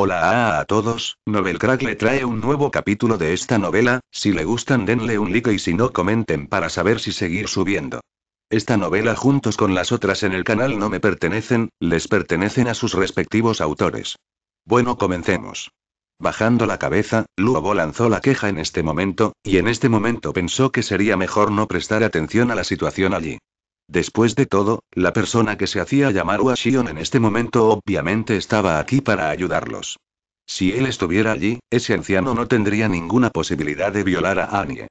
Hola a, todos, Novelcrack Crack le trae un nuevo capítulo de esta novela, si le gustan denle un like y si no comenten para saber si seguir subiendo. Esta novela juntos con las otras en el canal no me pertenecen, les pertenecen a sus respectivos autores. Bueno comencemos. Bajando la cabeza, Luobo lanzó la queja en este momento, y en este momento pensó que sería mejor no prestar atención a la situación allí. Después de todo, la persona que se hacía llamar Washion en este momento obviamente estaba aquí para ayudarlos. Si él estuviera allí, ese anciano no tendría ninguna posibilidad de violar a Annie.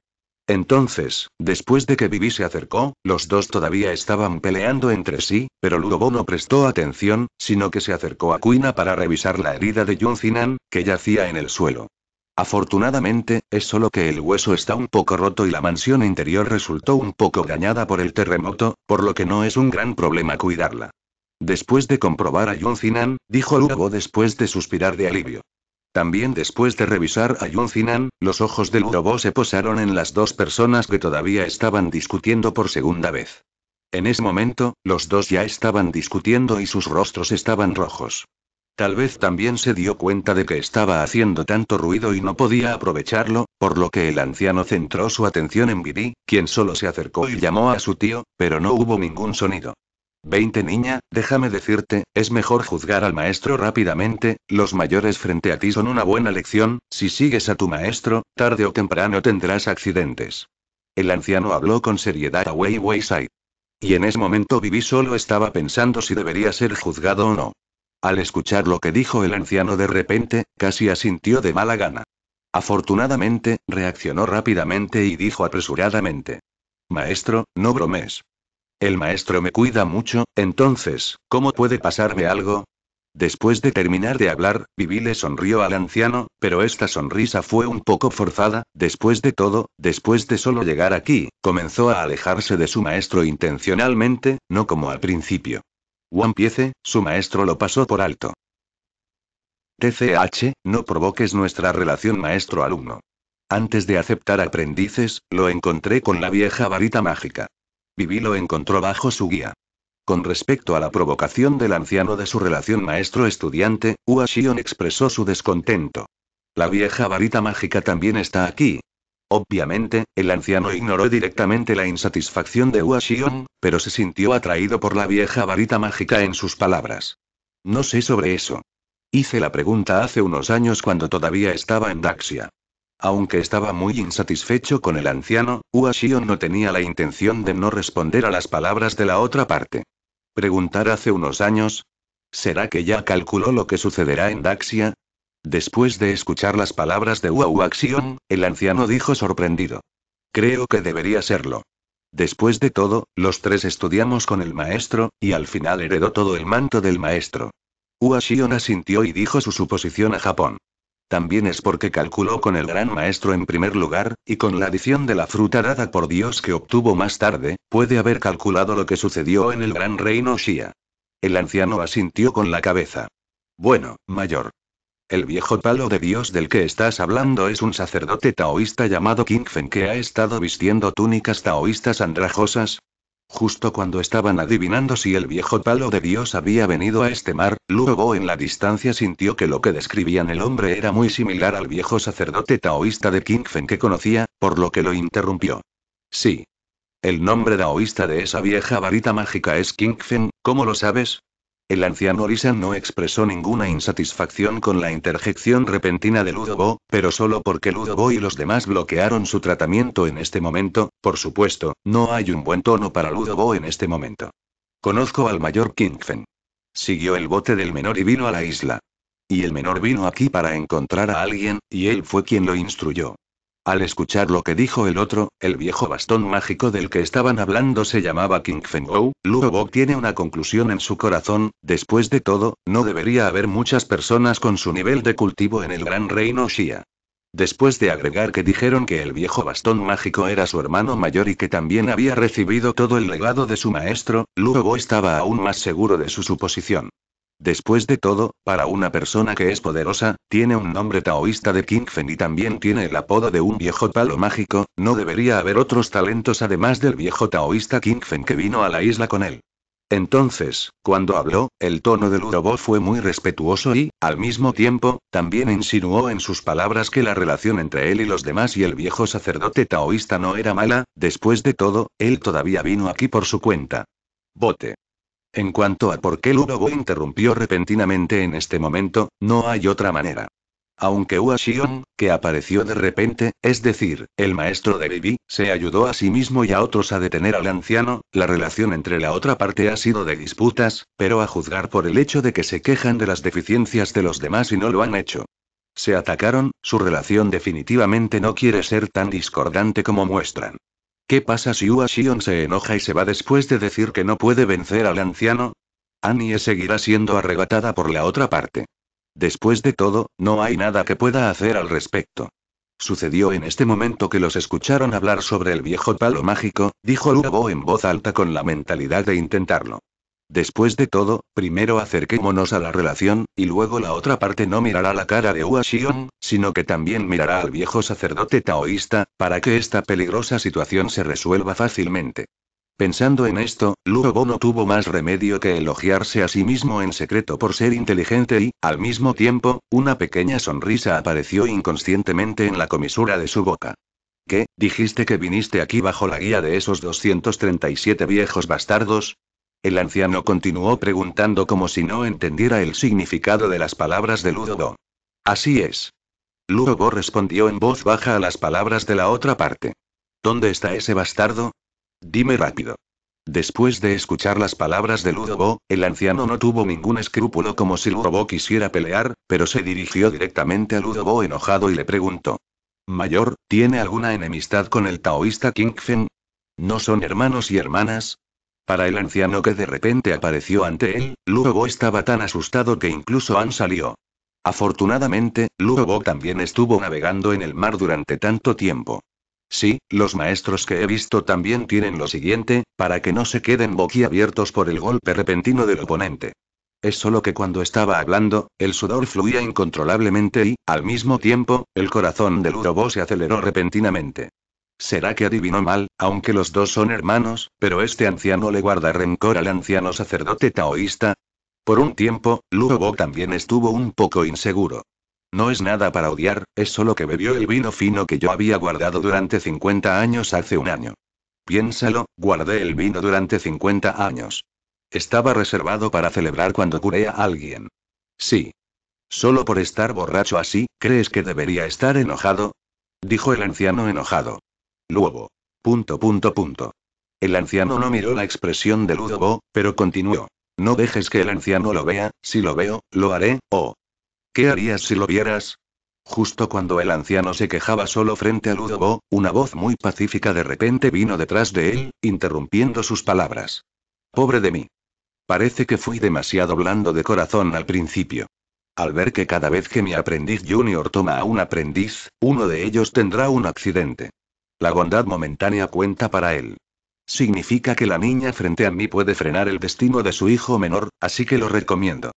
Entonces, después de que Vivi se acercó, los dos todavía estaban peleando entre sí, pero Ludobo no prestó atención, sino que se acercó a Kuina para revisar la herida de Jun Sinan, que yacía en el suelo. Afortunadamente, es solo que el hueso está un poco roto y la mansión interior resultó un poco dañada por el terremoto, por lo que no es un gran problema cuidarla. Después de comprobar a yun Sinan, dijo Luobo después de suspirar de alivio. También después de revisar a yun los ojos del lobo se posaron en las dos personas que todavía estaban discutiendo por segunda vez. En ese momento, los dos ya estaban discutiendo y sus rostros estaban rojos. Tal vez también se dio cuenta de que estaba haciendo tanto ruido y no podía aprovecharlo, por lo que el anciano centró su atención en Vivi, quien solo se acercó y llamó a su tío, pero no hubo ningún sonido. Veinte niña, déjame decirte, es mejor juzgar al maestro rápidamente, los mayores frente a ti son una buena lección, si sigues a tu maestro, tarde o temprano tendrás accidentes. El anciano habló con seriedad a Wei Y en ese momento Vivi solo estaba pensando si debería ser juzgado o no. Al escuchar lo que dijo el anciano de repente, casi asintió de mala gana. Afortunadamente, reaccionó rápidamente y dijo apresuradamente. Maestro, no bromes. El maestro me cuida mucho, entonces, ¿cómo puede pasarme algo? Después de terminar de hablar, Vivi le sonrió al anciano, pero esta sonrisa fue un poco forzada, después de todo, después de solo llegar aquí, comenzó a alejarse de su maestro intencionalmente, no como al principio. One Piece, su maestro lo pasó por alto. TCH, no provoques nuestra relación maestro-alumno. Antes de aceptar aprendices, lo encontré con la vieja varita mágica. Viví lo encontró bajo su guía. Con respecto a la provocación del anciano de su relación maestro-estudiante, Xion expresó su descontento. La vieja varita mágica también está aquí, Obviamente, el anciano ignoró directamente la insatisfacción de Hua pero se sintió atraído por la vieja varita mágica en sus palabras. No sé sobre eso. Hice la pregunta hace unos años cuando todavía estaba en Daxia. Aunque estaba muy insatisfecho con el anciano, Hua no tenía la intención de no responder a las palabras de la otra parte. Preguntar hace unos años. ¿Será que ya calculó lo que sucederá en Daxia? Después de escuchar las palabras de Hua Xion, el anciano dijo sorprendido. Creo que debería serlo. Después de todo, los tres estudiamos con el maestro, y al final heredó todo el manto del maestro. Xion asintió y dijo su suposición a Japón. También es porque calculó con el gran maestro en primer lugar, y con la adición de la fruta dada por Dios que obtuvo más tarde, puede haber calculado lo que sucedió en el gran reino Shia. El anciano asintió con la cabeza. Bueno, mayor. El viejo palo de Dios del que estás hablando es un sacerdote taoísta llamado Kingfen que ha estado vistiendo túnicas taoístas andrajosas. Justo cuando estaban adivinando si el viejo palo de Dios había venido a este mar, luego en la distancia sintió que lo que describían el hombre era muy similar al viejo sacerdote taoísta de Kingfen que conocía, por lo que lo interrumpió. Sí. El nombre taoísta de esa vieja varita mágica es Kingfen, ¿cómo lo sabes? El anciano Orisan no expresó ninguna insatisfacción con la interjección repentina de Ludobo, pero solo porque Ludobo y los demás bloquearon su tratamiento en este momento, por supuesto, no hay un buen tono para Ludobo en este momento. Conozco al mayor Kingfen. Siguió el bote del menor y vino a la isla. Y el menor vino aquí para encontrar a alguien, y él fue quien lo instruyó. Al escuchar lo que dijo el otro, el viejo bastón mágico del que estaban hablando se llamaba King Fengou, Luo tiene una conclusión en su corazón, después de todo, no debería haber muchas personas con su nivel de cultivo en el gran reino Xia. Después de agregar que dijeron que el viejo bastón mágico era su hermano mayor y que también había recibido todo el legado de su maestro, Luo estaba aún más seguro de su suposición. Después de todo, para una persona que es poderosa, tiene un nombre taoísta de Kingfen y también tiene el apodo de un viejo palo mágico, no debería haber otros talentos además del viejo taoísta Kingfen que vino a la isla con él. Entonces, cuando habló, el tono de Ludobo fue muy respetuoso y, al mismo tiempo, también insinuó en sus palabras que la relación entre él y los demás y el viejo sacerdote taoísta no era mala, después de todo, él todavía vino aquí por su cuenta. Bote. En cuanto a por qué Lurobo interrumpió repentinamente en este momento, no hay otra manera. Aunque Hua que apareció de repente, es decir, el maestro de Bibi, se ayudó a sí mismo y a otros a detener al anciano, la relación entre la otra parte ha sido de disputas, pero a juzgar por el hecho de que se quejan de las deficiencias de los demás y no lo han hecho. Se atacaron, su relación definitivamente no quiere ser tan discordante como muestran. ¿Qué pasa si Hua se enoja y se va después de decir que no puede vencer al anciano? Annie seguirá siendo arrebatada por la otra parte. Después de todo, no hay nada que pueda hacer al respecto. Sucedió en este momento que los escucharon hablar sobre el viejo palo mágico, dijo Lugo en voz alta con la mentalidad de intentarlo. Después de todo, primero acerquémonos a la relación, y luego la otra parte no mirará la cara de Hua sino que también mirará al viejo sacerdote taoísta, para que esta peligrosa situación se resuelva fácilmente. Pensando en esto, Lugo no tuvo más remedio que elogiarse a sí mismo en secreto por ser inteligente y, al mismo tiempo, una pequeña sonrisa apareció inconscientemente en la comisura de su boca. ¿Qué? ¿Dijiste que viniste aquí bajo la guía de esos 237 viejos bastardos? El anciano continuó preguntando como si no entendiera el significado de las palabras de Ludo. Así es. Ludo respondió en voz baja a las palabras de la otra parte. ¿Dónde está ese bastardo? Dime rápido. Después de escuchar las palabras de Ludobo, el anciano no tuvo ningún escrúpulo como si Ludobo quisiera pelear, pero se dirigió directamente a Ludobo enojado y le preguntó. Mayor, ¿tiene alguna enemistad con el taoísta King ¿No son hermanos y hermanas? Para el anciano que de repente apareció ante él, Lugo estaba tan asustado que incluso han salió. Afortunadamente, Lugo también estuvo navegando en el mar durante tanto tiempo. Sí, los maestros que he visto también tienen lo siguiente, para que no se queden boquiabiertos por el golpe repentino del oponente. Es solo que cuando estaba hablando, el sudor fluía incontrolablemente y, al mismo tiempo, el corazón de Lugo se aceleró repentinamente. Será que adivinó mal, aunque los dos son hermanos, pero este anciano le guarda rencor al anciano sacerdote taoísta. Por un tiempo, Luo también estuvo un poco inseguro. No es nada para odiar, es solo que bebió el vino fino que yo había guardado durante 50 años hace un año. Piénsalo, guardé el vino durante 50 años. Estaba reservado para celebrar cuando curé a alguien. Sí. Solo por estar borracho así, ¿crees que debería estar enojado? Dijo el anciano enojado. Luego. Punto punto punto. El anciano no miró la expresión de Ludovo, pero continuó. No dejes que el anciano lo vea, si lo veo, lo haré, o... ¿Qué harías si lo vieras? Justo cuando el anciano se quejaba solo frente a Ludovo, una voz muy pacífica de repente vino detrás de él, interrumpiendo sus palabras. Pobre de mí. Parece que fui demasiado blando de corazón al principio. Al ver que cada vez que mi aprendiz junior toma a un aprendiz, uno de ellos tendrá un accidente. La bondad momentánea cuenta para él. Significa que la niña frente a mí puede frenar el destino de su hijo menor, así que lo recomiendo.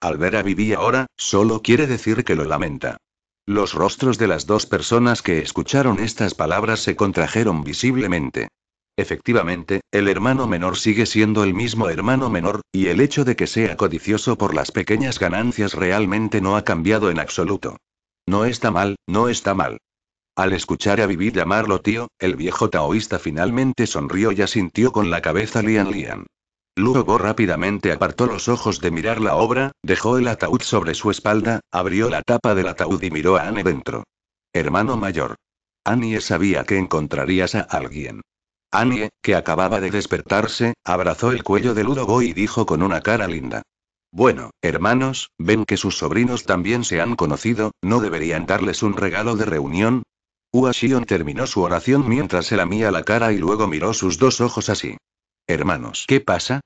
Al ver a Vivi ahora, solo quiere decir que lo lamenta. Los rostros de las dos personas que escucharon estas palabras se contrajeron visiblemente. Efectivamente, el hermano menor sigue siendo el mismo hermano menor, y el hecho de que sea codicioso por las pequeñas ganancias realmente no ha cambiado en absoluto. No está mal, no está mal. Al escuchar a Vivi llamarlo tío, el viejo taoísta finalmente sonrió y asintió con la cabeza Lian Lian. Luego rápidamente apartó los ojos de mirar la obra, dejó el ataúd sobre su espalda, abrió la tapa del ataúd y miró a Anne dentro. Hermano mayor. Annie sabía que encontrarías a alguien. Annie, que acababa de despertarse, abrazó el cuello de Ludogo y dijo con una cara linda. Bueno, hermanos, ven que sus sobrinos también se han conocido, ¿no deberían darles un regalo de reunión? Xion terminó su oración mientras se lamía la cara y luego miró sus dos ojos así. Hermanos, ¿qué pasa?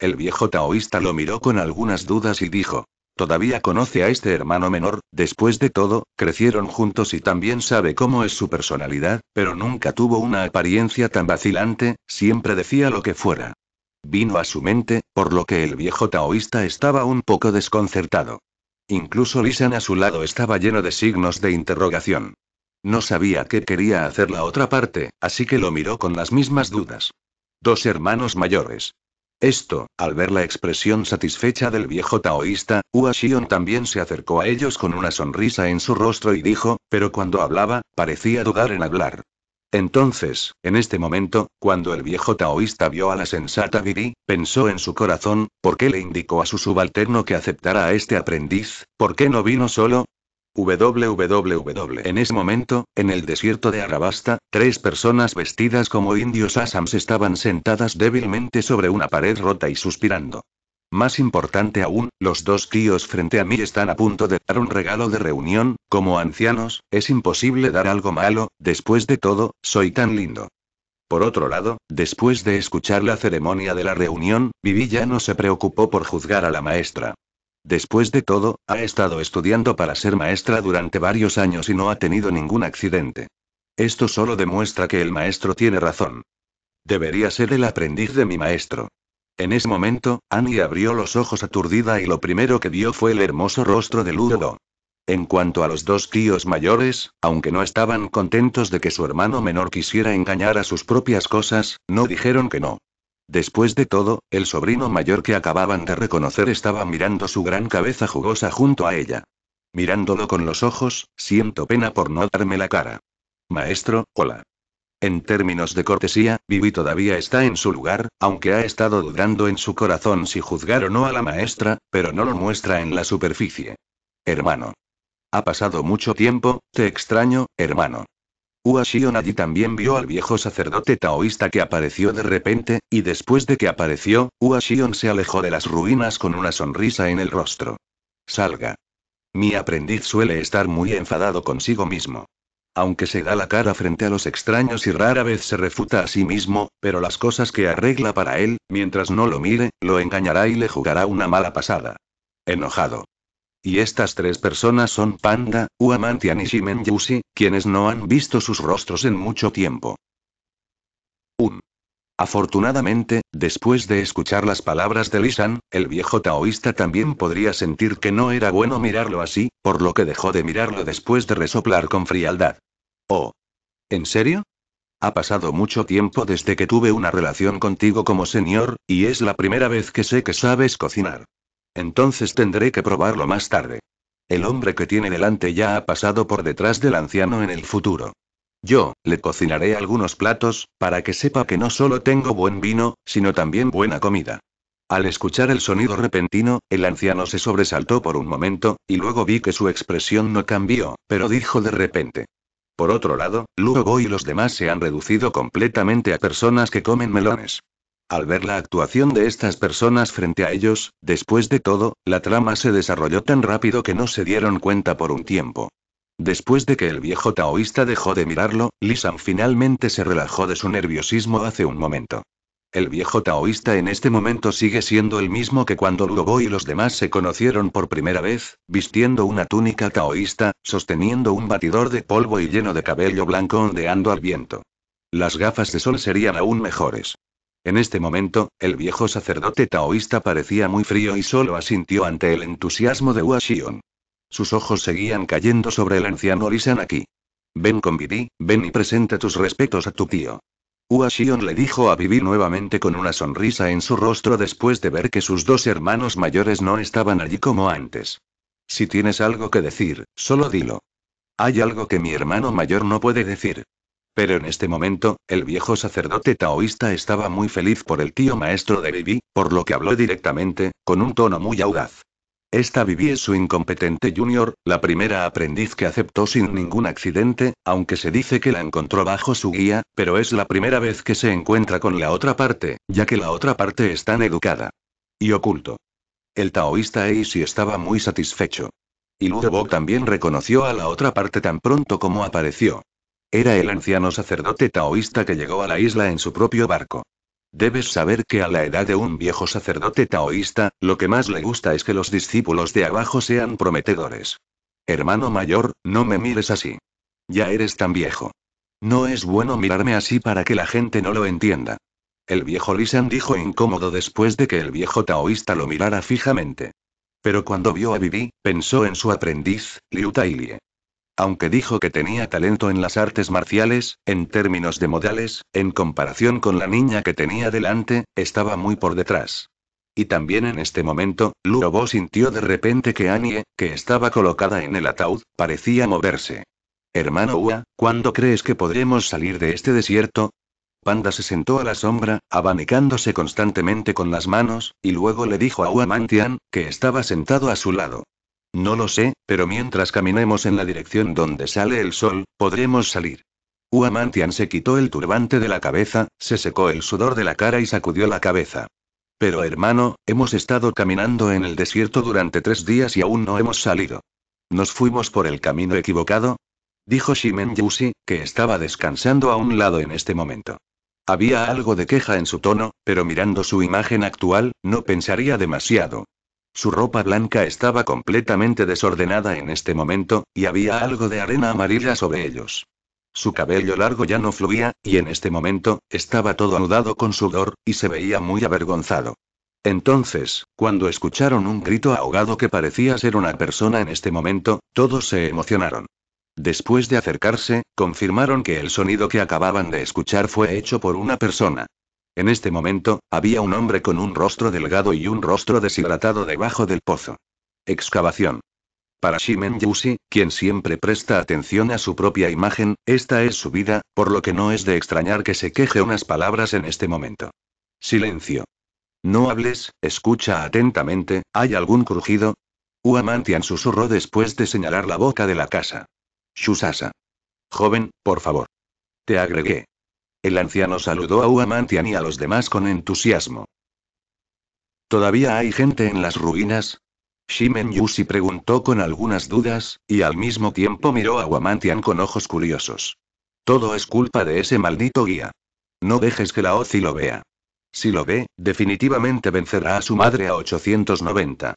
El viejo taoísta lo miró con algunas dudas y dijo. Todavía conoce a este hermano menor, después de todo, crecieron juntos y también sabe cómo es su personalidad, pero nunca tuvo una apariencia tan vacilante, siempre decía lo que fuera. Vino a su mente, por lo que el viejo taoísta estaba un poco desconcertado. Incluso Lisan a su lado estaba lleno de signos de interrogación. No sabía qué quería hacer la otra parte, así que lo miró con las mismas dudas. Dos hermanos mayores. Esto, al ver la expresión satisfecha del viejo taoísta, Hua también se acercó a ellos con una sonrisa en su rostro y dijo, pero cuando hablaba, parecía dudar en hablar. Entonces, en este momento, cuando el viejo taoísta vio a la sensata Viri, pensó en su corazón, ¿por qué le indicó a su subalterno que aceptara a este aprendiz? ¿Por qué no vino solo? www. En ese momento, en el desierto de Arabasta, tres personas vestidas como indios Assams estaban sentadas débilmente sobre una pared rota y suspirando. Más importante aún, los dos tíos frente a mí están a punto de dar un regalo de reunión, como ancianos, es imposible dar algo malo, después de todo, soy tan lindo. Por otro lado, después de escuchar la ceremonia de la reunión, Vivi ya no se preocupó por juzgar a la maestra. Después de todo, ha estado estudiando para ser maestra durante varios años y no ha tenido ningún accidente. Esto solo demuestra que el maestro tiene razón. Debería ser el aprendiz de mi maestro. En ese momento, Annie abrió los ojos aturdida y lo primero que vio fue el hermoso rostro de Ludo. En cuanto a los dos tíos mayores, aunque no estaban contentos de que su hermano menor quisiera engañar a sus propias cosas, no dijeron que no. Después de todo, el sobrino mayor que acababan de reconocer estaba mirando su gran cabeza jugosa junto a ella. Mirándolo con los ojos, siento pena por no darme la cara. Maestro, hola. En términos de cortesía, Vivi todavía está en su lugar, aunque ha estado dudando en su corazón si juzgar o no a la maestra, pero no lo muestra en la superficie. Hermano. Ha pasado mucho tiempo, te extraño, hermano. Xion allí también vio al viejo sacerdote taoísta que apareció de repente, y después de que apareció, Uashion se alejó de las ruinas con una sonrisa en el rostro. Salga. Mi aprendiz suele estar muy enfadado consigo mismo. Aunque se da la cara frente a los extraños y rara vez se refuta a sí mismo, pero las cosas que arregla para él, mientras no lo mire, lo engañará y le jugará una mala pasada. Enojado. Y estas tres personas son Panda, Uamantian y Shimen Yusi, quienes no han visto sus rostros en mucho tiempo. 1. Afortunadamente, después de escuchar las palabras de Lisan, el viejo taoísta también podría sentir que no era bueno mirarlo así, por lo que dejó de mirarlo después de resoplar con frialdad. Oh. ¿En serio? Ha pasado mucho tiempo desde que tuve una relación contigo como señor, y es la primera vez que sé que sabes cocinar. Entonces tendré que probarlo más tarde. El hombre que tiene delante ya ha pasado por detrás del anciano en el futuro. Yo, le cocinaré algunos platos, para que sepa que no solo tengo buen vino, sino también buena comida. Al escuchar el sonido repentino, el anciano se sobresaltó por un momento, y luego vi que su expresión no cambió, pero dijo de repente. Por otro lado, Lugo y los demás se han reducido completamente a personas que comen melones. Al ver la actuación de estas personas frente a ellos, después de todo, la trama se desarrolló tan rápido que no se dieron cuenta por un tiempo. Después de que el viejo taoísta dejó de mirarlo, Lisan finalmente se relajó de su nerviosismo hace un momento. El viejo taoísta en este momento sigue siendo el mismo que cuando Lobo y los demás se conocieron por primera vez, vistiendo una túnica taoísta, sosteniendo un batidor de polvo y lleno de cabello blanco ondeando al viento. Las gafas de sol serían aún mejores. En este momento, el viejo sacerdote taoísta parecía muy frío y solo asintió ante el entusiasmo de Xion. Sus ojos seguían cayendo sobre el anciano aquí. Ven con Vivi, ven y presenta tus respetos a tu tío. Xion le dijo a Vivi nuevamente con una sonrisa en su rostro después de ver que sus dos hermanos mayores no estaban allí como antes. Si tienes algo que decir, solo dilo. Hay algo que mi hermano mayor no puede decir. Pero en este momento, el viejo sacerdote taoísta estaba muy feliz por el tío maestro de Bibi, por lo que habló directamente, con un tono muy audaz. Esta Bibi es su incompetente junior, la primera aprendiz que aceptó sin ningún accidente, aunque se dice que la encontró bajo su guía, pero es la primera vez que se encuentra con la otra parte, ya que la otra parte es tan educada. Y oculto. El taoísta Eisi estaba muy satisfecho. Y Ludovic también reconoció a la otra parte tan pronto como apareció. Era el anciano sacerdote taoísta que llegó a la isla en su propio barco. Debes saber que a la edad de un viejo sacerdote taoísta, lo que más le gusta es que los discípulos de abajo sean prometedores. Hermano mayor, no me mires así. Ya eres tan viejo. No es bueno mirarme así para que la gente no lo entienda. El viejo Lisan dijo incómodo después de que el viejo taoísta lo mirara fijamente. Pero cuando vio a Bibi, pensó en su aprendiz, Liu Tailie aunque dijo que tenía talento en las artes marciales, en términos de modales, en comparación con la niña que tenía delante, estaba muy por detrás. Y también en este momento, Lurobo sintió de repente que Annie, que estaba colocada en el ataúd, parecía moverse. Hermano Hua, ¿cuándo crees que podremos salir de este desierto? Panda se sentó a la sombra, abanicándose constantemente con las manos, y luego le dijo a Mantian, que estaba sentado a su lado. No lo sé, pero mientras caminemos en la dirección donde sale el sol, podremos salir. Uamantian se quitó el turbante de la cabeza, se secó el sudor de la cara y sacudió la cabeza. Pero hermano, hemos estado caminando en el desierto durante tres días y aún no hemos salido. ¿Nos fuimos por el camino equivocado? Dijo Shimen Yusi, que estaba descansando a un lado en este momento. Había algo de queja en su tono, pero mirando su imagen actual, no pensaría demasiado. Su ropa blanca estaba completamente desordenada en este momento, y había algo de arena amarilla sobre ellos. Su cabello largo ya no fluía, y en este momento, estaba todo anudado con sudor, y se veía muy avergonzado. Entonces, cuando escucharon un grito ahogado que parecía ser una persona en este momento, todos se emocionaron. Después de acercarse, confirmaron que el sonido que acababan de escuchar fue hecho por una persona. En este momento, había un hombre con un rostro delgado y un rostro deshidratado debajo del pozo. Excavación. Para Shimen Yushi, quien siempre presta atención a su propia imagen, esta es su vida, por lo que no es de extrañar que se queje unas palabras en este momento. Silencio. No hables, escucha atentamente, ¿hay algún crujido? Uamantian susurró después de señalar la boca de la casa. Shusasa. Joven, por favor. Te agregué. El anciano saludó a Guamantian y a los demás con entusiasmo. ¿Todavía hay gente en las ruinas? Shimen Yusi preguntó con algunas dudas, y al mismo tiempo miró a Guamantian con ojos curiosos. Todo es culpa de ese maldito guía. No dejes que la Ozi lo vea. Si lo ve, definitivamente vencerá a su madre a 890.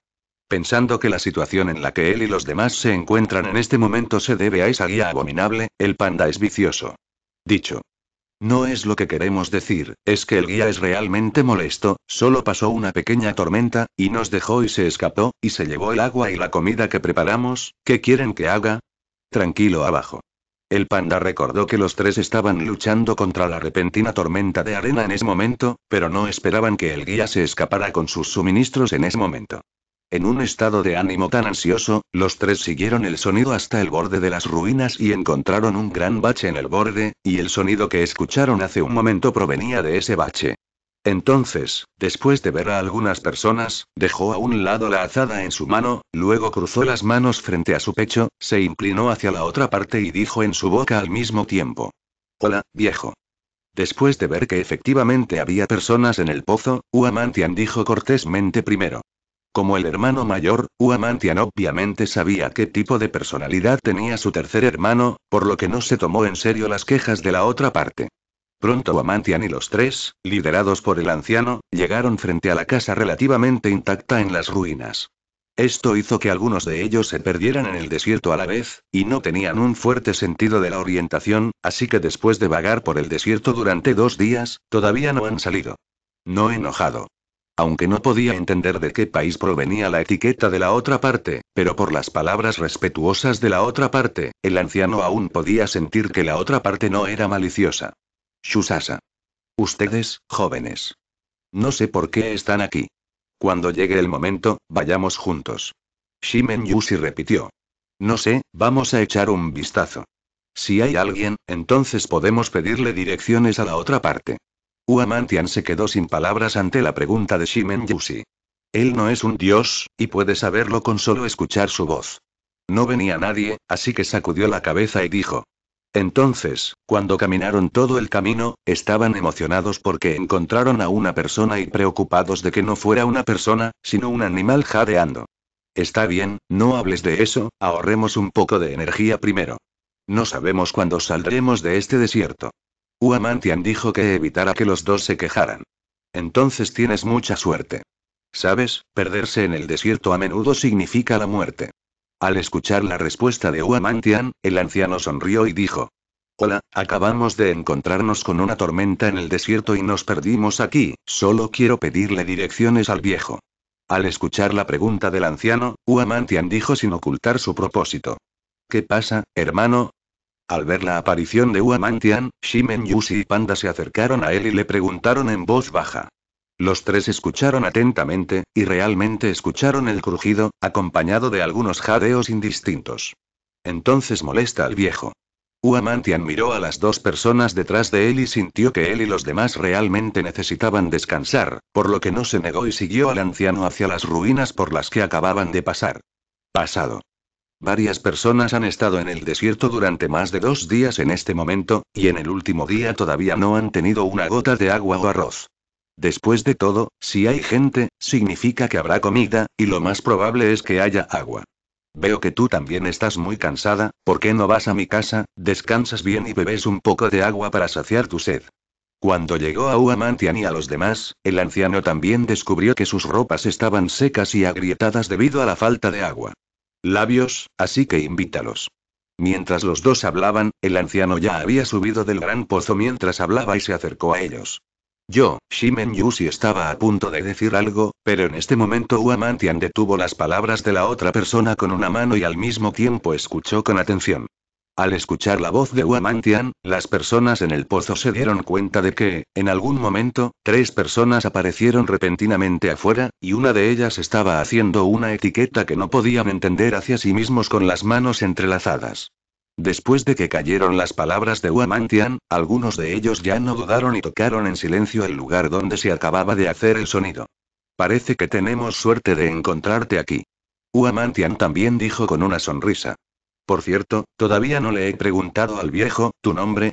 Pensando que la situación en la que él y los demás se encuentran en este momento se debe a esa guía abominable, el panda es vicioso. Dicho no es lo que queremos decir, es que el guía es realmente molesto, solo pasó una pequeña tormenta, y nos dejó y se escapó, y se llevó el agua y la comida que preparamos, ¿qué quieren que haga? Tranquilo abajo. El panda recordó que los tres estaban luchando contra la repentina tormenta de arena en ese momento, pero no esperaban que el guía se escapara con sus suministros en ese momento. En un estado de ánimo tan ansioso, los tres siguieron el sonido hasta el borde de las ruinas y encontraron un gran bache en el borde, y el sonido que escucharon hace un momento provenía de ese bache. Entonces, después de ver a algunas personas, dejó a un lado la azada en su mano, luego cruzó las manos frente a su pecho, se inclinó hacia la otra parte y dijo en su boca al mismo tiempo. Hola, viejo. Después de ver que efectivamente había personas en el pozo, Huamantian dijo cortésmente primero. Como el hermano mayor, Uamantian obviamente sabía qué tipo de personalidad tenía su tercer hermano, por lo que no se tomó en serio las quejas de la otra parte. Pronto Uamantian y los tres, liderados por el anciano, llegaron frente a la casa relativamente intacta en las ruinas. Esto hizo que algunos de ellos se perdieran en el desierto a la vez, y no tenían un fuerte sentido de la orientación, así que después de vagar por el desierto durante dos días, todavía no han salido. No enojado aunque no podía entender de qué país provenía la etiqueta de la otra parte, pero por las palabras respetuosas de la otra parte, el anciano aún podía sentir que la otra parte no era maliciosa. Shusasa. Ustedes, jóvenes. No sé por qué están aquí. Cuando llegue el momento, vayamos juntos. Shimen Yushi repitió. No sé, vamos a echar un vistazo. Si hay alguien, entonces podemos pedirle direcciones a la otra parte. Huamantian se quedó sin palabras ante la pregunta de Shimen Yusi. Él no es un dios, y puede saberlo con solo escuchar su voz. No venía nadie, así que sacudió la cabeza y dijo. Entonces, cuando caminaron todo el camino, estaban emocionados porque encontraron a una persona y preocupados de que no fuera una persona, sino un animal jadeando. Está bien, no hables de eso, ahorremos un poco de energía primero. No sabemos cuándo saldremos de este desierto. Uamantian dijo que evitara que los dos se quejaran. Entonces tienes mucha suerte. Sabes, perderse en el desierto a menudo significa la muerte. Al escuchar la respuesta de Uamantian, el anciano sonrió y dijo. Hola, acabamos de encontrarnos con una tormenta en el desierto y nos perdimos aquí, solo quiero pedirle direcciones al viejo. Al escuchar la pregunta del anciano, Uamantian dijo sin ocultar su propósito. ¿Qué pasa, hermano? Al ver la aparición de Huamantian, Shimen Yushi y Panda se acercaron a él y le preguntaron en voz baja. Los tres escucharon atentamente, y realmente escucharon el crujido, acompañado de algunos jadeos indistintos. Entonces molesta al viejo. Huamantian miró a las dos personas detrás de él y sintió que él y los demás realmente necesitaban descansar, por lo que no se negó y siguió al anciano hacia las ruinas por las que acababan de pasar. Pasado. Varias personas han estado en el desierto durante más de dos días en este momento, y en el último día todavía no han tenido una gota de agua o arroz. Después de todo, si hay gente, significa que habrá comida, y lo más probable es que haya agua. Veo que tú también estás muy cansada, ¿por qué no vas a mi casa, descansas bien y bebes un poco de agua para saciar tu sed? Cuando llegó a Uamantian y a los demás, el anciano también descubrió que sus ropas estaban secas y agrietadas debido a la falta de agua labios, así que invítalos. Mientras los dos hablaban, el anciano ya había subido del gran pozo mientras hablaba y se acercó a ellos. Yo, Shimen Yusi estaba a punto de decir algo, pero en este momento Mantian detuvo las palabras de la otra persona con una mano y al mismo tiempo escuchó con atención. Al escuchar la voz de Huamantian, las personas en el pozo se dieron cuenta de que, en algún momento, tres personas aparecieron repentinamente afuera, y una de ellas estaba haciendo una etiqueta que no podían entender hacia sí mismos con las manos entrelazadas. Después de que cayeron las palabras de Huamantian, algunos de ellos ya no dudaron y tocaron en silencio el lugar donde se acababa de hacer el sonido. Parece que tenemos suerte de encontrarte aquí. Huamantian también dijo con una sonrisa. Por cierto, todavía no le he preguntado al viejo, ¿tu nombre?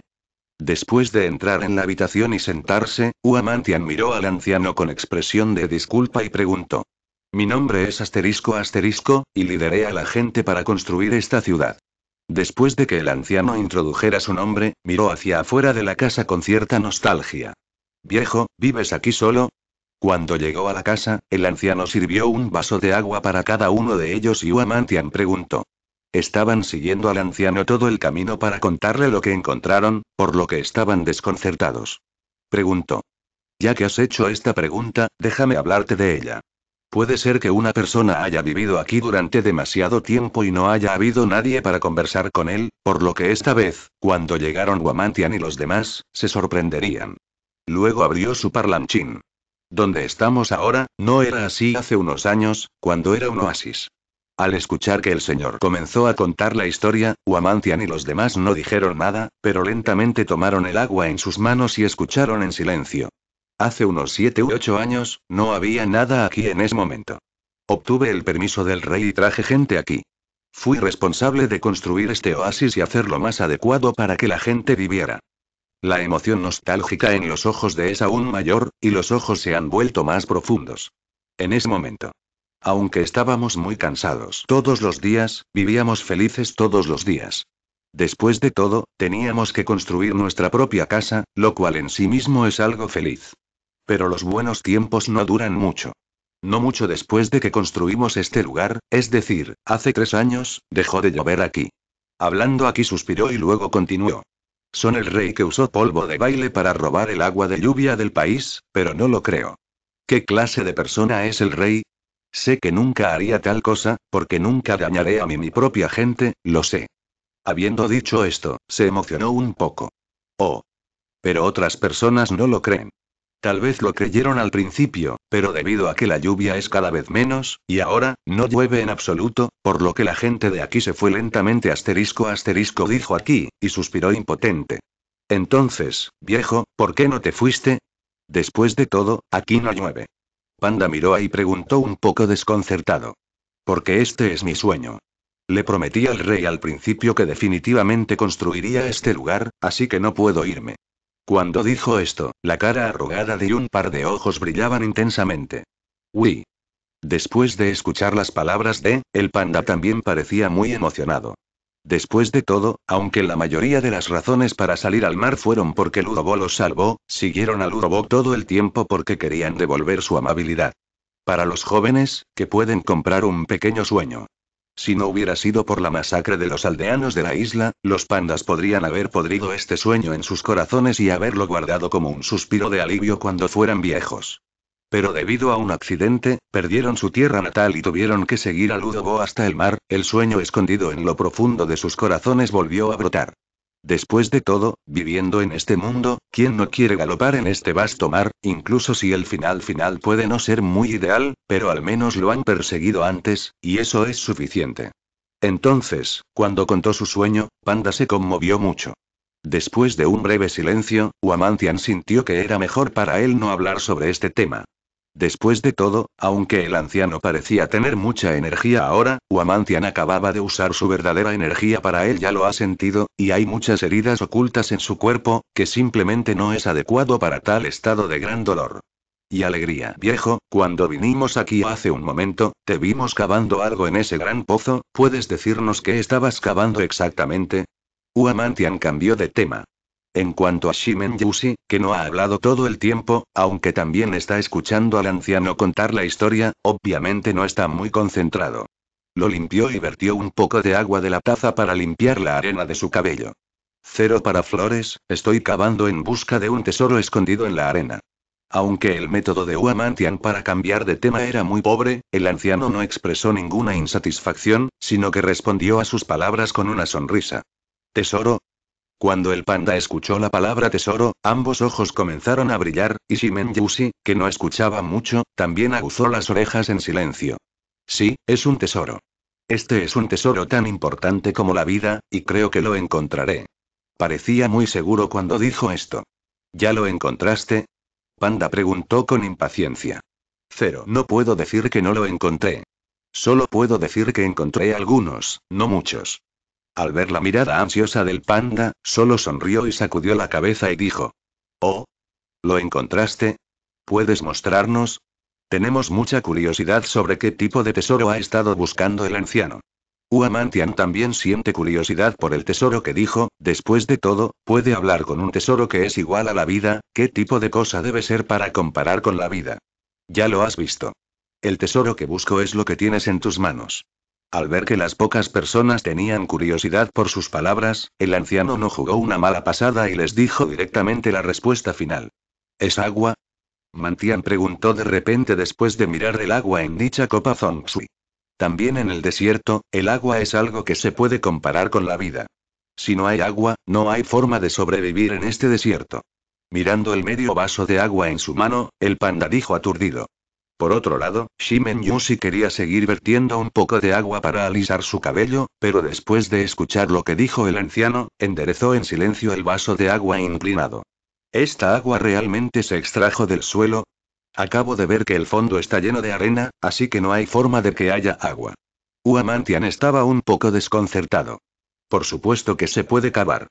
Después de entrar en la habitación y sentarse, Uamantian miró al anciano con expresión de disculpa y preguntó. Mi nombre es asterisco asterisco, y lideré a la gente para construir esta ciudad. Después de que el anciano introdujera su nombre, miró hacia afuera de la casa con cierta nostalgia. Viejo, ¿vives aquí solo? Cuando llegó a la casa, el anciano sirvió un vaso de agua para cada uno de ellos y Uamantian preguntó. Estaban siguiendo al anciano todo el camino para contarle lo que encontraron, por lo que estaban desconcertados. Preguntó. Ya que has hecho esta pregunta, déjame hablarte de ella. Puede ser que una persona haya vivido aquí durante demasiado tiempo y no haya habido nadie para conversar con él, por lo que esta vez, cuando llegaron Guamantian y los demás, se sorprenderían. Luego abrió su parlanchín. Donde estamos ahora, no era así hace unos años, cuando era un oasis. Al escuchar que el señor comenzó a contar la historia, Huamantian y los demás no dijeron nada, pero lentamente tomaron el agua en sus manos y escucharon en silencio. Hace unos siete u ocho años, no había nada aquí en ese momento. Obtuve el permiso del rey y traje gente aquí. Fui responsable de construir este oasis y hacerlo más adecuado para que la gente viviera. La emoción nostálgica en los ojos de es aún mayor, y los ojos se han vuelto más profundos. En ese momento. Aunque estábamos muy cansados todos los días, vivíamos felices todos los días. Después de todo, teníamos que construir nuestra propia casa, lo cual en sí mismo es algo feliz. Pero los buenos tiempos no duran mucho. No mucho después de que construimos este lugar, es decir, hace tres años, dejó de llover aquí. Hablando aquí suspiró y luego continuó. Son el rey que usó polvo de baile para robar el agua de lluvia del país, pero no lo creo. ¿Qué clase de persona es el rey? Sé que nunca haría tal cosa, porque nunca dañaré a mí mi propia gente, lo sé. Habiendo dicho esto, se emocionó un poco. Oh. Pero otras personas no lo creen. Tal vez lo creyeron al principio, pero debido a que la lluvia es cada vez menos, y ahora, no llueve en absoluto, por lo que la gente de aquí se fue lentamente asterisco asterisco dijo aquí, y suspiró impotente. Entonces, viejo, ¿por qué no te fuiste? Después de todo, aquí no llueve. Panda miró y preguntó un poco desconcertado. Porque este es mi sueño. Le prometí al rey al principio que definitivamente construiría este lugar, así que no puedo irme. Cuando dijo esto, la cara arrugada de un par de ojos brillaban intensamente. Uy. Después de escuchar las palabras de, el panda también parecía muy emocionado. Después de todo, aunque la mayoría de las razones para salir al mar fueron porque Ludobo los salvó, siguieron a Ludobo todo el tiempo porque querían devolver su amabilidad. Para los jóvenes, que pueden comprar un pequeño sueño. Si no hubiera sido por la masacre de los aldeanos de la isla, los pandas podrían haber podrido este sueño en sus corazones y haberlo guardado como un suspiro de alivio cuando fueran viejos. Pero debido a un accidente, perdieron su tierra natal y tuvieron que seguir a Ludogo hasta el mar, el sueño escondido en lo profundo de sus corazones volvió a brotar. Después de todo, viviendo en este mundo, ¿quién no quiere galopar en este vasto mar, incluso si el final final puede no ser muy ideal, pero al menos lo han perseguido antes, y eso es suficiente. Entonces, cuando contó su sueño, Panda se conmovió mucho. Después de un breve silencio, Huamantian sintió que era mejor para él no hablar sobre este tema. Después de todo, aunque el anciano parecía tener mucha energía ahora, Huamantian acababa de usar su verdadera energía para él, ya lo ha sentido, y hay muchas heridas ocultas en su cuerpo, que simplemente no es adecuado para tal estado de gran dolor. Y alegría, viejo, cuando vinimos aquí hace un momento, te vimos cavando algo en ese gran pozo, ¿puedes decirnos qué estabas cavando exactamente? Huamantian cambió de tema. En cuanto a Shimen Yushi, que no ha hablado todo el tiempo, aunque también está escuchando al anciano contar la historia, obviamente no está muy concentrado. Lo limpió y vertió un poco de agua de la taza para limpiar la arena de su cabello. Cero para flores, estoy cavando en busca de un tesoro escondido en la arena. Aunque el método de Huamantian para cambiar de tema era muy pobre, el anciano no expresó ninguna insatisfacción, sino que respondió a sus palabras con una sonrisa. Tesoro, cuando el panda escuchó la palabra tesoro, ambos ojos comenzaron a brillar, y Shimen Yusi, que no escuchaba mucho, también aguzó las orejas en silencio. Sí, es un tesoro. Este es un tesoro tan importante como la vida, y creo que lo encontraré. Parecía muy seguro cuando dijo esto. ¿Ya lo encontraste? Panda preguntó con impaciencia. Cero, no puedo decir que no lo encontré. Solo puedo decir que encontré algunos, no muchos. Al ver la mirada ansiosa del panda, solo sonrió y sacudió la cabeza y dijo. Oh. ¿Lo encontraste? ¿Puedes mostrarnos? Tenemos mucha curiosidad sobre qué tipo de tesoro ha estado buscando el anciano. Huamantian también siente curiosidad por el tesoro que dijo, después de todo, puede hablar con un tesoro que es igual a la vida, ¿qué tipo de cosa debe ser para comparar con la vida? Ya lo has visto. El tesoro que busco es lo que tienes en tus manos. Al ver que las pocas personas tenían curiosidad por sus palabras, el anciano no jugó una mala pasada y les dijo directamente la respuesta final. ¿Es agua? Mantian preguntó de repente después de mirar el agua en dicha copa Zongsui. También en el desierto, el agua es algo que se puede comparar con la vida. Si no hay agua, no hay forma de sobrevivir en este desierto. Mirando el medio vaso de agua en su mano, el panda dijo aturdido. Por otro lado, Shimen si quería seguir vertiendo un poco de agua para alisar su cabello, pero después de escuchar lo que dijo el anciano, enderezó en silencio el vaso de agua inclinado. ¿Esta agua realmente se extrajo del suelo? Acabo de ver que el fondo está lleno de arena, así que no hay forma de que haya agua. Huamantian estaba un poco desconcertado. Por supuesto que se puede cavar.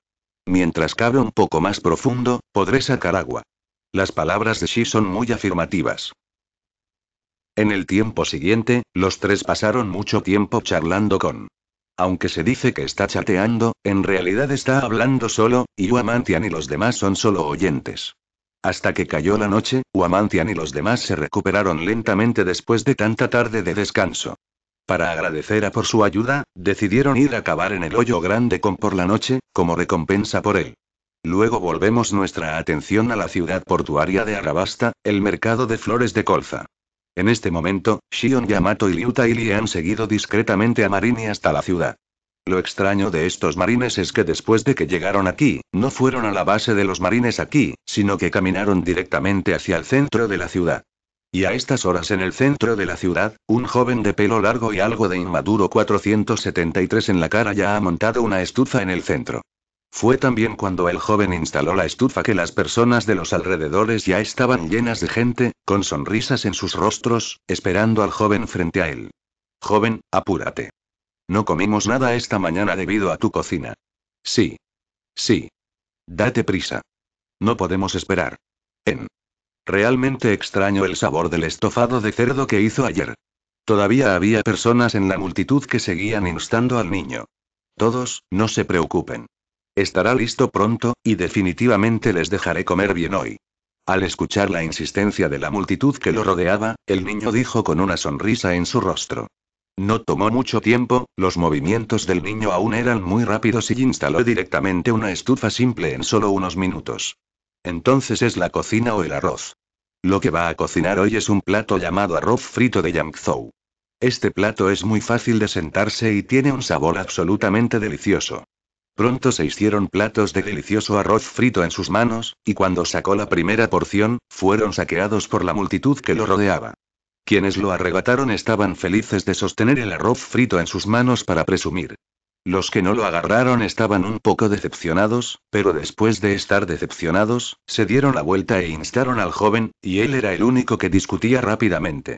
Mientras cabe un poco más profundo, podré sacar agua. Las palabras de Shi son muy afirmativas. En el tiempo siguiente, los tres pasaron mucho tiempo charlando con. Aunque se dice que está chateando, en realidad está hablando solo, y Huamantian y los demás son solo oyentes. Hasta que cayó la noche, Huamantian y los demás se recuperaron lentamente después de tanta tarde de descanso. Para agradecer a por su ayuda, decidieron ir a cavar en el hoyo grande con por la noche, como recompensa por él. Luego volvemos nuestra atención a la ciudad portuaria de Arabasta, el mercado de flores de colza. En este momento, Shion Yamato y Liuta han seguido discretamente a Marini hasta la ciudad. Lo extraño de estos marines es que después de que llegaron aquí, no fueron a la base de los marines aquí, sino que caminaron directamente hacia el centro de la ciudad. Y a estas horas en el centro de la ciudad, un joven de pelo largo y algo de inmaduro 473 en la cara ya ha montado una estufa en el centro. Fue también cuando el joven instaló la estufa que las personas de los alrededores ya estaban llenas de gente, con sonrisas en sus rostros, esperando al joven frente a él. Joven, apúrate. No comimos nada esta mañana debido a tu cocina. Sí. Sí. Date prisa. No podemos esperar. En. Realmente extraño el sabor del estofado de cerdo que hizo ayer. Todavía había personas en la multitud que seguían instando al niño. Todos, no se preocupen. Estará listo pronto, y definitivamente les dejaré comer bien hoy. Al escuchar la insistencia de la multitud que lo rodeaba, el niño dijo con una sonrisa en su rostro. No tomó mucho tiempo, los movimientos del niño aún eran muy rápidos y instaló directamente una estufa simple en solo unos minutos. Entonces es la cocina o el arroz. Lo que va a cocinar hoy es un plato llamado arroz frito de Yangzhou. Este plato es muy fácil de sentarse y tiene un sabor absolutamente delicioso. Pronto se hicieron platos de delicioso arroz frito en sus manos, y cuando sacó la primera porción, fueron saqueados por la multitud que lo rodeaba. Quienes lo arrebataron estaban felices de sostener el arroz frito en sus manos para presumir. Los que no lo agarraron estaban un poco decepcionados, pero después de estar decepcionados, se dieron la vuelta e instaron al joven, y él era el único que discutía rápidamente.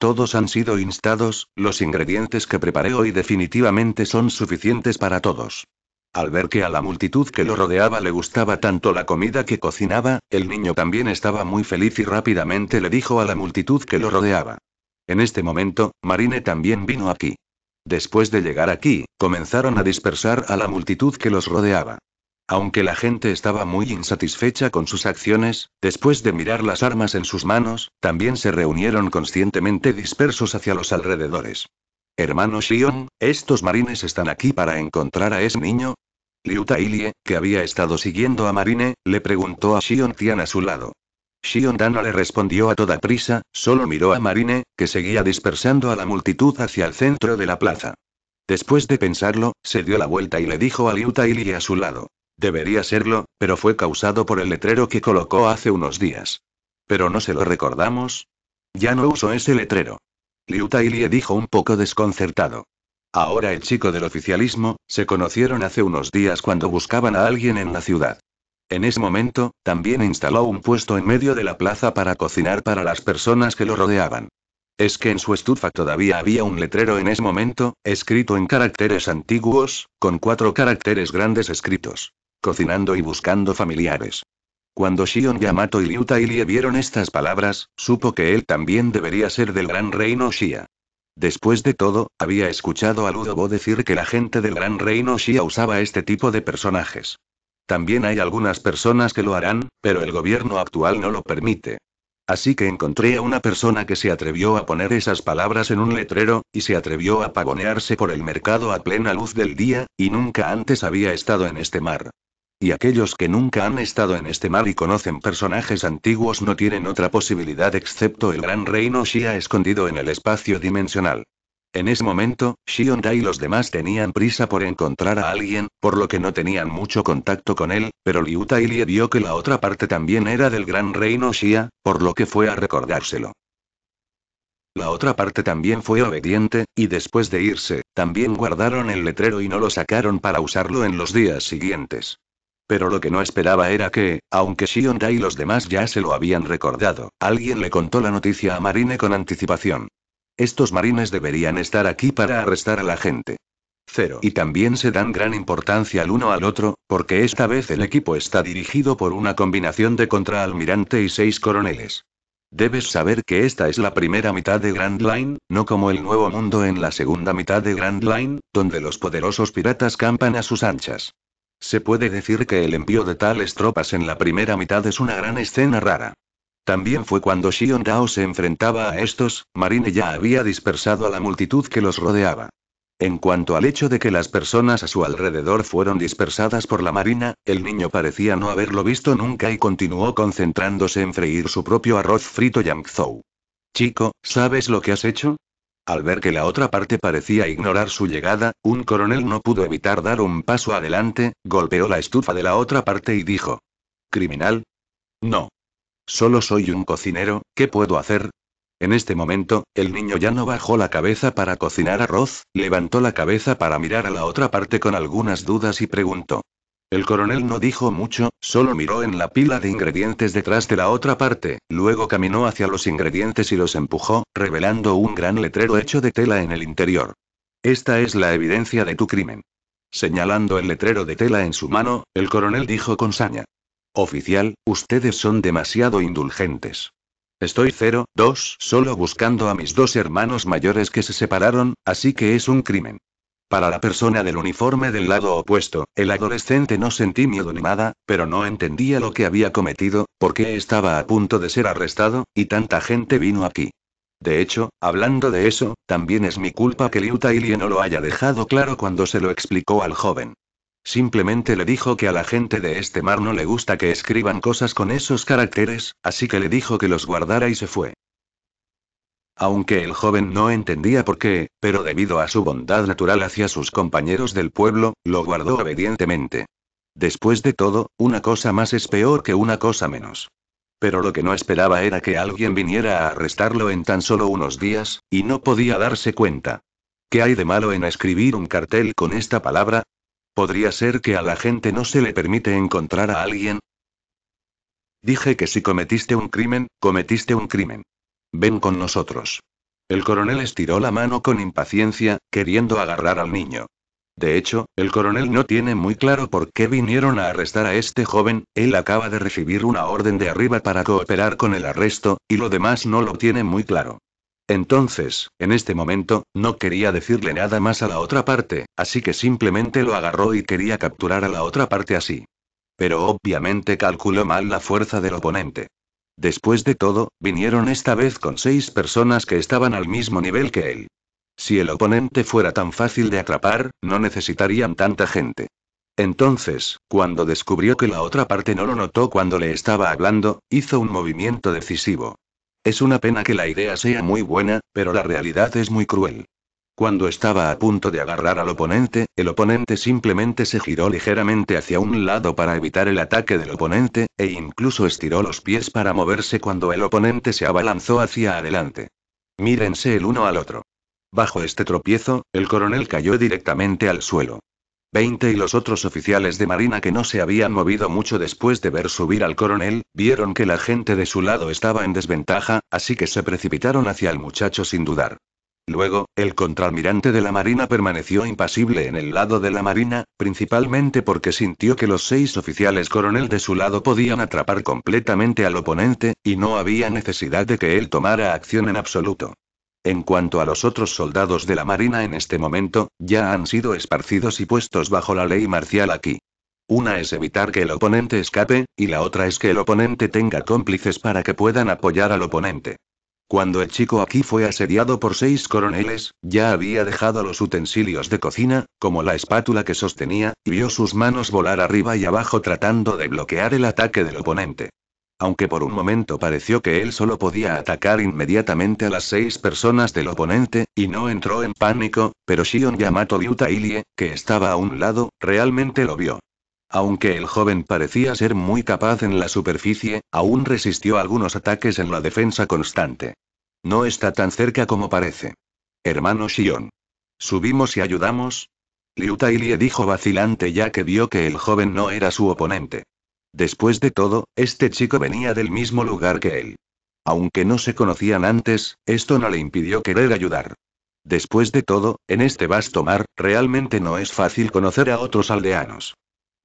Todos han sido instados, los ingredientes que preparé hoy definitivamente son suficientes para todos. Al ver que a la multitud que lo rodeaba le gustaba tanto la comida que cocinaba, el niño también estaba muy feliz y rápidamente le dijo a la multitud que lo rodeaba. En este momento, Marine también vino aquí. Después de llegar aquí, comenzaron a dispersar a la multitud que los rodeaba. Aunque la gente estaba muy insatisfecha con sus acciones, después de mirar las armas en sus manos, también se reunieron conscientemente dispersos hacia los alrededores. Hermano Shion, estos marines están aquí para encontrar a ese niño, Liu que había estado siguiendo a Marine, le preguntó a Xion Tian a su lado. Xion Dan no le respondió a toda prisa, solo miró a Marine, que seguía dispersando a la multitud hacia el centro de la plaza. Después de pensarlo, se dio la vuelta y le dijo a Liu Tailie a su lado. Debería serlo, pero fue causado por el letrero que colocó hace unos días. Pero no se lo recordamos. Ya no uso ese letrero. Liu Tailie dijo un poco desconcertado ahora el chico del oficialismo, se conocieron hace unos días cuando buscaban a alguien en la ciudad. En ese momento, también instaló un puesto en medio de la plaza para cocinar para las personas que lo rodeaban. Es que en su estufa todavía había un letrero en ese momento, escrito en caracteres antiguos, con cuatro caracteres grandes escritos. Cocinando y buscando familiares. Cuando Shion Yamato y Liu vieron estas palabras, supo que él también debería ser del gran reino Shia. Después de todo, había escuchado a Ludobo decir que la gente del Gran Reino Shia usaba este tipo de personajes. También hay algunas personas que lo harán, pero el gobierno actual no lo permite. Así que encontré a una persona que se atrevió a poner esas palabras en un letrero, y se atrevió a pagonearse por el mercado a plena luz del día, y nunca antes había estado en este mar. Y aquellos que nunca han estado en este mar y conocen personajes antiguos no tienen otra posibilidad excepto el gran reino Shia escondido en el espacio dimensional. En ese momento, Shionda y los demás tenían prisa por encontrar a alguien, por lo que no tenían mucho contacto con él, pero Liu Tailie vio que la otra parte también era del gran reino Shia, por lo que fue a recordárselo. La otra parte también fue obediente, y después de irse, también guardaron el letrero y no lo sacaron para usarlo en los días siguientes. Pero lo que no esperaba era que, aunque Shionda y los demás ya se lo habían recordado, alguien le contó la noticia a Marine con anticipación. Estos marines deberían estar aquí para arrestar a la gente. Cero. Y también se dan gran importancia al uno al otro, porque esta vez el equipo está dirigido por una combinación de contraalmirante y seis coroneles. Debes saber que esta es la primera mitad de Grand Line, no como el Nuevo Mundo en la segunda mitad de Grand Line, donde los poderosos piratas campan a sus anchas. Se puede decir que el envío de tales tropas en la primera mitad es una gran escena rara. También fue cuando Xion Dao se enfrentaba a estos, Marine ya había dispersado a la multitud que los rodeaba. En cuanto al hecho de que las personas a su alrededor fueron dispersadas por la marina, el niño parecía no haberlo visto nunca y continuó concentrándose en freír su propio arroz frito Yangzhou. Chico, ¿sabes lo que has hecho? Al ver que la otra parte parecía ignorar su llegada, un coronel no pudo evitar dar un paso adelante, golpeó la estufa de la otra parte y dijo. ¿Criminal? No. Solo soy un cocinero, ¿qué puedo hacer? En este momento, el niño ya no bajó la cabeza para cocinar arroz, levantó la cabeza para mirar a la otra parte con algunas dudas y preguntó. El coronel no dijo mucho, solo miró en la pila de ingredientes detrás de la otra parte, luego caminó hacia los ingredientes y los empujó, revelando un gran letrero hecho de tela en el interior. Esta es la evidencia de tu crimen. Señalando el letrero de tela en su mano, el coronel dijo con saña. Oficial, ustedes son demasiado indulgentes. Estoy cero, dos, solo buscando a mis dos hermanos mayores que se separaron, así que es un crimen. Para la persona del uniforme del lado opuesto, el adolescente no sentí miedo ni nada, pero no entendía lo que había cometido, porque estaba a punto de ser arrestado, y tanta gente vino aquí. De hecho, hablando de eso, también es mi culpa que Liu Tailie no lo haya dejado claro cuando se lo explicó al joven. Simplemente le dijo que a la gente de este mar no le gusta que escriban cosas con esos caracteres, así que le dijo que los guardara y se fue. Aunque el joven no entendía por qué, pero debido a su bondad natural hacia sus compañeros del pueblo, lo guardó obedientemente. Después de todo, una cosa más es peor que una cosa menos. Pero lo que no esperaba era que alguien viniera a arrestarlo en tan solo unos días, y no podía darse cuenta. ¿Qué hay de malo en escribir un cartel con esta palabra? ¿Podría ser que a la gente no se le permite encontrar a alguien? Dije que si cometiste un crimen, cometiste un crimen. Ven con nosotros. El coronel estiró la mano con impaciencia, queriendo agarrar al niño. De hecho, el coronel no tiene muy claro por qué vinieron a arrestar a este joven, él acaba de recibir una orden de arriba para cooperar con el arresto, y lo demás no lo tiene muy claro. Entonces, en este momento, no quería decirle nada más a la otra parte, así que simplemente lo agarró y quería capturar a la otra parte así. Pero obviamente calculó mal la fuerza del oponente. Después de todo, vinieron esta vez con seis personas que estaban al mismo nivel que él. Si el oponente fuera tan fácil de atrapar, no necesitarían tanta gente. Entonces, cuando descubrió que la otra parte no lo notó cuando le estaba hablando, hizo un movimiento decisivo. Es una pena que la idea sea muy buena, pero la realidad es muy cruel. Cuando estaba a punto de agarrar al oponente, el oponente simplemente se giró ligeramente hacia un lado para evitar el ataque del oponente, e incluso estiró los pies para moverse cuando el oponente se abalanzó hacia adelante. Mírense el uno al otro. Bajo este tropiezo, el coronel cayó directamente al suelo. Veinte y los otros oficiales de marina que no se habían movido mucho después de ver subir al coronel, vieron que la gente de su lado estaba en desventaja, así que se precipitaron hacia el muchacho sin dudar. Luego, el contraalmirante de la Marina permaneció impasible en el lado de la Marina, principalmente porque sintió que los seis oficiales coronel de su lado podían atrapar completamente al oponente, y no había necesidad de que él tomara acción en absoluto. En cuanto a los otros soldados de la Marina en este momento, ya han sido esparcidos y puestos bajo la ley marcial aquí. Una es evitar que el oponente escape, y la otra es que el oponente tenga cómplices para que puedan apoyar al oponente. Cuando el chico aquí fue asediado por seis coroneles, ya había dejado los utensilios de cocina, como la espátula que sostenía, y vio sus manos volar arriba y abajo tratando de bloquear el ataque del oponente. Aunque por un momento pareció que él solo podía atacar inmediatamente a las seis personas del oponente, y no entró en pánico, pero Shion Yamato Yuta Ilie, que estaba a un lado, realmente lo vio. Aunque el joven parecía ser muy capaz en la superficie, aún resistió algunos ataques en la defensa constante. No está tan cerca como parece. Hermano Shion. ¿Subimos y ayudamos? Liu Tai dijo vacilante ya que vio que el joven no era su oponente. Después de todo, este chico venía del mismo lugar que él. Aunque no se conocían antes, esto no le impidió querer ayudar. Después de todo, en este vasto mar, realmente no es fácil conocer a otros aldeanos.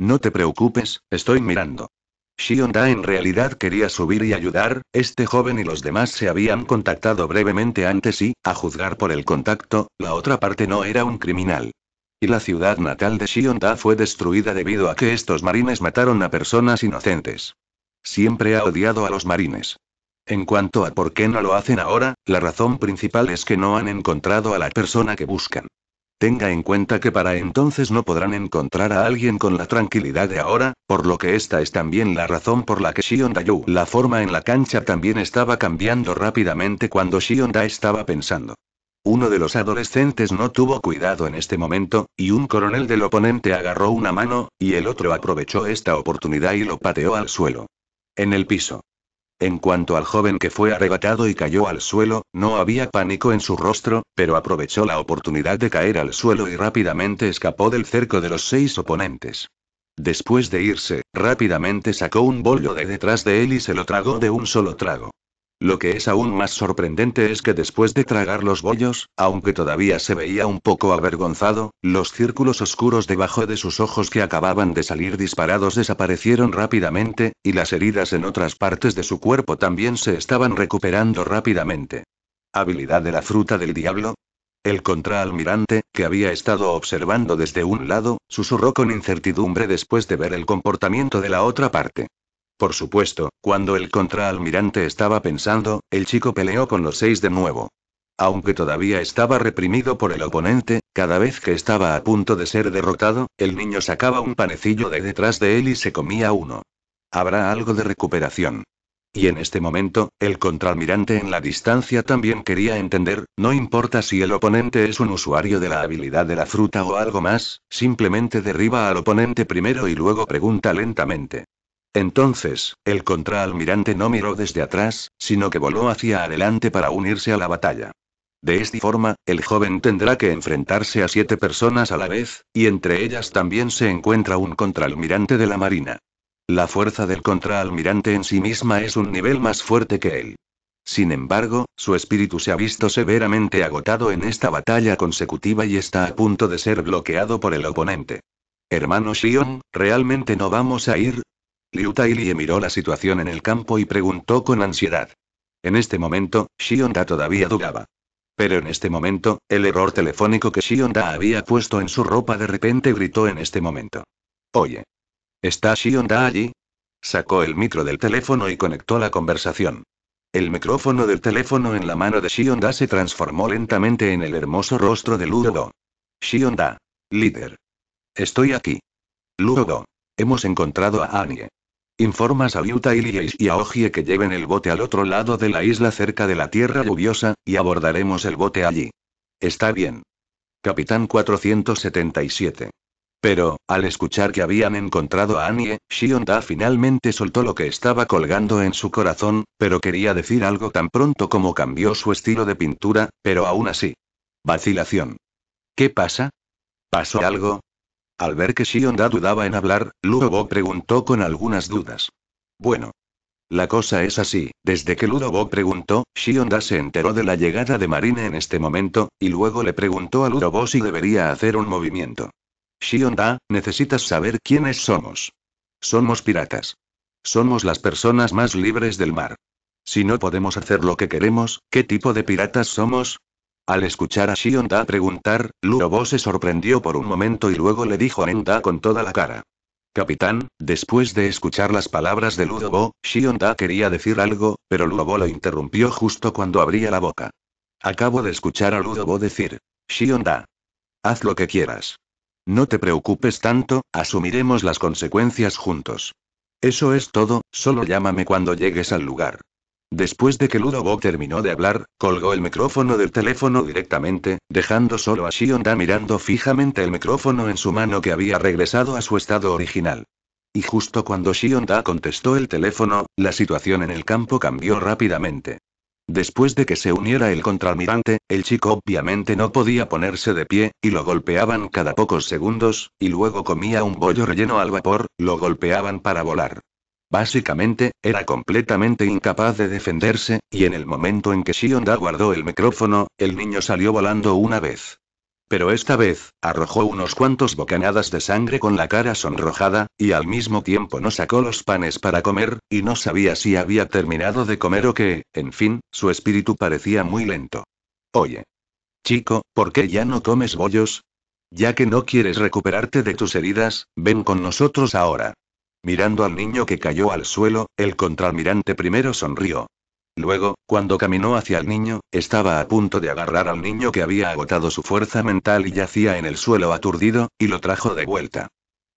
No te preocupes, estoy mirando. Shionda en realidad quería subir y ayudar, este joven y los demás se habían contactado brevemente antes y, a juzgar por el contacto, la otra parte no era un criminal. Y la ciudad natal de Shionda fue destruida debido a que estos marines mataron a personas inocentes. Siempre ha odiado a los marines. En cuanto a por qué no lo hacen ahora, la razón principal es que no han encontrado a la persona que buscan. Tenga en cuenta que para entonces no podrán encontrar a alguien con la tranquilidad de ahora, por lo que esta es también la razón por la que Shion Yu, La forma en la cancha también estaba cambiando rápidamente cuando Shion estaba pensando. Uno de los adolescentes no tuvo cuidado en este momento, y un coronel del oponente agarró una mano, y el otro aprovechó esta oportunidad y lo pateó al suelo. En el piso. En cuanto al joven que fue arrebatado y cayó al suelo, no había pánico en su rostro, pero aprovechó la oportunidad de caer al suelo y rápidamente escapó del cerco de los seis oponentes. Después de irse, rápidamente sacó un bollo de detrás de él y se lo tragó de un solo trago. Lo que es aún más sorprendente es que después de tragar los bollos, aunque todavía se veía un poco avergonzado, los círculos oscuros debajo de sus ojos que acababan de salir disparados desaparecieron rápidamente, y las heridas en otras partes de su cuerpo también se estaban recuperando rápidamente. Habilidad de la fruta del diablo, el contraalmirante, que había estado observando desde un lado, susurró con incertidumbre después de ver el comportamiento de la otra parte. Por supuesto, cuando el contraalmirante estaba pensando, el chico peleó con los seis de nuevo. Aunque todavía estaba reprimido por el oponente, cada vez que estaba a punto de ser derrotado, el niño sacaba un panecillo de detrás de él y se comía uno. Habrá algo de recuperación. Y en este momento, el contraalmirante en la distancia también quería entender, no importa si el oponente es un usuario de la habilidad de la fruta o algo más, simplemente derriba al oponente primero y luego pregunta lentamente, entonces, el contraalmirante no miró desde atrás, sino que voló hacia adelante para unirse a la batalla. De esta forma, el joven tendrá que enfrentarse a siete personas a la vez, y entre ellas también se encuentra un contraalmirante de la Marina. La fuerza del contraalmirante en sí misma es un nivel más fuerte que él. Sin embargo, su espíritu se ha visto severamente agotado en esta batalla consecutiva y está a punto de ser bloqueado por el oponente. Hermano Shion, realmente no vamos a ir, Liu Tailie miró la situación en el campo y preguntó con ansiedad. En este momento, Xionda todavía dudaba. Pero en este momento, el error telefónico que Xionda había puesto en su ropa de repente gritó en este momento. Oye. ¿Está Xionda allí? Sacó el micro del teléfono y conectó la conversación. El micrófono del teléfono en la mano de Xionda se transformó lentamente en el hermoso rostro de Ludo. Xionda. Líder. Estoy aquí. Ludodo. Hemos encontrado a Annie. Informas a y Liege y a Ogie que lleven el bote al otro lado de la isla cerca de la tierra lluviosa, y abordaremos el bote allí. Está bien. Capitán 477. Pero, al escuchar que habían encontrado a Annie, Shionda finalmente soltó lo que estaba colgando en su corazón, pero quería decir algo tan pronto como cambió su estilo de pintura, pero aún así. Vacilación. ¿Qué pasa? ¿Pasó algo? Al ver que Shionda dudaba en hablar, Ludobok preguntó con algunas dudas. Bueno. La cosa es así, desde que Ludobok preguntó, Shionda se enteró de la llegada de Marine en este momento, y luego le preguntó a Ludobok si debería hacer un movimiento. Shionda, necesitas saber quiénes somos. Somos piratas. Somos las personas más libres del mar. Si no podemos hacer lo que queremos, ¿qué tipo de piratas somos? Al escuchar a Shionda preguntar, Ludobo se sorprendió por un momento y luego le dijo a Nenda con toda la cara. Capitán, después de escuchar las palabras de Ludobo, Shionda quería decir algo, pero Ludobo lo interrumpió justo cuando abría la boca. Acabo de escuchar a Ludobo decir. Shionda. Haz lo que quieras. No te preocupes tanto, asumiremos las consecuencias juntos. Eso es todo, solo llámame cuando llegues al lugar. Después de que Bob terminó de hablar, colgó el micrófono del teléfono directamente, dejando solo a Shionda mirando fijamente el micrófono en su mano que había regresado a su estado original. Y justo cuando Shionda contestó el teléfono, la situación en el campo cambió rápidamente. Después de que se uniera el contraalmirante, el chico obviamente no podía ponerse de pie, y lo golpeaban cada pocos segundos, y luego comía un bollo relleno al vapor, lo golpeaban para volar. Básicamente, era completamente incapaz de defenderse, y en el momento en que Shionda guardó el micrófono, el niño salió volando una vez. Pero esta vez, arrojó unos cuantos bocanadas de sangre con la cara sonrojada, y al mismo tiempo no sacó los panes para comer, y no sabía si había terminado de comer o qué, en fin, su espíritu parecía muy lento. Oye. Chico, ¿por qué ya no comes bollos? Ya que no quieres recuperarte de tus heridas, ven con nosotros ahora. Mirando al niño que cayó al suelo, el contralmirante primero sonrió. Luego, cuando caminó hacia el niño, estaba a punto de agarrar al niño que había agotado su fuerza mental y yacía en el suelo aturdido, y lo trajo de vuelta.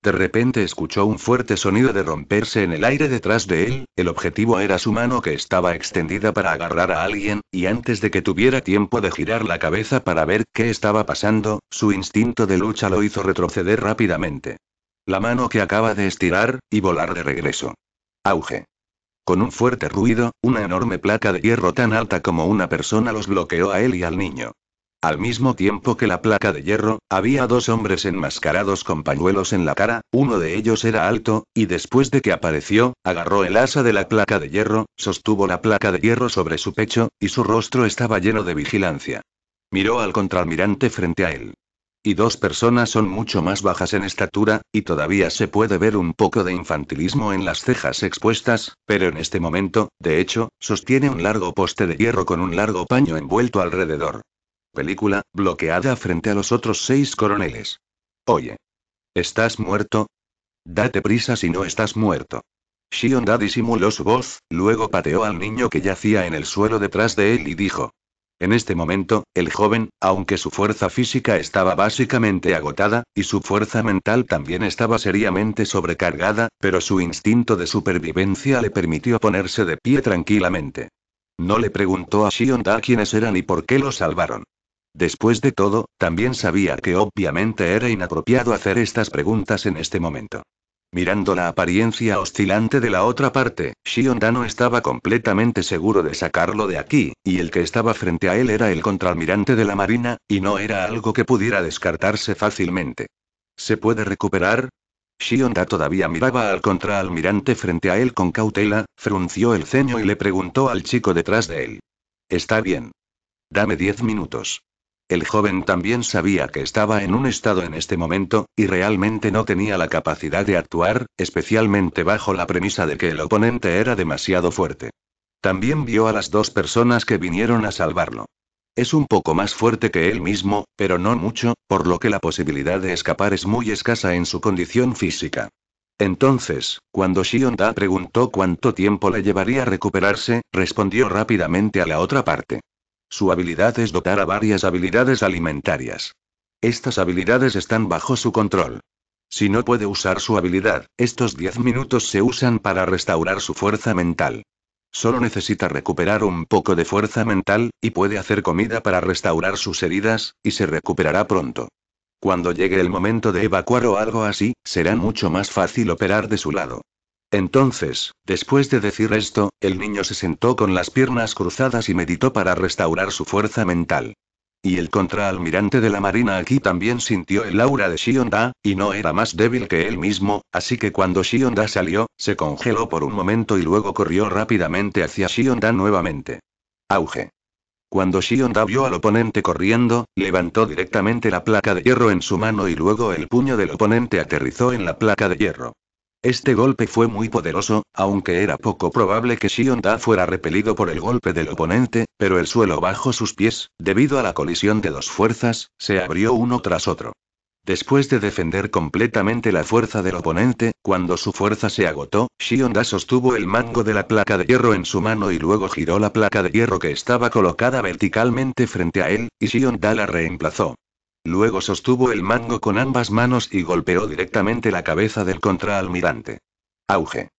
De repente escuchó un fuerte sonido de romperse en el aire detrás de él, el objetivo era su mano que estaba extendida para agarrar a alguien, y antes de que tuviera tiempo de girar la cabeza para ver qué estaba pasando, su instinto de lucha lo hizo retroceder rápidamente. La mano que acaba de estirar, y volar de regreso. Auge. Con un fuerte ruido, una enorme placa de hierro tan alta como una persona los bloqueó a él y al niño. Al mismo tiempo que la placa de hierro, había dos hombres enmascarados con pañuelos en la cara, uno de ellos era alto, y después de que apareció, agarró el asa de la placa de hierro, sostuvo la placa de hierro sobre su pecho, y su rostro estaba lleno de vigilancia. Miró al contraalmirante frente a él y dos personas son mucho más bajas en estatura, y todavía se puede ver un poco de infantilismo en las cejas expuestas, pero en este momento, de hecho, sostiene un largo poste de hierro con un largo paño envuelto alrededor. Película, bloqueada frente a los otros seis coroneles. Oye. ¿Estás muerto? Date prisa si no estás muerto. Shionda disimuló su voz, luego pateó al niño que yacía en el suelo detrás de él y dijo, en este momento, el joven, aunque su fuerza física estaba básicamente agotada, y su fuerza mental también estaba seriamente sobrecargada, pero su instinto de supervivencia le permitió ponerse de pie tranquilamente. No le preguntó a Shionda quiénes eran y por qué lo salvaron. Después de todo, también sabía que obviamente era inapropiado hacer estas preguntas en este momento. Mirando la apariencia oscilante de la otra parte, Shionda no estaba completamente seguro de sacarlo de aquí, y el que estaba frente a él era el contraalmirante de la Marina, y no era algo que pudiera descartarse fácilmente. ¿Se puede recuperar? Shionda todavía miraba al contraalmirante frente a él con cautela, frunció el ceño y le preguntó al chico detrás de él. Está bien. Dame diez minutos. El joven también sabía que estaba en un estado en este momento, y realmente no tenía la capacidad de actuar, especialmente bajo la premisa de que el oponente era demasiado fuerte. También vio a las dos personas que vinieron a salvarlo. Es un poco más fuerte que él mismo, pero no mucho, por lo que la posibilidad de escapar es muy escasa en su condición física. Entonces, cuando Shionda preguntó cuánto tiempo le llevaría a recuperarse, respondió rápidamente a la otra parte. Su habilidad es dotar a varias habilidades alimentarias. Estas habilidades están bajo su control. Si no puede usar su habilidad, estos 10 minutos se usan para restaurar su fuerza mental. Solo necesita recuperar un poco de fuerza mental, y puede hacer comida para restaurar sus heridas, y se recuperará pronto. Cuando llegue el momento de evacuar o algo así, será mucho más fácil operar de su lado. Entonces, después de decir esto, el niño se sentó con las piernas cruzadas y meditó para restaurar su fuerza mental. Y el contraalmirante de la Marina aquí también sintió el aura de Shionda, y no era más débil que él mismo, así que cuando Shionda salió, se congeló por un momento y luego corrió rápidamente hacia Shionda nuevamente. Auge. Cuando Shionda vio al oponente corriendo, levantó directamente la placa de hierro en su mano y luego el puño del oponente aterrizó en la placa de hierro. Este golpe fue muy poderoso, aunque era poco probable que Shionda fuera repelido por el golpe del oponente, pero el suelo bajo sus pies, debido a la colisión de dos fuerzas, se abrió uno tras otro. Después de defender completamente la fuerza del oponente, cuando su fuerza se agotó, Shionda sostuvo el mango de la placa de hierro en su mano y luego giró la placa de hierro que estaba colocada verticalmente frente a él, y Shionda la reemplazó. Luego sostuvo el mango con ambas manos y golpeó directamente la cabeza del contraalmirante. Auge.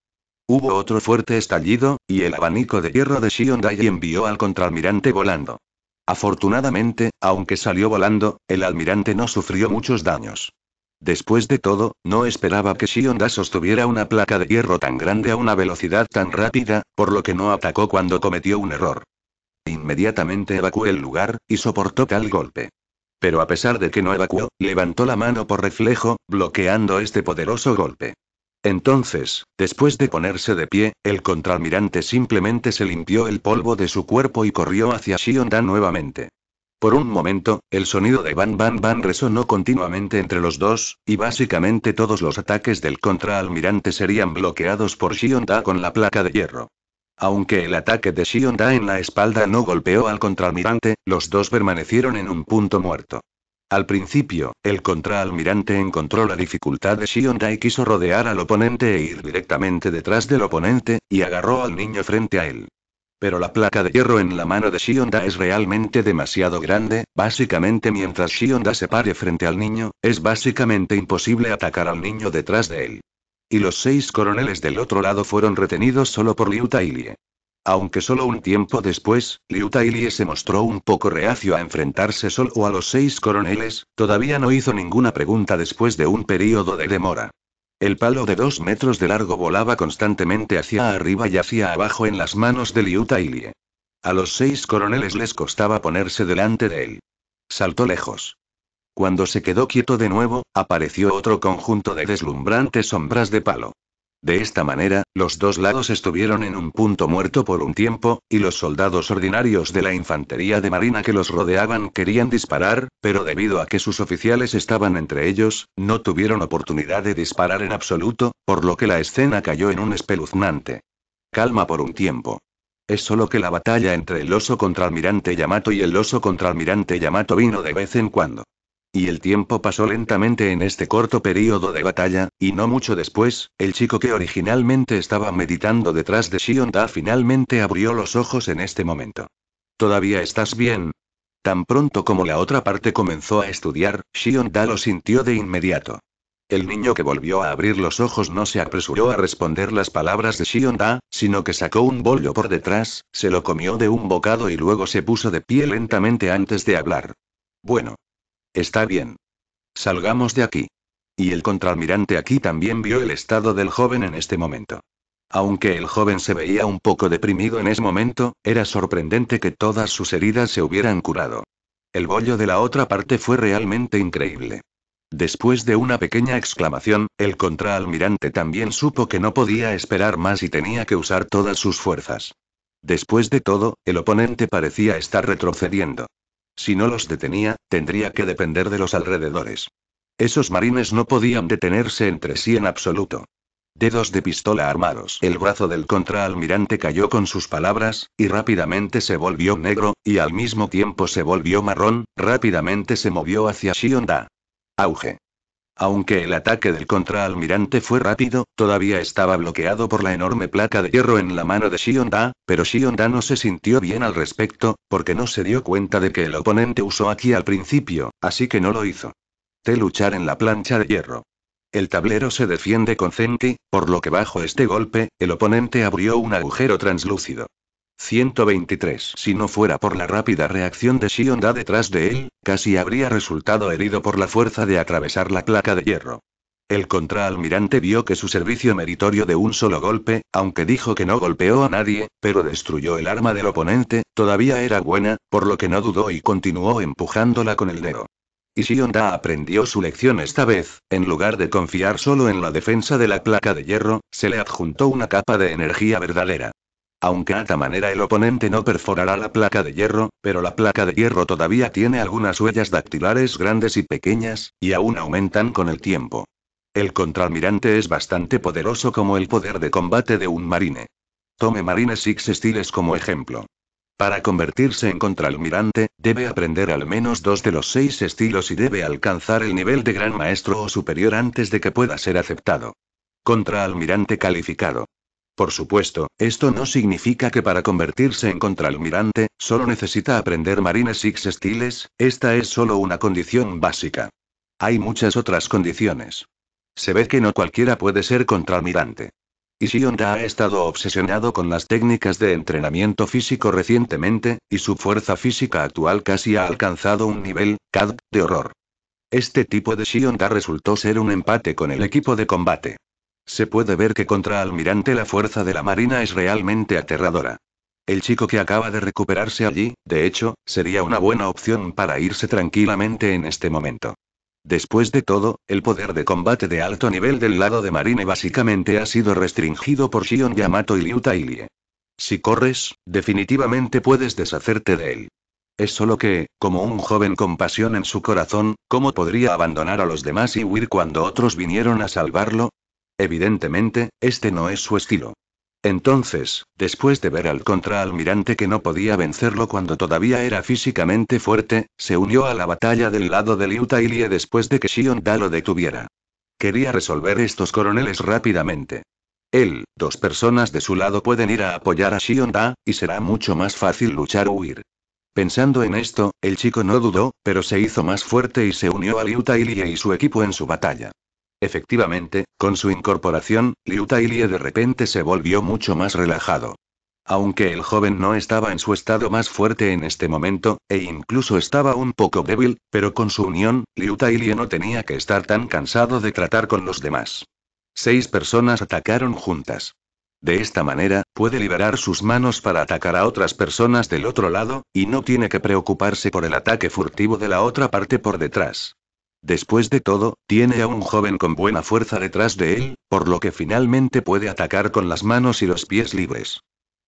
Hubo otro fuerte estallido, y el abanico de hierro de y envió al contraalmirante volando. Afortunadamente, aunque salió volando, el almirante no sufrió muchos daños. Después de todo, no esperaba que Shionda sostuviera una placa de hierro tan grande a una velocidad tan rápida, por lo que no atacó cuando cometió un error. Inmediatamente evacuó el lugar, y soportó tal golpe. Pero a pesar de que no evacuó, levantó la mano por reflejo, bloqueando este poderoso golpe. Entonces, después de ponerse de pie, el contraalmirante simplemente se limpió el polvo de su cuerpo y corrió hacia Shionda nuevamente. Por un momento, el sonido de Ban Ban Ban resonó continuamente entre los dos, y básicamente todos los ataques del contraalmirante serían bloqueados por Shionda con la placa de hierro. Aunque el ataque de Shionda en la espalda no golpeó al contraalmirante, los dos permanecieron en un punto muerto. Al principio, el contraalmirante encontró la dificultad de Shionda y quiso rodear al oponente e ir directamente detrás del oponente, y agarró al niño frente a él. Pero la placa de hierro en la mano de Shionda es realmente demasiado grande, básicamente mientras Shionda se pare frente al niño, es básicamente imposible atacar al niño detrás de él y los seis coroneles del otro lado fueron retenidos solo por Liu Aunque solo un tiempo después, Liu se mostró un poco reacio a enfrentarse solo a los seis coroneles, todavía no hizo ninguna pregunta después de un período de demora. El palo de dos metros de largo volaba constantemente hacia arriba y hacia abajo en las manos de Liu A los seis coroneles les costaba ponerse delante de él. Saltó lejos. Cuando se quedó quieto de nuevo, apareció otro conjunto de deslumbrantes sombras de palo. De esta manera, los dos lados estuvieron en un punto muerto por un tiempo, y los soldados ordinarios de la infantería de marina que los rodeaban querían disparar, pero debido a que sus oficiales estaban entre ellos, no tuvieron oportunidad de disparar en absoluto, por lo que la escena cayó en un espeluznante. Calma por un tiempo. Es solo que la batalla entre el oso contra almirante Yamato y el oso contra almirante Yamato vino de vez en cuando. Y el tiempo pasó lentamente en este corto periodo de batalla, y no mucho después, el chico que originalmente estaba meditando detrás de Shionda finalmente abrió los ojos en este momento. ¿Todavía estás bien? Tan pronto como la otra parte comenzó a estudiar, Shionda lo sintió de inmediato. El niño que volvió a abrir los ojos no se apresuró a responder las palabras de Shionda, sino que sacó un bollo por detrás, se lo comió de un bocado y luego se puso de pie lentamente antes de hablar. Bueno, Está bien. Salgamos de aquí. Y el contraalmirante aquí también vio el estado del joven en este momento. Aunque el joven se veía un poco deprimido en ese momento, era sorprendente que todas sus heridas se hubieran curado. El bollo de la otra parte fue realmente increíble. Después de una pequeña exclamación, el contraalmirante también supo que no podía esperar más y tenía que usar todas sus fuerzas. Después de todo, el oponente parecía estar retrocediendo. Si no los detenía, tendría que depender de los alrededores. Esos marines no podían detenerse entre sí en absoluto. Dedos de pistola armados. El brazo del contraalmirante cayó con sus palabras, y rápidamente se volvió negro, y al mismo tiempo se volvió marrón, rápidamente se movió hacia Shionda. Auge. Aunque el ataque del contraalmirante fue rápido, todavía estaba bloqueado por la enorme placa de hierro en la mano de Shionda, pero Shionda no se sintió bien al respecto, porque no se dio cuenta de que el oponente usó aquí al principio, así que no lo hizo. T luchar en la plancha de hierro. El tablero se defiende con Zenki, por lo que bajo este golpe, el oponente abrió un agujero translúcido. 123. Si no fuera por la rápida reacción de Shionda detrás de él, casi habría resultado herido por la fuerza de atravesar la placa de hierro. El contraalmirante vio que su servicio meritorio de un solo golpe, aunque dijo que no golpeó a nadie, pero destruyó el arma del oponente, todavía era buena, por lo que no dudó y continuó empujándola con el dedo. Y Shionda aprendió su lección esta vez, en lugar de confiar solo en la defensa de la placa de hierro, se le adjuntó una capa de energía verdadera. Aunque a esta manera el oponente no perforará la placa de hierro, pero la placa de hierro todavía tiene algunas huellas dactilares grandes y pequeñas, y aún aumentan con el tiempo. El contraalmirante es bastante poderoso como el poder de combate de un marine. Tome Marine Six Stiles como ejemplo. Para convertirse en contraalmirante, debe aprender al menos dos de los seis estilos y debe alcanzar el nivel de gran maestro o superior antes de que pueda ser aceptado. Contraalmirante calificado. Por supuesto, esto no significa que para convertirse en contralmirante, solo necesita aprender Marines Six Estiles, esta es solo una condición básica. Hay muchas otras condiciones. Se ve que no cualquiera puede ser contralmirante. Y Shionda ha estado obsesionado con las técnicas de entrenamiento físico recientemente, y su fuerza física actual casi ha alcanzado un nivel, CAD, de horror. Este tipo de Shionda resultó ser un empate con el equipo de combate. Se puede ver que contra Almirante la fuerza de la Marina es realmente aterradora. El chico que acaba de recuperarse allí, de hecho, sería una buena opción para irse tranquilamente en este momento. Después de todo, el poder de combate de alto nivel del lado de Marine básicamente ha sido restringido por Shion Yamato y Liu Si corres, definitivamente puedes deshacerte de él. Es solo que, como un joven con pasión en su corazón, ¿cómo podría abandonar a los demás y huir cuando otros vinieron a salvarlo? Evidentemente, este no es su estilo. Entonces, después de ver al contraalmirante que no podía vencerlo cuando todavía era físicamente fuerte, se unió a la batalla del lado de Liu Tailie después de que Xionda lo detuviera. Quería resolver estos coroneles rápidamente. Él, dos personas de su lado pueden ir a apoyar a Xionda, y será mucho más fácil luchar o huir. Pensando en esto, el chico no dudó, pero se hizo más fuerte y se unió a Liu y su equipo en su batalla. Efectivamente, con su incorporación, Liu Tailie de repente se volvió mucho más relajado. Aunque el joven no estaba en su estado más fuerte en este momento, e incluso estaba un poco débil, pero con su unión, Liu Tailie no tenía que estar tan cansado de tratar con los demás. Seis personas atacaron juntas. De esta manera, puede liberar sus manos para atacar a otras personas del otro lado, y no tiene que preocuparse por el ataque furtivo de la otra parte por detrás. Después de todo, tiene a un joven con buena fuerza detrás de él, por lo que finalmente puede atacar con las manos y los pies libres.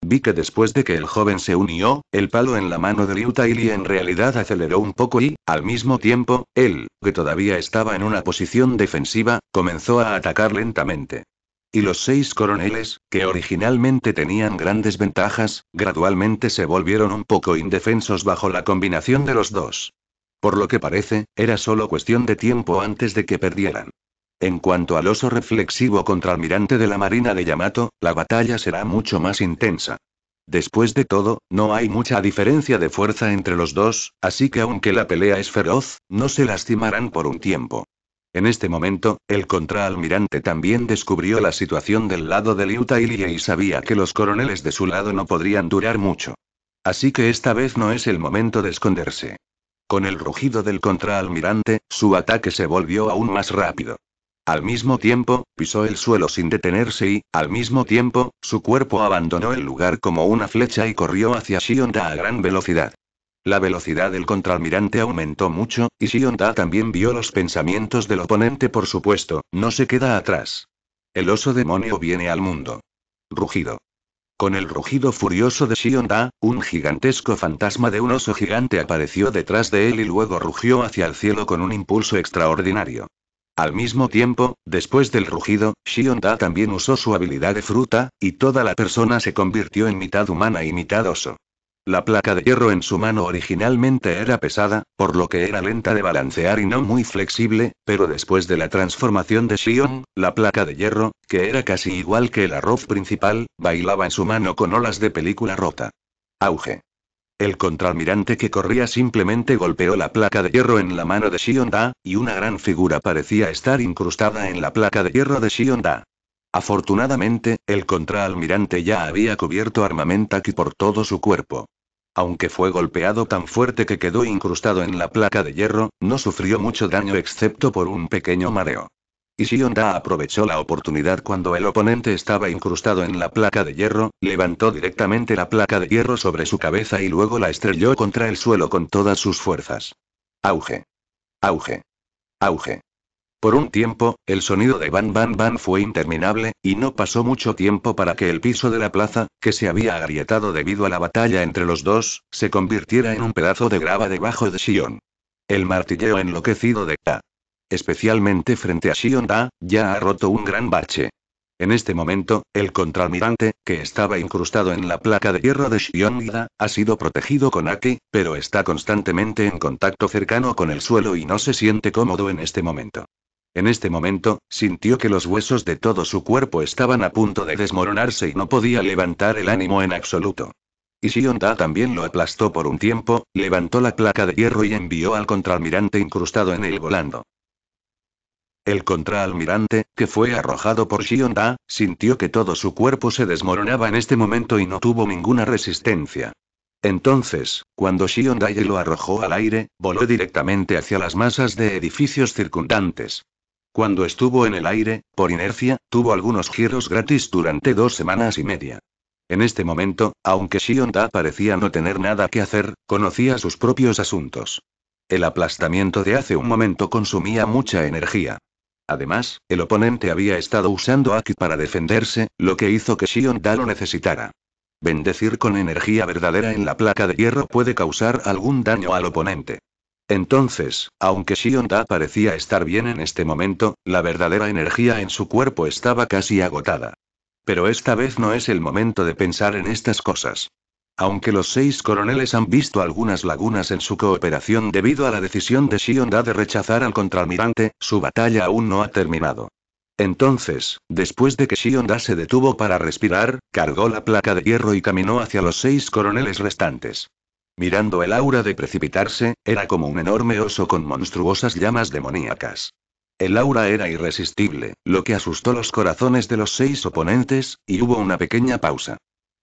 Vi que después de que el joven se unió, el palo en la mano de Liu Taili en realidad aceleró un poco y, al mismo tiempo, él, que todavía estaba en una posición defensiva, comenzó a atacar lentamente. Y los seis coroneles, que originalmente tenían grandes ventajas, gradualmente se volvieron un poco indefensos bajo la combinación de los dos. Por lo que parece, era solo cuestión de tiempo antes de que perdieran. En cuanto al oso reflexivo contraalmirante de la Marina de Yamato, la batalla será mucho más intensa. Después de todo, no hay mucha diferencia de fuerza entre los dos, así que aunque la pelea es feroz, no se lastimarán por un tiempo. En este momento, el contraalmirante también descubrió la situación del lado de Liu Tailie y sabía que los coroneles de su lado no podrían durar mucho. Así que esta vez no es el momento de esconderse. Con el rugido del contraalmirante, su ataque se volvió aún más rápido. Al mismo tiempo, pisó el suelo sin detenerse y, al mismo tiempo, su cuerpo abandonó el lugar como una flecha y corrió hacia Shionda a gran velocidad. La velocidad del contraalmirante aumentó mucho, y Shionda también vio los pensamientos del oponente por supuesto, no se queda atrás. El oso demonio viene al mundo. Rugido. Con el rugido furioso de Shionda, un gigantesco fantasma de un oso gigante apareció detrás de él y luego rugió hacia el cielo con un impulso extraordinario. Al mismo tiempo, después del rugido, Shionda también usó su habilidad de fruta, y toda la persona se convirtió en mitad humana y mitad oso. La placa de hierro en su mano originalmente era pesada, por lo que era lenta de balancear y no muy flexible, pero después de la transformación de Shion, la placa de hierro, que era casi igual que el arroz principal, bailaba en su mano con olas de película rota. Auge. El contraalmirante que corría simplemente golpeó la placa de hierro en la mano de Shion Da, y una gran figura parecía estar incrustada en la placa de hierro de Shion Da. Afortunadamente, el contraalmirante ya había cubierto armamenta aquí por todo su cuerpo. Aunque fue golpeado tan fuerte que quedó incrustado en la placa de hierro, no sufrió mucho daño excepto por un pequeño mareo. Y si aprovechó la oportunidad cuando el oponente estaba incrustado en la placa de hierro, levantó directamente la placa de hierro sobre su cabeza y luego la estrelló contra el suelo con todas sus fuerzas. Auge. Auge. Auge. Por un tiempo, el sonido de Van ban ban fue interminable, y no pasó mucho tiempo para que el piso de la plaza, que se había agrietado debido a la batalla entre los dos, se convirtiera en un pedazo de grava debajo de Shion. El martilleo enloquecido de K. Especialmente frente a Shion Da, ya ha roto un gran bache. En este momento, el contraalmirante, que estaba incrustado en la placa de hierro de Da ha sido protegido con Aki, pero está constantemente en contacto cercano con el suelo y no se siente cómodo en este momento. En este momento, sintió que los huesos de todo su cuerpo estaban a punto de desmoronarse y no podía levantar el ánimo en absoluto. Y Shionda también lo aplastó por un tiempo, levantó la placa de hierro y envió al contraalmirante incrustado en él volando. El contraalmirante, que fue arrojado por Shionda, sintió que todo su cuerpo se desmoronaba en este momento y no tuvo ninguna resistencia. Entonces, cuando y lo arrojó al aire, voló directamente hacia las masas de edificios circundantes. Cuando estuvo en el aire, por inercia, tuvo algunos giros gratis durante dos semanas y media. En este momento, aunque Shionda parecía no tener nada que hacer, conocía sus propios asuntos. El aplastamiento de hace un momento consumía mucha energía. Además, el oponente había estado usando Aki para defenderse, lo que hizo que Shionda lo necesitara. Bendecir con energía verdadera en la placa de hierro puede causar algún daño al oponente. Entonces, aunque Xionda parecía estar bien en este momento, la verdadera energía en su cuerpo estaba casi agotada. Pero esta vez no es el momento de pensar en estas cosas. Aunque los seis coroneles han visto algunas lagunas en su cooperación debido a la decisión de Xionda de rechazar al contralmirante, su batalla aún no ha terminado. Entonces, después de que Xionda se detuvo para respirar, cargó la placa de hierro y caminó hacia los seis coroneles restantes. Mirando el aura de precipitarse, era como un enorme oso con monstruosas llamas demoníacas. El aura era irresistible, lo que asustó los corazones de los seis oponentes, y hubo una pequeña pausa.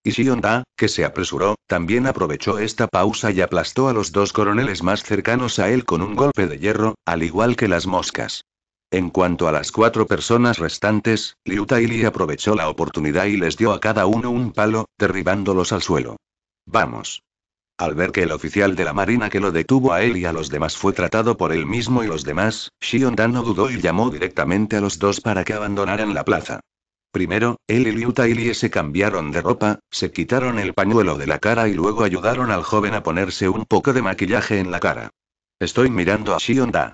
Y Sionda, que se apresuró, también aprovechó esta pausa y aplastó a los dos coroneles más cercanos a él con un golpe de hierro, al igual que las moscas. En cuanto a las cuatro personas restantes, Liu Li aprovechó la oportunidad y les dio a cada uno un palo, derribándolos al suelo. Vamos. Al ver que el oficial de la marina que lo detuvo a él y a los demás fue tratado por él mismo y los demás, Shion no dudó y llamó directamente a los dos para que abandonaran la plaza. Primero, él y Liu Tailie se cambiaron de ropa, se quitaron el pañuelo de la cara y luego ayudaron al joven a ponerse un poco de maquillaje en la cara. Estoy mirando a Shion Da.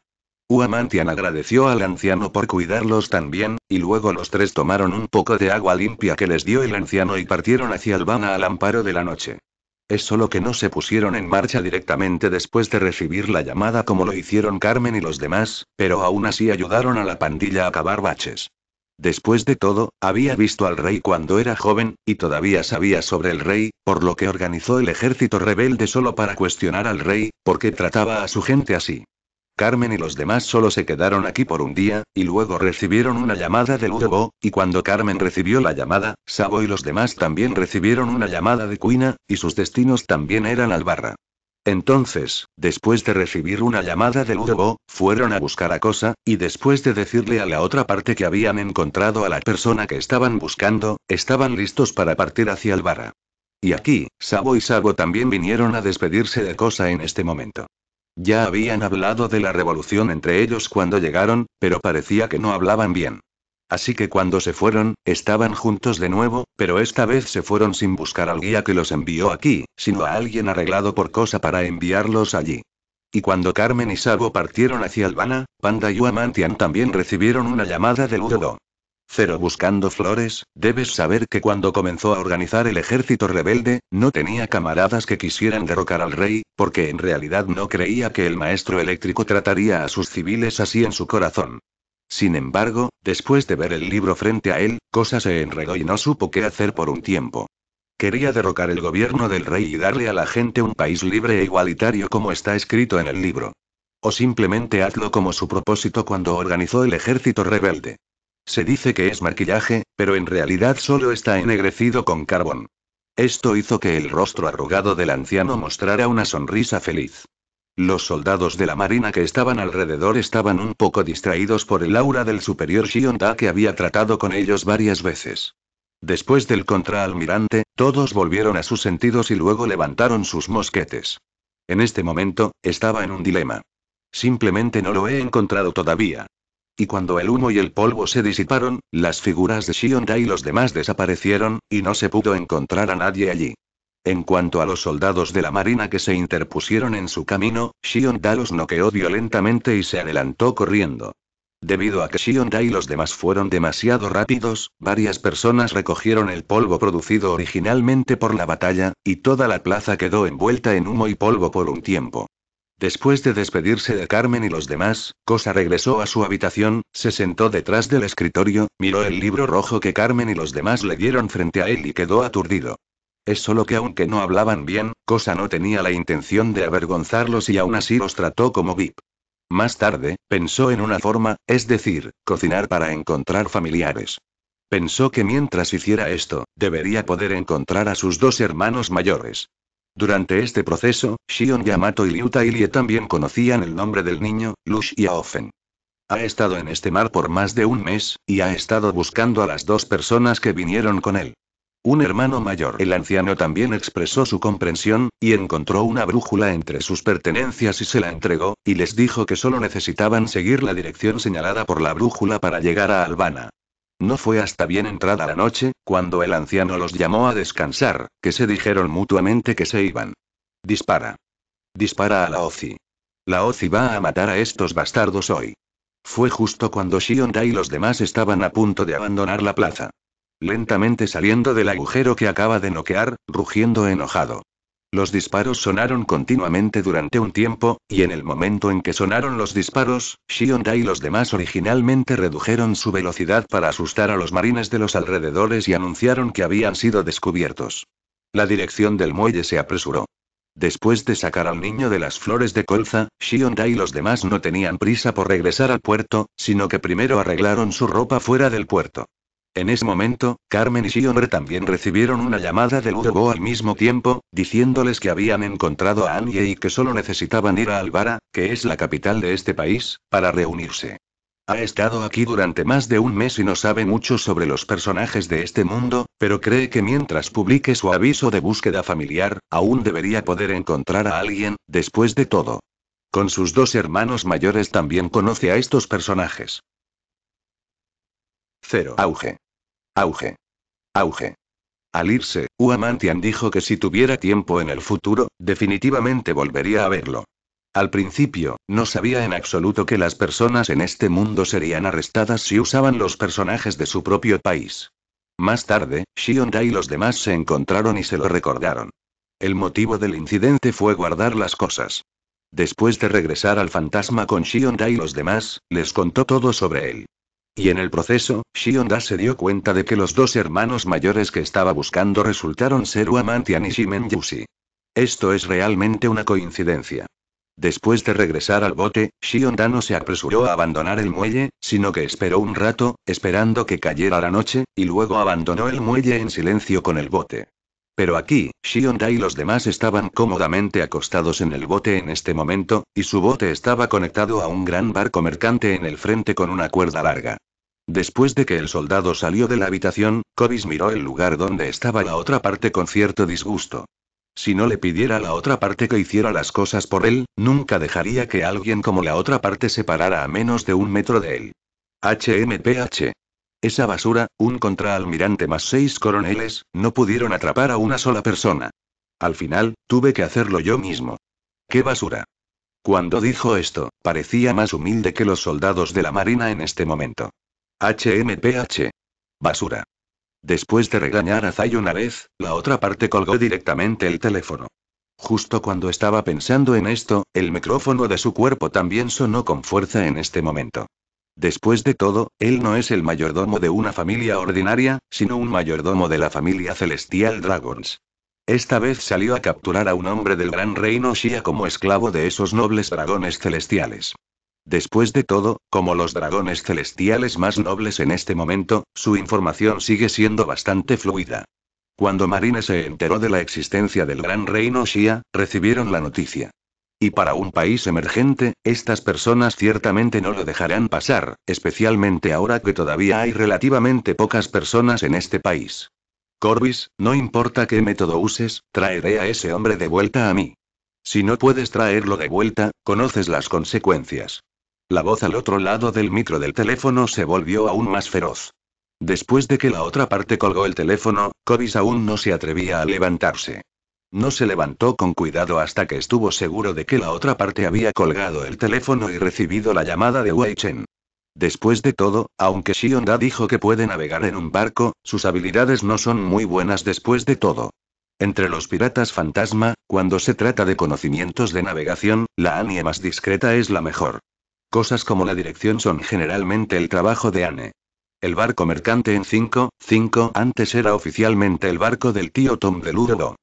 agradeció al anciano por cuidarlos tan bien, y luego los tres tomaron un poco de agua limpia que les dio el anciano y partieron hacia Albana al amparo de la noche. Es solo que no se pusieron en marcha directamente después de recibir la llamada como lo hicieron Carmen y los demás, pero aún así ayudaron a la pandilla a acabar baches. Después de todo, había visto al rey cuando era joven, y todavía sabía sobre el rey, por lo que organizó el ejército rebelde solo para cuestionar al rey, porque trataba a su gente así. Carmen y los demás solo se quedaron aquí por un día, y luego recibieron una llamada de Ludovo, y cuando Carmen recibió la llamada, Sabo y los demás también recibieron una llamada de Cuina, y sus destinos también eran Albarra. Entonces, después de recibir una llamada de Ludovo, fueron a buscar a Cosa, y después de decirle a la otra parte que habían encontrado a la persona que estaban buscando, estaban listos para partir hacia Albarra. Y aquí, Sabo y Sabo también vinieron a despedirse de Cosa en este momento. Ya habían hablado de la revolución entre ellos cuando llegaron, pero parecía que no hablaban bien. Así que cuando se fueron, estaban juntos de nuevo, pero esta vez se fueron sin buscar al guía que los envió aquí, sino a alguien arreglado por cosa para enviarlos allí. Y cuando Carmen y Sabo partieron hacia Albana, Panda y Uamantian también recibieron una llamada de Ludo. Cero buscando flores, debes saber que cuando comenzó a organizar el ejército rebelde, no tenía camaradas que quisieran derrocar al rey, porque en realidad no creía que el maestro eléctrico trataría a sus civiles así en su corazón. Sin embargo, después de ver el libro frente a él, Cosa se enredó y no supo qué hacer por un tiempo. Quería derrocar el gobierno del rey y darle a la gente un país libre e igualitario como está escrito en el libro. O simplemente hazlo como su propósito cuando organizó el ejército rebelde. Se dice que es maquillaje, pero en realidad solo está ennegrecido con carbón. Esto hizo que el rostro arrugado del anciano mostrara una sonrisa feliz. Los soldados de la marina que estaban alrededor estaban un poco distraídos por el aura del superior Shionda que había tratado con ellos varias veces. Después del contraalmirante, todos volvieron a sus sentidos y luego levantaron sus mosquetes. En este momento, estaba en un dilema. Simplemente no lo he encontrado todavía, y cuando el humo y el polvo se disiparon, las figuras de Shionda y los demás desaparecieron, y no se pudo encontrar a nadie allí. En cuanto a los soldados de la marina que se interpusieron en su camino, Shionda los noqueó violentamente y se adelantó corriendo. Debido a que Shionda y los demás fueron demasiado rápidos, varias personas recogieron el polvo producido originalmente por la batalla, y toda la plaza quedó envuelta en humo y polvo por un tiempo. Después de despedirse de Carmen y los demás, Cosa regresó a su habitación, se sentó detrás del escritorio, miró el libro rojo que Carmen y los demás le dieron frente a él y quedó aturdido. Es solo que aunque no hablaban bien, Cosa no tenía la intención de avergonzarlos y aún así los trató como VIP. Más tarde, pensó en una forma, es decir, cocinar para encontrar familiares. Pensó que mientras hiciera esto, debería poder encontrar a sus dos hermanos mayores. Durante este proceso, Shion Yamato y Liu Tailie también conocían el nombre del niño, Lush Yaofen. Ha estado en este mar por más de un mes, y ha estado buscando a las dos personas que vinieron con él. Un hermano mayor. El anciano también expresó su comprensión, y encontró una brújula entre sus pertenencias y se la entregó, y les dijo que solo necesitaban seguir la dirección señalada por la brújula para llegar a Albana. No fue hasta bien entrada la noche, cuando el anciano los llamó a descansar, que se dijeron mutuamente que se iban. Dispara. Dispara a la Ozi. La Ozi va a matar a estos bastardos hoy. Fue justo cuando Shionda y los demás estaban a punto de abandonar la plaza. Lentamente saliendo del agujero que acaba de noquear, rugiendo enojado. Los disparos sonaron continuamente durante un tiempo, y en el momento en que sonaron los disparos, Shionda y los demás originalmente redujeron su velocidad para asustar a los marines de los alrededores y anunciaron que habían sido descubiertos. La dirección del muelle se apresuró. Después de sacar al niño de las flores de colza, Shionda y los demás no tenían prisa por regresar al puerto, sino que primero arreglaron su ropa fuera del puerto. En ese momento, Carmen y Sionre también recibieron una llamada de Ludobo al mismo tiempo, diciéndoles que habían encontrado a Annie y que solo necesitaban ir a Alvara, que es la capital de este país, para reunirse. Ha estado aquí durante más de un mes y no sabe mucho sobre los personajes de este mundo, pero cree que mientras publique su aviso de búsqueda familiar, aún debería poder encontrar a alguien, después de todo. Con sus dos hermanos mayores también conoce a estos personajes. Cero. Auge. Auge. Auge. Al irse, Uamantian dijo que si tuviera tiempo en el futuro, definitivamente volvería a verlo. Al principio, no sabía en absoluto que las personas en este mundo serían arrestadas si usaban los personajes de su propio país. Más tarde, Shionda y los demás se encontraron y se lo recordaron. El motivo del incidente fue guardar las cosas. Después de regresar al fantasma con Shionda y los demás, les contó todo sobre él. Y en el proceso, Shionda se dio cuenta de que los dos hermanos mayores que estaba buscando resultaron ser Wamantian y Shimen Esto es realmente una coincidencia. Después de regresar al bote, Shionda no se apresuró a abandonar el muelle, sino que esperó un rato, esperando que cayera la noche, y luego abandonó el muelle en silencio con el bote. Pero aquí, Shionda y los demás estaban cómodamente acostados en el bote en este momento, y su bote estaba conectado a un gran barco mercante en el frente con una cuerda larga. Después de que el soldado salió de la habitación, Cobis miró el lugar donde estaba la otra parte con cierto disgusto. Si no le pidiera a la otra parte que hiciera las cosas por él, nunca dejaría que alguien como la otra parte se parara a menos de un metro de él. HMPH. Esa basura, un contraalmirante más seis coroneles, no pudieron atrapar a una sola persona. Al final, tuve que hacerlo yo mismo. ¡Qué basura! Cuando dijo esto, parecía más humilde que los soldados de la Marina en este momento. HMPH. Basura. Después de regañar a Zay una vez, la otra parte colgó directamente el teléfono. Justo cuando estaba pensando en esto, el micrófono de su cuerpo también sonó con fuerza en este momento. Después de todo, él no es el mayordomo de una familia ordinaria, sino un mayordomo de la familia Celestial Dragons. Esta vez salió a capturar a un hombre del gran reino Shia como esclavo de esos nobles dragones celestiales. Después de todo, como los dragones celestiales más nobles en este momento, su información sigue siendo bastante fluida. Cuando Marine se enteró de la existencia del gran reino Shia, recibieron la noticia. Y para un país emergente, estas personas ciertamente no lo dejarán pasar, especialmente ahora que todavía hay relativamente pocas personas en este país. Corbis, no importa qué método uses, traeré a ese hombre de vuelta a mí. Si no puedes traerlo de vuelta, conoces las consecuencias. La voz al otro lado del micro del teléfono se volvió aún más feroz. Después de que la otra parte colgó el teléfono, Corbis aún no se atrevía a levantarse. No se levantó con cuidado hasta que estuvo seguro de que la otra parte había colgado el teléfono y recibido la llamada de Wei Chen. Después de todo, aunque Xionda dijo que puede navegar en un barco, sus habilidades no son muy buenas después de todo. Entre los piratas fantasma, cuando se trata de conocimientos de navegación, la Annie más discreta es la mejor. Cosas como la dirección son generalmente el trabajo de Anne. El barco mercante en 5, antes era oficialmente el barco del tío Tom de Ludo.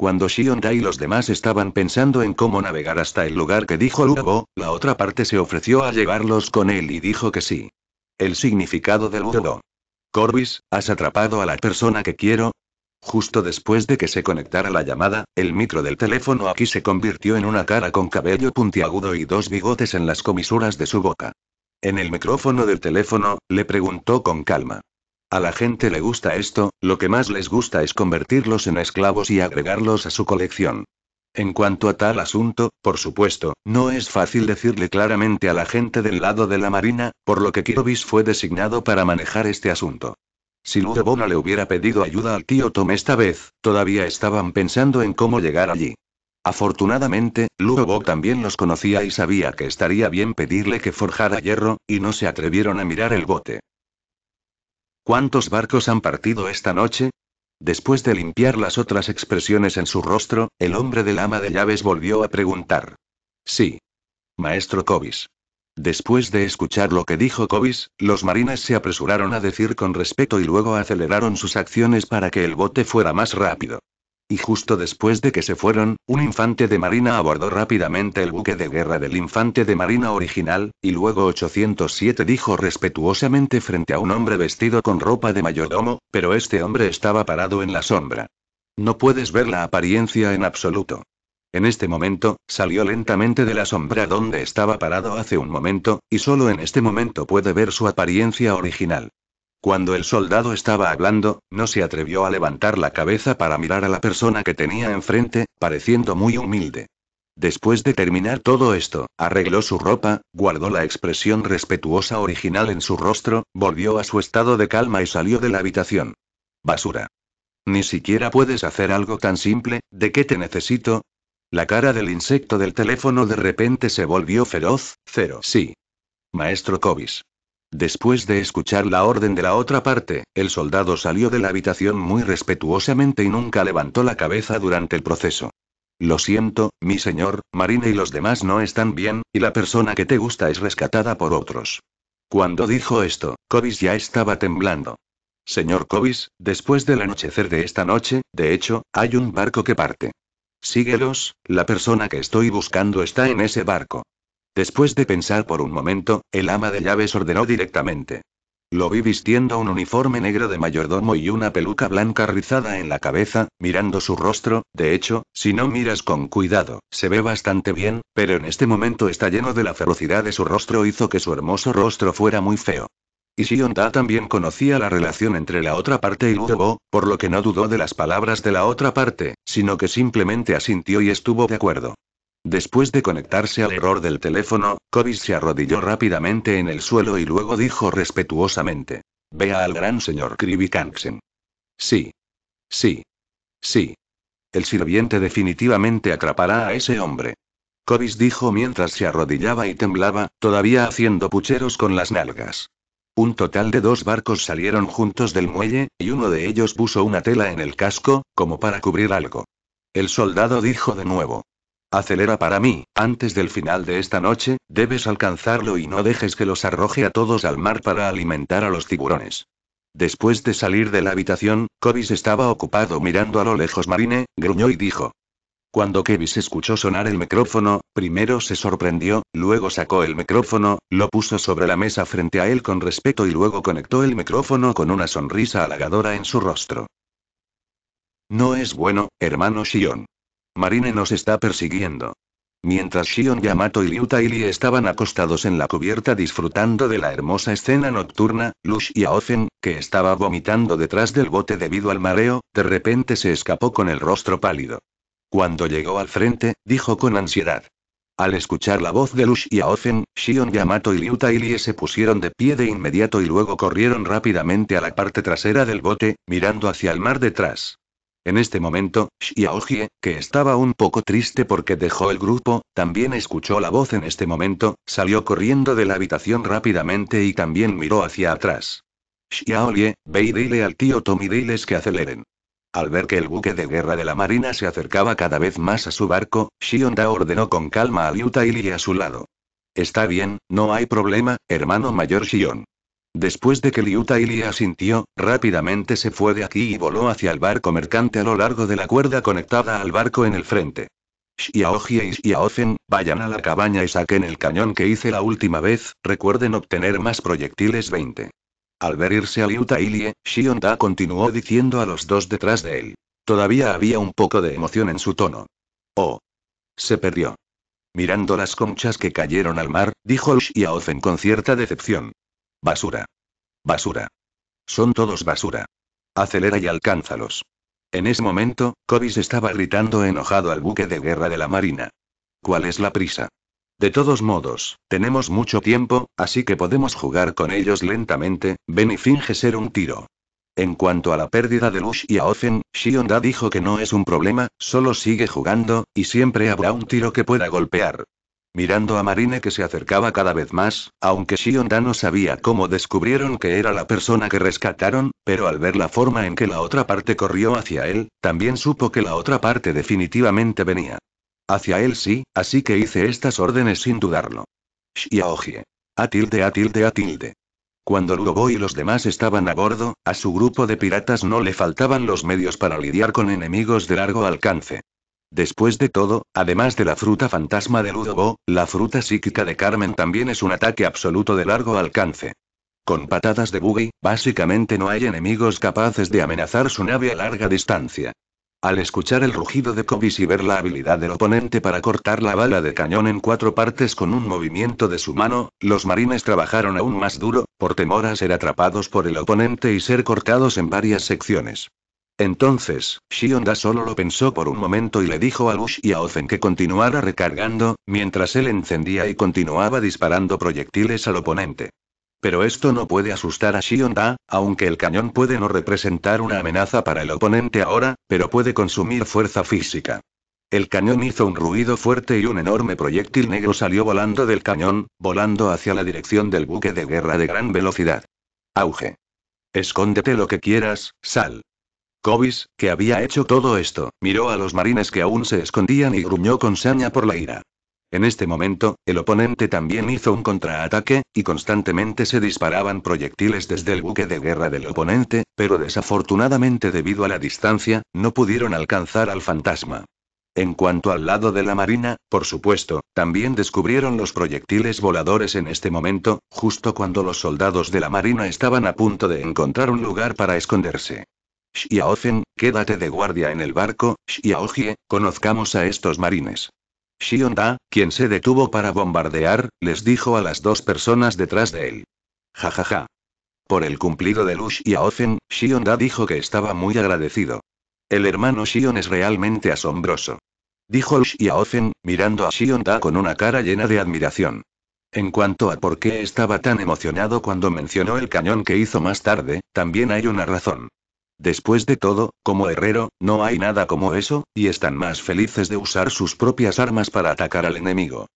Cuando Shionda y los demás estaban pensando en cómo navegar hasta el lugar que dijo Lugo, la otra parte se ofreció a llevarlos con él y dijo que sí. El significado del Lugo. Corbis, ¿has atrapado a la persona que quiero? Justo después de que se conectara la llamada, el micro del teléfono aquí se convirtió en una cara con cabello puntiagudo y dos bigotes en las comisuras de su boca. En el micrófono del teléfono, le preguntó con calma. A la gente le gusta esto, lo que más les gusta es convertirlos en esclavos y agregarlos a su colección. En cuanto a tal asunto, por supuesto, no es fácil decirle claramente a la gente del lado de la Marina, por lo que Kirovis fue designado para manejar este asunto. Si no le hubiera pedido ayuda al tío Tom esta vez, todavía estaban pensando en cómo llegar allí. Afortunadamente, Lugo también los conocía y sabía que estaría bien pedirle que forjara hierro, y no se atrevieron a mirar el bote. ¿Cuántos barcos han partido esta noche? Después de limpiar las otras expresiones en su rostro, el hombre del ama de llaves volvió a preguntar. Sí. Maestro Cobis. Después de escuchar lo que dijo Cobis, los marines se apresuraron a decir con respeto y luego aceleraron sus acciones para que el bote fuera más rápido. Y justo después de que se fueron, un infante de marina abordó rápidamente el buque de guerra del infante de marina original, y luego 807 dijo respetuosamente frente a un hombre vestido con ropa de mayordomo, pero este hombre estaba parado en la sombra. No puedes ver la apariencia en absoluto. En este momento, salió lentamente de la sombra donde estaba parado hace un momento, y solo en este momento puede ver su apariencia original. Cuando el soldado estaba hablando, no se atrevió a levantar la cabeza para mirar a la persona que tenía enfrente, pareciendo muy humilde. Después de terminar todo esto, arregló su ropa, guardó la expresión respetuosa original en su rostro, volvió a su estado de calma y salió de la habitación. Basura. Ni siquiera puedes hacer algo tan simple, ¿de qué te necesito? La cara del insecto del teléfono de repente se volvió feroz, cero sí. Maestro Cobis. Después de escuchar la orden de la otra parte, el soldado salió de la habitación muy respetuosamente y nunca levantó la cabeza durante el proceso. Lo siento, mi señor, Marina y los demás no están bien, y la persona que te gusta es rescatada por otros. Cuando dijo esto, Cobis ya estaba temblando. Señor Cobis, después del anochecer de esta noche, de hecho, hay un barco que parte. Síguelos, la persona que estoy buscando está en ese barco. Después de pensar por un momento, el ama de llaves ordenó directamente. Lo vi vistiendo un uniforme negro de mayordomo y una peluca blanca rizada en la cabeza, mirando su rostro, de hecho, si no miras con cuidado, se ve bastante bien, pero en este momento está lleno de la ferocidad de su rostro hizo que su hermoso rostro fuera muy feo. Y Shionda también conocía la relación entre la otra parte y Ludobo, por lo que no dudó de las palabras de la otra parte, sino que simplemente asintió y estuvo de acuerdo. Después de conectarse al error del teléfono, Cobis se arrodilló rápidamente en el suelo y luego dijo respetuosamente: Vea al gran señor Krivikansen. Sí. Sí. Sí. El sirviente definitivamente atrapará a ese hombre. Cobis dijo mientras se arrodillaba y temblaba, todavía haciendo pucheros con las nalgas. Un total de dos barcos salieron juntos del muelle, y uno de ellos puso una tela en el casco, como para cubrir algo. El soldado dijo de nuevo, Acelera para mí, antes del final de esta noche, debes alcanzarlo y no dejes que los arroje a todos al mar para alimentar a los tiburones. Después de salir de la habitación, Cobis estaba ocupado mirando a lo lejos Marine, gruñó y dijo. Cuando Kevis escuchó sonar el micrófono, primero se sorprendió, luego sacó el micrófono, lo puso sobre la mesa frente a él con respeto y luego conectó el micrófono con una sonrisa halagadora en su rostro. No es bueno, hermano Shion. Marine nos está persiguiendo. Mientras Shion Yamato y Liu estaban acostados en la cubierta disfrutando de la hermosa escena nocturna, Lush Aofen, que estaba vomitando detrás del bote debido al mareo, de repente se escapó con el rostro pálido. Cuando llegó al frente, dijo con ansiedad. Al escuchar la voz de Lush y Shion Yamato y Liu se pusieron de pie de inmediato y luego corrieron rápidamente a la parte trasera del bote, mirando hacia el mar detrás. En este momento, Xiaojie, que estaba un poco triste porque dejó el grupo, también escuchó la voz en este momento, salió corriendo de la habitación rápidamente y también miró hacia atrás. Xiaolie, ve y dile al tío Tommy diles que aceleren. Al ver que el buque de guerra de la marina se acercaba cada vez más a su barco, Xionda ordenó con calma a Liu Taili a su lado. Está bien, no hay problema, hermano mayor Xion. Después de que Liu Tai asintió, rápidamente se fue de aquí y voló hacia el barco mercante a lo largo de la cuerda conectada al barco en el frente. Xiaoji y Xiaofen, vayan a la cabaña y saquen el cañón que hice la última vez, recuerden obtener más proyectiles 20. Al ver irse a Liu Tailie, Xion continuó diciendo a los dos detrás de él. Todavía había un poco de emoción en su tono. Oh. Se perdió. Mirando las conchas que cayeron al mar, dijo Xiaofen con cierta decepción. Basura. Basura. Son todos basura. Acelera y alcánzalos. En ese momento, Cobis estaba gritando enojado al buque de guerra de la Marina. ¿Cuál es la prisa? De todos modos, tenemos mucho tiempo, así que podemos jugar con ellos lentamente, ven y finge ser un tiro. En cuanto a la pérdida de Lush y a Ozen, Shionda dijo que no es un problema, solo sigue jugando, y siempre habrá un tiro que pueda golpear mirando a Marine que se acercaba cada vez más, aunque Shionda no sabía cómo descubrieron que era la persona que rescataron, pero al ver la forma en que la otra parte corrió hacia él, también supo que la otra parte definitivamente venía. Hacia él sí, así que hice estas órdenes sin dudarlo. a Atilde, atilde, atilde. Cuando Lugo y los demás estaban a bordo, a su grupo de piratas no le faltaban los medios para lidiar con enemigos de largo alcance. Después de todo, además de la fruta fantasma de Ludovo, la fruta psíquica de Carmen también es un ataque absoluto de largo alcance. Con patadas de buggy, básicamente no hay enemigos capaces de amenazar su nave a larga distancia. Al escuchar el rugido de Kobis y ver la habilidad del oponente para cortar la bala de cañón en cuatro partes con un movimiento de su mano, los marines trabajaron aún más duro, por temor a ser atrapados por el oponente y ser cortados en varias secciones. Entonces, Shionda solo lo pensó por un momento y le dijo a Bush y a Ozen que continuara recargando, mientras él encendía y continuaba disparando proyectiles al oponente. Pero esto no puede asustar a Shionda, aunque el cañón puede no representar una amenaza para el oponente ahora, pero puede consumir fuerza física. El cañón hizo un ruido fuerte y un enorme proyectil negro salió volando del cañón, volando hacia la dirección del buque de guerra de gran velocidad. Auge. Escóndete lo que quieras, sal. Cobis, que había hecho todo esto, miró a los marines que aún se escondían y gruñó con saña por la ira. En este momento, el oponente también hizo un contraataque, y constantemente se disparaban proyectiles desde el buque de guerra del oponente, pero desafortunadamente debido a la distancia, no pudieron alcanzar al fantasma. En cuanto al lado de la marina, por supuesto, también descubrieron los proyectiles voladores en este momento, justo cuando los soldados de la marina estaban a punto de encontrar un lugar para esconderse. Shiaofen, quédate de guardia en el barco, Xiaojie, conozcamos a estos marines. Xionda, quien se detuvo para bombardear, les dijo a las dos personas detrás de él. Jajaja. Ja, ja. Por el cumplido de Lush y Xionda Shionda dijo que estaba muy agradecido. El hermano Shion es realmente asombroso. Dijo Lush y mirando a Shionda con una cara llena de admiración. En cuanto a por qué estaba tan emocionado cuando mencionó el cañón que hizo más tarde, también hay una razón. Después de todo, como herrero, no hay nada como eso, y están más felices de usar sus propias armas para atacar al enemigo.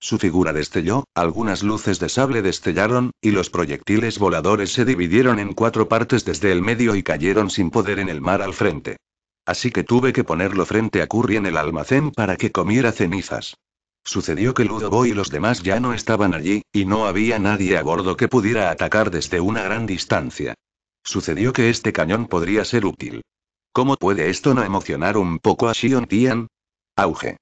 Su figura destelló, algunas luces de sable destellaron, y los proyectiles voladores se dividieron en cuatro partes desde el medio y cayeron sin poder en el mar al frente. Así que tuve que ponerlo frente a Curry en el almacén para que comiera cenizas. Sucedió que Ludobo y los demás ya no estaban allí, y no había nadie a bordo que pudiera atacar desde una gran distancia. Sucedió que este cañón podría ser útil. ¿Cómo puede esto no emocionar un poco a Xion Tian? Auge.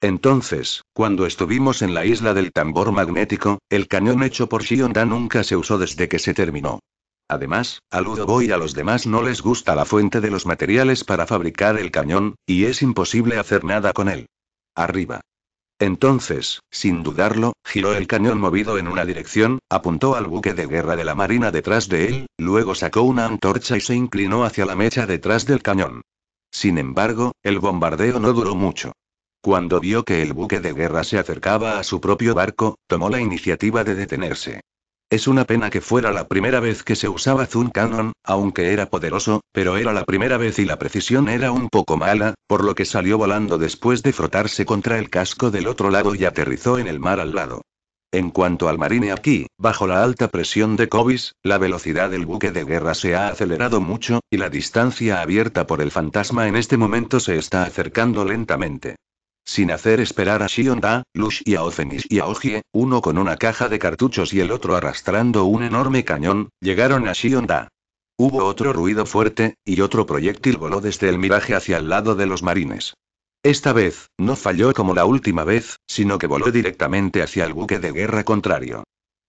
Entonces, cuando estuvimos en la isla del tambor magnético, el cañón hecho por Xion Dan nunca se usó desde que se terminó. Además, a Ludo y a los demás no les gusta la fuente de los materiales para fabricar el cañón, y es imposible hacer nada con él. Arriba. Entonces, sin dudarlo, giró el cañón movido en una dirección, apuntó al buque de guerra de la Marina detrás de él, luego sacó una antorcha y se inclinó hacia la mecha detrás del cañón. Sin embargo, el bombardeo no duró mucho. Cuando vio que el buque de guerra se acercaba a su propio barco, tomó la iniciativa de detenerse. Es una pena que fuera la primera vez que se usaba Zoom Cannon, aunque era poderoso, pero era la primera vez y la precisión era un poco mala, por lo que salió volando después de frotarse contra el casco del otro lado y aterrizó en el mar al lado. En cuanto al marine aquí, bajo la alta presión de Cobis, la velocidad del buque de guerra se ha acelerado mucho, y la distancia abierta por el fantasma en este momento se está acercando lentamente. Sin hacer esperar a Shion-da, Lush y a y a Ogie, uno con una caja de cartuchos y el otro arrastrando un enorme cañón, llegaron a Shion-da. Hubo otro ruido fuerte, y otro proyectil voló desde el miraje hacia el lado de los marines. Esta vez, no falló como la última vez, sino que voló directamente hacia el buque de guerra contrario.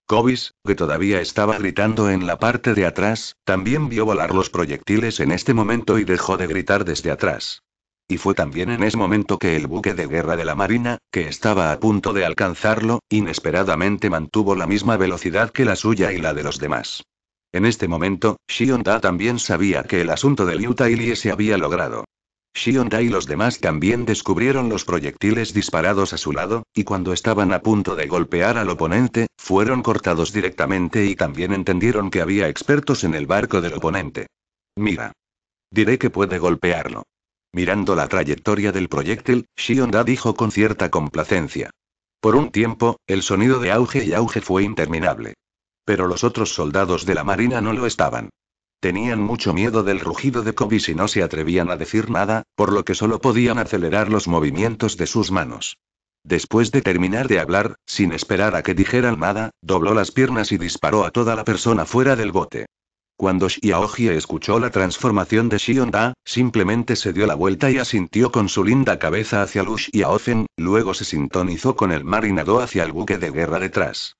Cobis, que todavía estaba gritando en la parte de atrás, también vio volar los proyectiles en este momento y dejó de gritar desde atrás y fue también en ese momento que el buque de guerra de la Marina, que estaba a punto de alcanzarlo, inesperadamente mantuvo la misma velocidad que la suya y la de los demás. En este momento, Shionda también sabía que el asunto de Liu Li se había logrado. Shionda y los demás también descubrieron los proyectiles disparados a su lado, y cuando estaban a punto de golpear al oponente, fueron cortados directamente y también entendieron que había expertos en el barco del oponente. Mira. Diré que puede golpearlo. Mirando la trayectoria del proyectil, Shionda dijo con cierta complacencia. Por un tiempo, el sonido de auge y auge fue interminable. Pero los otros soldados de la Marina no lo estaban. Tenían mucho miedo del rugido de Kobe y no se atrevían a decir nada, por lo que solo podían acelerar los movimientos de sus manos. Después de terminar de hablar, sin esperar a que dijeran nada, dobló las piernas y disparó a toda la persona fuera del bote. Cuando Xiaoji escuchó la transformación de Shionda, simplemente se dio la vuelta y asintió con su linda cabeza hacia Lu Xiaofen, luego se sintonizó con el mar y nadó hacia el buque de guerra detrás.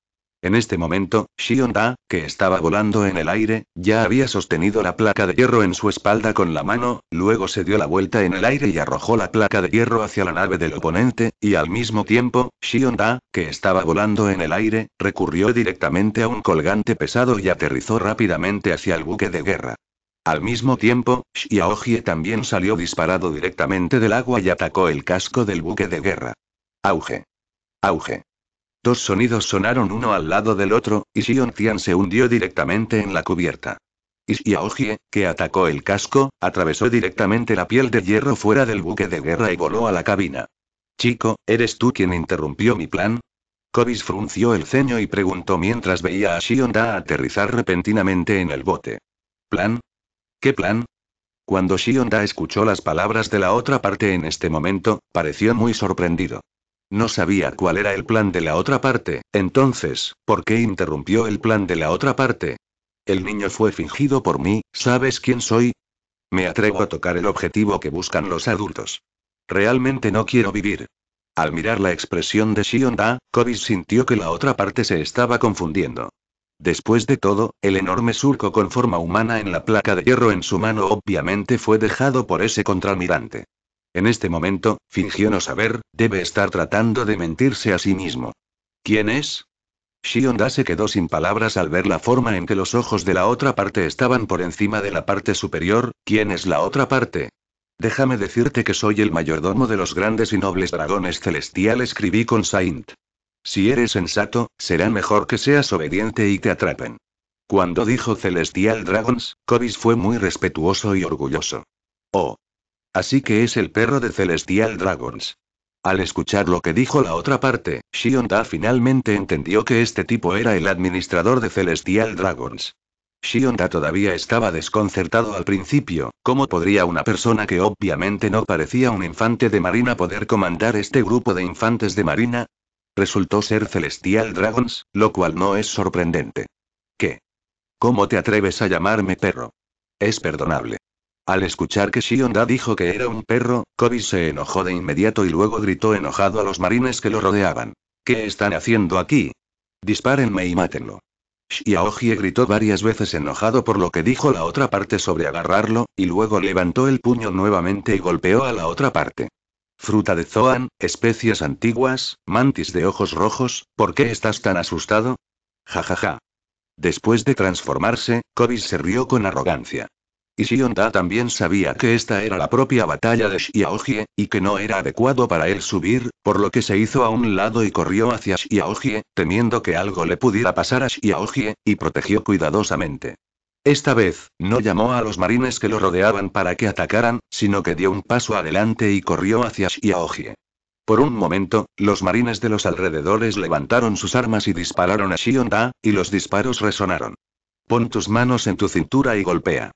En este momento, Shion Da, que estaba volando en el aire, ya había sostenido la placa de hierro en su espalda con la mano, luego se dio la vuelta en el aire y arrojó la placa de hierro hacia la nave del oponente, y al mismo tiempo, Shion Da, que estaba volando en el aire, recurrió directamente a un colgante pesado y aterrizó rápidamente hacia el buque de guerra. Al mismo tiempo, Xiaoji también salió disparado directamente del agua y atacó el casco del buque de guerra. Auge. Auge. Dos sonidos sonaron uno al lado del otro, y Xion Tian se hundió directamente en la cubierta. Y Jie, que atacó el casco, atravesó directamente la piel de hierro fuera del buque de guerra y voló a la cabina. Chico, ¿eres tú quien interrumpió mi plan? Kobis frunció el ceño y preguntó mientras veía a Xionda aterrizar repentinamente en el bote. ¿Plan? ¿Qué plan? Cuando Xionda escuchó las palabras de la otra parte en este momento, pareció muy sorprendido. No sabía cuál era el plan de la otra parte, entonces, ¿por qué interrumpió el plan de la otra parte? El niño fue fingido por mí, ¿sabes quién soy? Me atrevo a tocar el objetivo que buscan los adultos. Realmente no quiero vivir. Al mirar la expresión de Shionda, Kobe sintió que la otra parte se estaba confundiendo. Después de todo, el enorme surco con forma humana en la placa de hierro en su mano obviamente fue dejado por ese contralmirante. En este momento, fingió no saber, debe estar tratando de mentirse a sí mismo. ¿Quién es? Shionda se quedó sin palabras al ver la forma en que los ojos de la otra parte estaban por encima de la parte superior. ¿Quién es la otra parte? Déjame decirte que soy el mayordomo de los grandes y nobles dragones celestiales, escribí con Saint. Si eres sensato, será mejor que seas obediente y te atrapen. Cuando dijo Celestial Dragons, Cobis fue muy respetuoso y orgulloso. Oh, Así que es el perro de Celestial Dragons. Al escuchar lo que dijo la otra parte, Shionda finalmente entendió que este tipo era el administrador de Celestial Dragons. Shionda todavía estaba desconcertado al principio, ¿cómo podría una persona que obviamente no parecía un infante de marina poder comandar este grupo de infantes de marina? Resultó ser Celestial Dragons, lo cual no es sorprendente. ¿Qué? ¿Cómo te atreves a llamarme perro? Es perdonable. Al escuchar que Shionda dijo que era un perro, Kobe se enojó de inmediato y luego gritó enojado a los marines que lo rodeaban. ¿Qué están haciendo aquí? Dispárenme y mátenlo. Shioji gritó varias veces enojado por lo que dijo la otra parte sobre agarrarlo, y luego levantó el puño nuevamente y golpeó a la otra parte. Fruta de Zoan, especies antiguas, mantis de ojos rojos, ¿por qué estás tan asustado? Ja ja ja. Después de transformarse, Kobe se rió con arrogancia. Y Xionda también sabía que esta era la propia batalla de Xiaojie, y que no era adecuado para él subir, por lo que se hizo a un lado y corrió hacia Xiaojie, temiendo que algo le pudiera pasar a Xiaojie, y protegió cuidadosamente. Esta vez, no llamó a los marines que lo rodeaban para que atacaran, sino que dio un paso adelante y corrió hacia Xiaojie. Por un momento, los marines de los alrededores levantaron sus armas y dispararon a Xionda, y los disparos resonaron. Pon tus manos en tu cintura y golpea.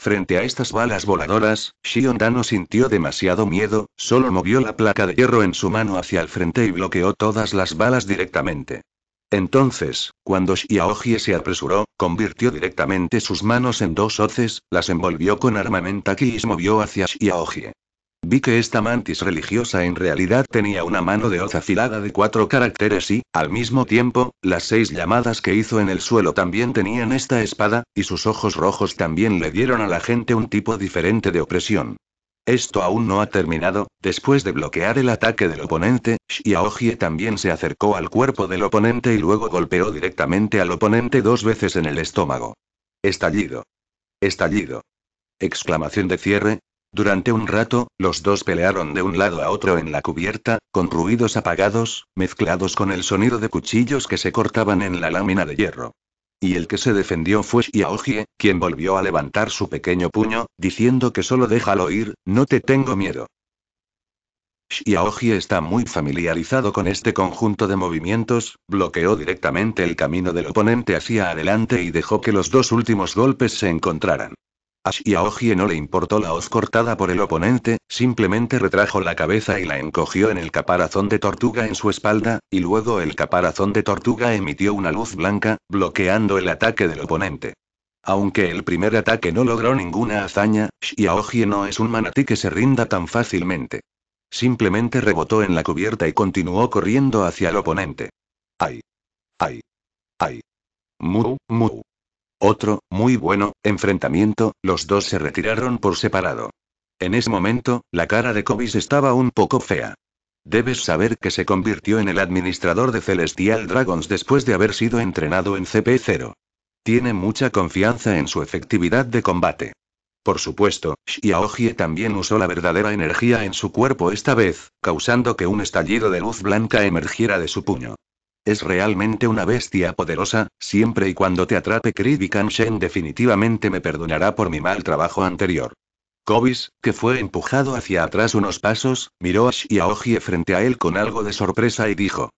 Frente a estas balas voladoras, Shionda no sintió demasiado miedo, solo movió la placa de hierro en su mano hacia el frente y bloqueó todas las balas directamente. Entonces, cuando Shiaogie se apresuró, convirtió directamente sus manos en dos hoces, las envolvió con armamenta y movió hacia Shiaogie. Vi que esta mantis religiosa en realidad tenía una mano de hoz afilada de cuatro caracteres y, al mismo tiempo, las seis llamadas que hizo en el suelo también tenían esta espada, y sus ojos rojos también le dieron a la gente un tipo diferente de opresión. Esto aún no ha terminado, después de bloquear el ataque del oponente, Xiaoji también se acercó al cuerpo del oponente y luego golpeó directamente al oponente dos veces en el estómago. Estallido. Estallido. Exclamación de cierre, durante un rato, los dos pelearon de un lado a otro en la cubierta, con ruidos apagados, mezclados con el sonido de cuchillos que se cortaban en la lámina de hierro. Y el que se defendió fue Xiaoji, quien volvió a levantar su pequeño puño, diciendo que solo déjalo ir, no te tengo miedo. Xiaoji está muy familiarizado con este conjunto de movimientos, bloqueó directamente el camino del oponente hacia adelante y dejó que los dos últimos golpes se encontraran a Ogie no le importó la hoz cortada por el oponente, simplemente retrajo la cabeza y la encogió en el caparazón de tortuga en su espalda, y luego el caparazón de tortuga emitió una luz blanca, bloqueando el ataque del oponente. Aunque el primer ataque no logró ninguna hazaña, Xiaoji no es un manatí que se rinda tan fácilmente. Simplemente rebotó en la cubierta y continuó corriendo hacia el oponente. ¡Ay! ¡Ay! ¡Ay! ¡Mu! ¡Mu! Otro, muy bueno, enfrentamiento, los dos se retiraron por separado. En ese momento, la cara de Cobis estaba un poco fea. Debes saber que se convirtió en el administrador de Celestial Dragons después de haber sido entrenado en CP0. Tiene mucha confianza en su efectividad de combate. Por supuesto, Xiaohie también usó la verdadera energía en su cuerpo esta vez, causando que un estallido de luz blanca emergiera de su puño. Es realmente una bestia poderosa, siempre y cuando te atrape y Kanshen definitivamente me perdonará por mi mal trabajo anterior. Kobis, que fue empujado hacia atrás unos pasos, miró a Shiaogie frente a él con algo de sorpresa y dijo.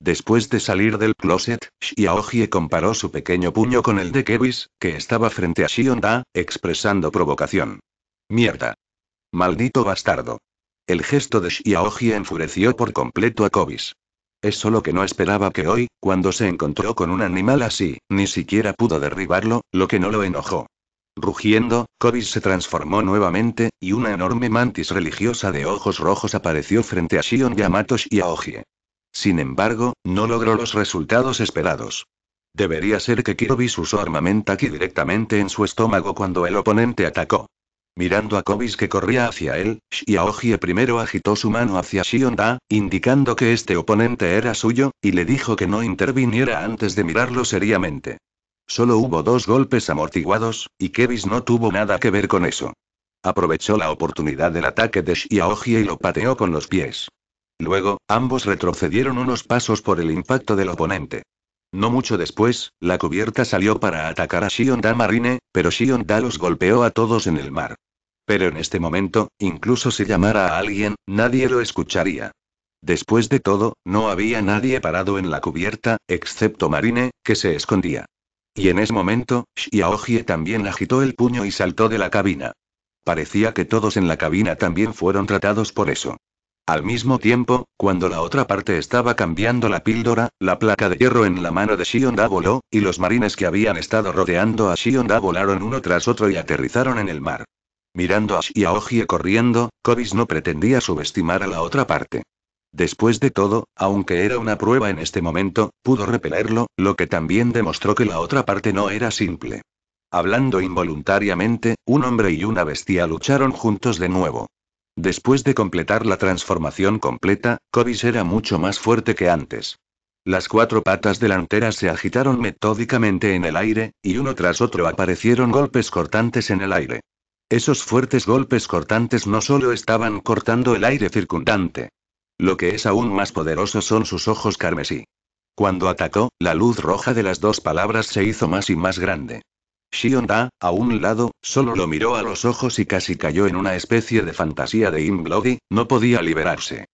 Después de salir del closet, Shiaogie comparó su pequeño puño con el de Kobis, que estaba frente a Shionda, expresando provocación. Mierda. Maldito bastardo. El gesto de Shiaogie enfureció por completo a Kobis. Es solo que no esperaba que hoy, cuando se encontró con un animal así, ni siquiera pudo derribarlo, lo que no lo enojó. Rugiendo, Kobis se transformó nuevamente, y una enorme mantis religiosa de ojos rojos apareció frente a Shion Yamatos y a Ogie. Sin embargo, no logró los resultados esperados. Debería ser que Kirby usó aquí directamente en su estómago cuando el oponente atacó. Mirando a Kobis que corría hacia él, Shiaoji primero agitó su mano hacia Xionda, indicando que este oponente era suyo, y le dijo que no interviniera antes de mirarlo seriamente. Solo hubo dos golpes amortiguados, y Kebis no tuvo nada que ver con eso. Aprovechó la oportunidad del ataque de Shiaoji y lo pateó con los pies. Luego, ambos retrocedieron unos pasos por el impacto del oponente. No mucho después, la cubierta salió para atacar a Shion Marine, pero Shion los golpeó a todos en el mar. Pero en este momento, incluso si llamara a alguien, nadie lo escucharía. Después de todo, no había nadie parado en la cubierta, excepto Marine, que se escondía. Y en ese momento, Xiaojie también agitó el puño y saltó de la cabina. Parecía que todos en la cabina también fueron tratados por eso. Al mismo tiempo, cuando la otra parte estaba cambiando la píldora, la placa de hierro en la mano de Xionda voló, y los marines que habían estado rodeando a Shionda volaron uno tras otro y aterrizaron en el mar. Mirando a Ogie corriendo, Cobis no pretendía subestimar a la otra parte. Después de todo, aunque era una prueba en este momento, pudo repelerlo, lo que también demostró que la otra parte no era simple. Hablando involuntariamente, un hombre y una bestia lucharon juntos de nuevo. Después de completar la transformación completa, Cobis era mucho más fuerte que antes. Las cuatro patas delanteras se agitaron metódicamente en el aire, y uno tras otro aparecieron golpes cortantes en el aire. Esos fuertes golpes cortantes no solo estaban cortando el aire circundante. Lo que es aún más poderoso son sus ojos carmesí. Cuando atacó, la luz roja de las dos palabras se hizo más y más grande. Shionda, a un lado, solo lo miró a los ojos y casi cayó en una especie de fantasía de Imblody, no podía liberarse.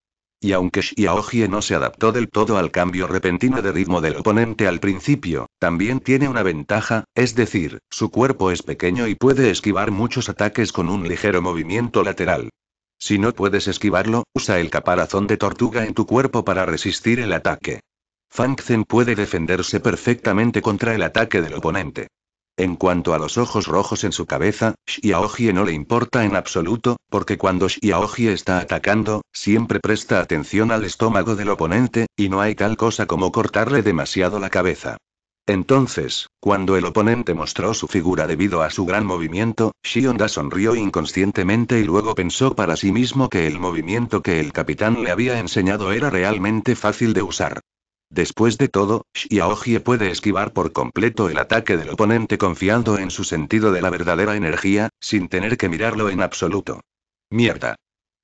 Y aunque Xiaoji no se adaptó del todo al cambio repentino de ritmo del oponente al principio, también tiene una ventaja, es decir, su cuerpo es pequeño y puede esquivar muchos ataques con un ligero movimiento lateral. Si no puedes esquivarlo, usa el caparazón de tortuga en tu cuerpo para resistir el ataque. Fangzen puede defenderse perfectamente contra el ataque del oponente. En cuanto a los ojos rojos en su cabeza, Xiaohie no le importa en absoluto, porque cuando Xiaohie está atacando, siempre presta atención al estómago del oponente, y no hay tal cosa como cortarle demasiado la cabeza. Entonces, cuando el oponente mostró su figura debido a su gran movimiento, Shionda sonrió inconscientemente y luego pensó para sí mismo que el movimiento que el capitán le había enseñado era realmente fácil de usar. Después de todo, Xiaoji puede esquivar por completo el ataque del oponente confiando en su sentido de la verdadera energía, sin tener que mirarlo en absoluto. Mierda.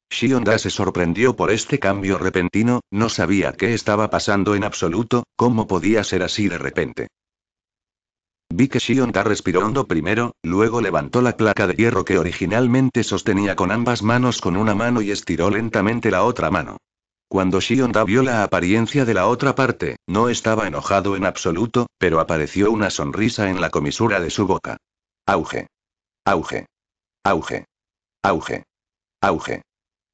Xionda se sorprendió por este cambio repentino, no sabía qué estaba pasando en absoluto, cómo podía ser así de repente. Vi que Shionda respiró hondo primero, luego levantó la placa de hierro que originalmente sostenía con ambas manos con una mano y estiró lentamente la otra mano. Cuando Shionda vio la apariencia de la otra parte, no estaba enojado en absoluto, pero apareció una sonrisa en la comisura de su boca. Auge. Auge. Auge. Auge. Auge.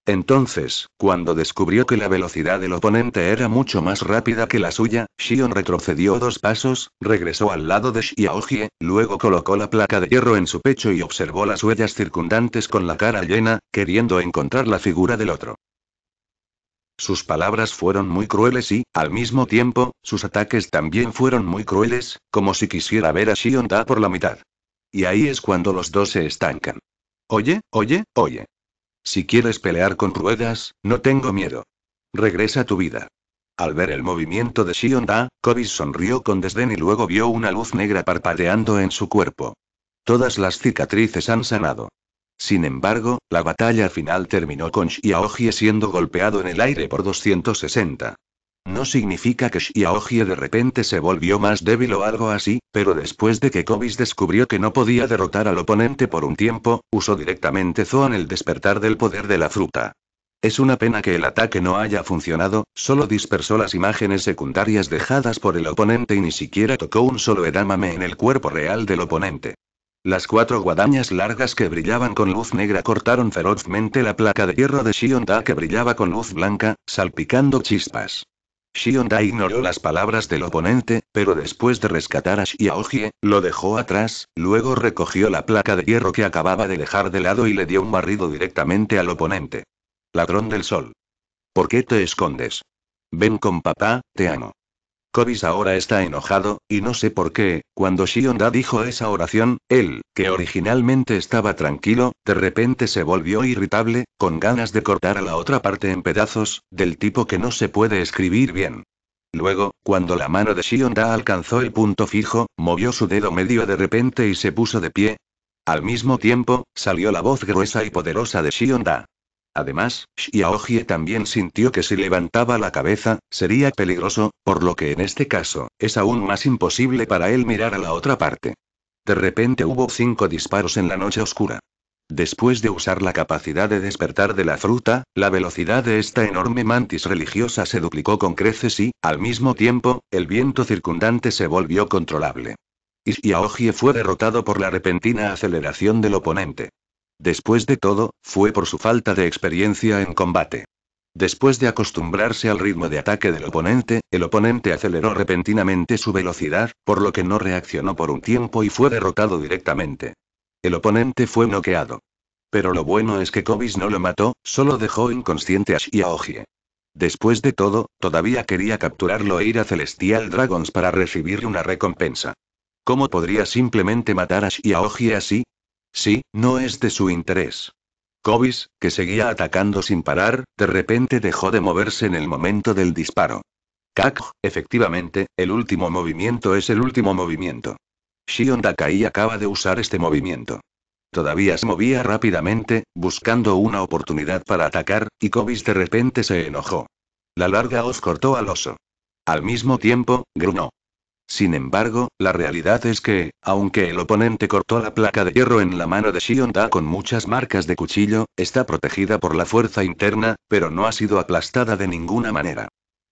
Entonces, cuando descubrió que la velocidad del oponente era mucho más rápida que la suya, Shion retrocedió dos pasos, regresó al lado de Xiaoji, luego colocó la placa de hierro en su pecho y observó las huellas circundantes con la cara llena, queriendo encontrar la figura del otro. Sus palabras fueron muy crueles y, al mismo tiempo, sus ataques también fueron muy crueles, como si quisiera ver a Shionda por la mitad. Y ahí es cuando los dos se estancan. Oye, oye, oye. Si quieres pelear con ruedas, no tengo miedo. Regresa a tu vida. Al ver el movimiento de Shionda, Kobe sonrió con desdén y luego vio una luz negra parpadeando en su cuerpo. Todas las cicatrices han sanado. Sin embargo, la batalla final terminó con Xiaoji siendo golpeado en el aire por 260. No significa que Shioji de repente se volvió más débil o algo así, pero después de que Kobis descubrió que no podía derrotar al oponente por un tiempo, usó directamente Zoan el despertar del poder de la fruta. Es una pena que el ataque no haya funcionado, solo dispersó las imágenes secundarias dejadas por el oponente y ni siquiera tocó un solo edamame en el cuerpo real del oponente. Las cuatro guadañas largas que brillaban con luz negra cortaron ferozmente la placa de hierro de Shionda que brillaba con luz blanca, salpicando chispas. Shionda ignoró las palabras del oponente, pero después de rescatar a Shiaogie, lo dejó atrás, luego recogió la placa de hierro que acababa de dejar de lado y le dio un barrido directamente al oponente. Ladrón del sol. ¿Por qué te escondes? Ven con papá, te amo. Kobis ahora está enojado, y no sé por qué, cuando Shionda dijo esa oración, él, que originalmente estaba tranquilo, de repente se volvió irritable, con ganas de cortar a la otra parte en pedazos, del tipo que no se puede escribir bien. Luego, cuando la mano de Shionda alcanzó el punto fijo, movió su dedo medio de repente y se puso de pie. Al mismo tiempo, salió la voz gruesa y poderosa de Shionda. Además, Xiaoji también sintió que si levantaba la cabeza, sería peligroso, por lo que en este caso, es aún más imposible para él mirar a la otra parte. De repente hubo cinco disparos en la noche oscura. Después de usar la capacidad de despertar de la fruta, la velocidad de esta enorme mantis religiosa se duplicó con creces y, al mismo tiempo, el viento circundante se volvió controlable. Xiaojie fue derrotado por la repentina aceleración del oponente. Después de todo, fue por su falta de experiencia en combate. Después de acostumbrarse al ritmo de ataque del oponente, el oponente aceleró repentinamente su velocidad, por lo que no reaccionó por un tiempo y fue derrotado directamente. El oponente fue noqueado. Pero lo bueno es que Kobis no lo mató, solo dejó inconsciente a Shiaogie. Después de todo, todavía quería capturarlo e ir a Celestial Dragons para recibir una recompensa. ¿Cómo podría simplemente matar a Shiaogie así? Sí, no es de su interés. Cobis, que seguía atacando sin parar, de repente dejó de moverse en el momento del disparo. Cac, efectivamente, el último movimiento es el último movimiento. Shion Dakai acaba de usar este movimiento. Todavía se movía rápidamente, buscando una oportunidad para atacar, y Cobis de repente se enojó. La larga hoz cortó al oso. Al mismo tiempo, grunó. Sin embargo, la realidad es que, aunque el oponente cortó la placa de hierro en la mano de Shionda con muchas marcas de cuchillo, está protegida por la fuerza interna, pero no ha sido aplastada de ninguna manera.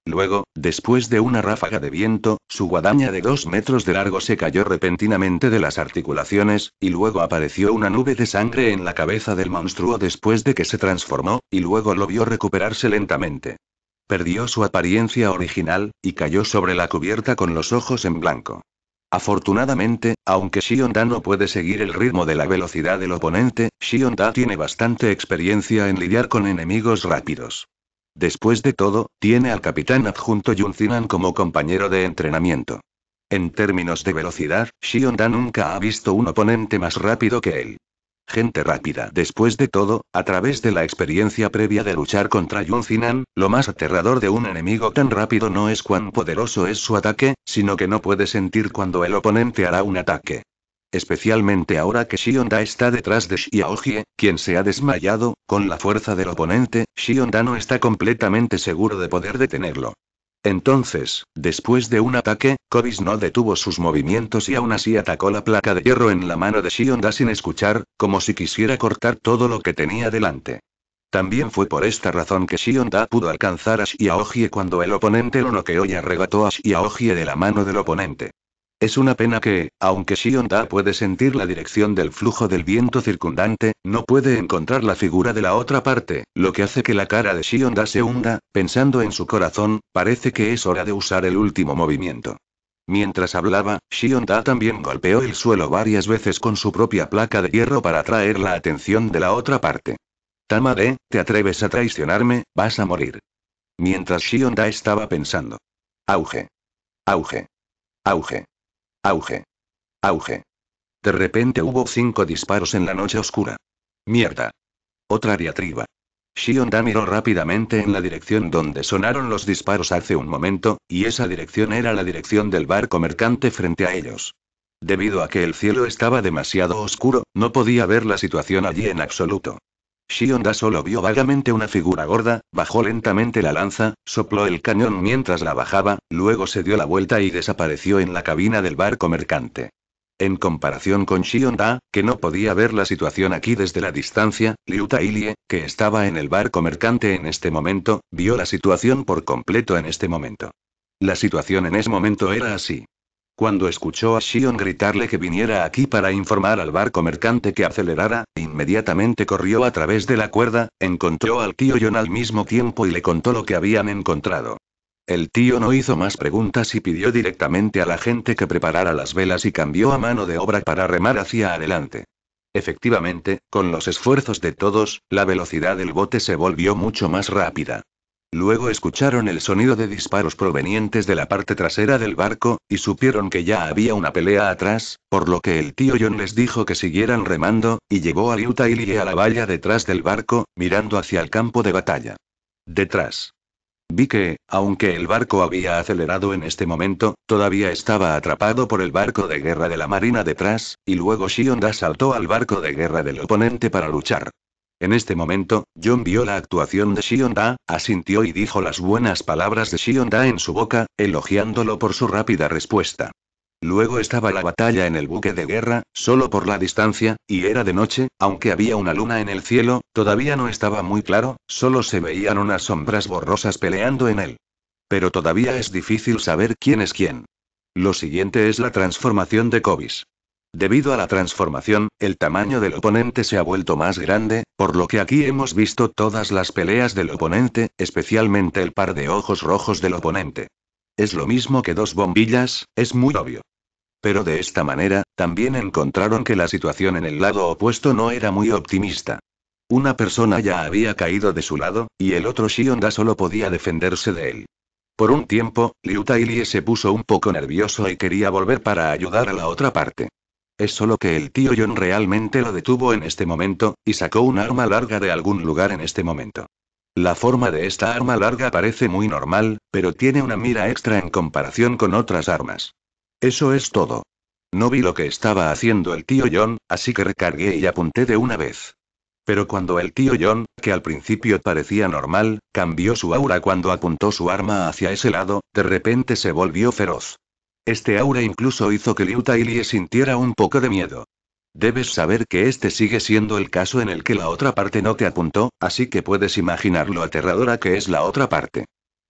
Luego, después de una ráfaga de viento, su guadaña de dos metros de largo se cayó repentinamente de las articulaciones, y luego apareció una nube de sangre en la cabeza del monstruo después de que se transformó, y luego lo vio recuperarse lentamente. Perdió su apariencia original, y cayó sobre la cubierta con los ojos en blanco. Afortunadamente, aunque Shionda no puede seguir el ritmo de la velocidad del oponente, Shionda tiene bastante experiencia en lidiar con enemigos rápidos. Después de todo, tiene al capitán adjunto Zinan como compañero de entrenamiento. En términos de velocidad, Shionda nunca ha visto un oponente más rápido que él. Gente rápida. Después de todo, a través de la experiencia previa de luchar contra Yun Zinan, lo más aterrador de un enemigo tan rápido no es cuán poderoso es su ataque, sino que no puede sentir cuando el oponente hará un ataque. Especialmente ahora que Shionda está detrás de Xiaojie, quien se ha desmayado, con la fuerza del oponente, Shionda no está completamente seguro de poder detenerlo. Entonces, después de un ataque, Kobis no detuvo sus movimientos y aún así atacó la placa de hierro en la mano de Shionda sin escuchar, como si quisiera cortar todo lo que tenía delante. También fue por esta razón que Shionda pudo alcanzar a Shiaoji cuando el oponente lo noqueó y arrebató a Shiaoji de la mano del oponente. Es una pena que, aunque Shionda puede sentir la dirección del flujo del viento circundante, no puede encontrar la figura de la otra parte, lo que hace que la cara de Shionda se hunda, pensando en su corazón, parece que es hora de usar el último movimiento. Mientras hablaba, Shionda también golpeó el suelo varias veces con su propia placa de hierro para atraer la atención de la otra parte. Tama de, te atreves a traicionarme, vas a morir. Mientras Shionda estaba pensando. Auge. Auge. Auge. Auge. Auge. De repente hubo cinco disparos en la noche oscura. Mierda. Otra diatriba. Shionda miró rápidamente en la dirección donde sonaron los disparos hace un momento, y esa dirección era la dirección del barco mercante frente a ellos. Debido a que el cielo estaba demasiado oscuro, no podía ver la situación allí en absoluto. Shionda solo vio vagamente una figura gorda, bajó lentamente la lanza, sopló el cañón mientras la bajaba, luego se dio la vuelta y desapareció en la cabina del barco mercante. En comparación con Shionda, que no podía ver la situación aquí desde la distancia, Liu que estaba en el barco mercante en este momento, vio la situación por completo en este momento. La situación en ese momento era así. Cuando escuchó a Shion gritarle que viniera aquí para informar al barco mercante que acelerara, inmediatamente corrió a través de la cuerda, encontró al tío John al mismo tiempo y le contó lo que habían encontrado. El tío no hizo más preguntas y pidió directamente a la gente que preparara las velas y cambió a mano de obra para remar hacia adelante. Efectivamente, con los esfuerzos de todos, la velocidad del bote se volvió mucho más rápida. Luego escucharon el sonido de disparos provenientes de la parte trasera del barco, y supieron que ya había una pelea atrás, por lo que el tío John les dijo que siguieran remando, y llevó a Liu a la valla detrás del barco, mirando hacia el campo de batalla. Detrás. Vi que, aunque el barco había acelerado en este momento, todavía estaba atrapado por el barco de guerra de la Marina detrás, y luego Shionda saltó al barco de guerra del oponente para luchar. En este momento, John vio la actuación de Shionda, asintió y dijo las buenas palabras de Shionda en su boca, elogiándolo por su rápida respuesta. Luego estaba la batalla en el buque de guerra, solo por la distancia, y era de noche, aunque había una luna en el cielo, todavía no estaba muy claro, solo se veían unas sombras borrosas peleando en él. Pero todavía es difícil saber quién es quién. Lo siguiente es la transformación de Kobis. Debido a la transformación, el tamaño del oponente se ha vuelto más grande, por lo que aquí hemos visto todas las peleas del oponente, especialmente el par de ojos rojos del oponente. Es lo mismo que dos bombillas, es muy obvio. Pero de esta manera, también encontraron que la situación en el lado opuesto no era muy optimista. Una persona ya había caído de su lado, y el otro Shionda solo podía defenderse de él. Por un tiempo, Liu se puso un poco nervioso y quería volver para ayudar a la otra parte. Es solo que el tío John realmente lo detuvo en este momento, y sacó un arma larga de algún lugar en este momento. La forma de esta arma larga parece muy normal, pero tiene una mira extra en comparación con otras armas. Eso es todo. No vi lo que estaba haciendo el tío John, así que recargué y apunté de una vez. Pero cuando el tío John, que al principio parecía normal, cambió su aura cuando apuntó su arma hacia ese lado, de repente se volvió feroz. Este aura incluso hizo que Liu Tailie sintiera un poco de miedo. Debes saber que este sigue siendo el caso en el que la otra parte no te apuntó, así que puedes imaginar lo aterradora que es la otra parte.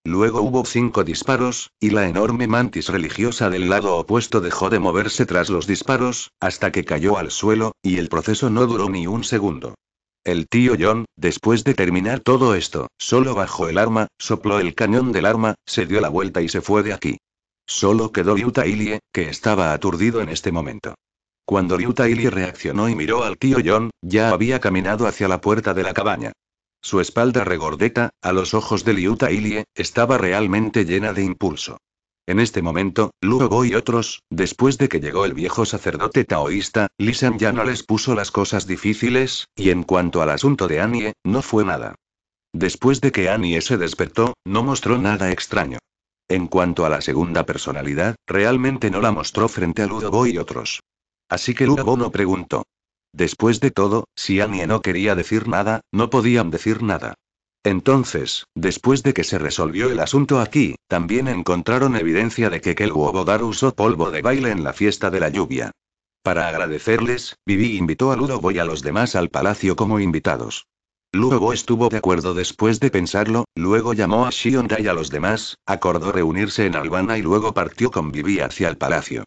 Luego hubo cinco disparos, y la enorme mantis religiosa del lado opuesto dejó de moverse tras los disparos, hasta que cayó al suelo, y el proceso no duró ni un segundo. El tío John, después de terminar todo esto, solo bajó el arma, sopló el cañón del arma, se dio la vuelta y se fue de aquí. Solo quedó Liu Ilie, que estaba aturdido en este momento. Cuando Liuta Ilie reaccionó y miró al tío John, ya había caminado hacia la puerta de la cabaña. Su espalda regordeta, a los ojos de Liuta Ilie, estaba realmente llena de impulso. En este momento, luego y otros, después de que llegó el viejo sacerdote taoísta, Lisan ya no les puso las cosas difíciles, y en cuanto al asunto de Annie, no fue nada. Después de que Annie se despertó, no mostró nada extraño. En cuanto a la segunda personalidad, realmente no la mostró frente a Ludobo y otros. Así que Ludobo no preguntó. Después de todo, si Annie no quería decir nada, no podían decir nada. Entonces, después de que se resolvió el asunto aquí, también encontraron evidencia de que Kelwobodar usó polvo de baile en la fiesta de la lluvia. Para agradecerles, Vivi invitó a Ludobo y a los demás al palacio como invitados. Luobo estuvo de acuerdo después de pensarlo, luego llamó a Shionda y a los demás, acordó reunirse en Albana y luego partió con Vivi hacia el palacio.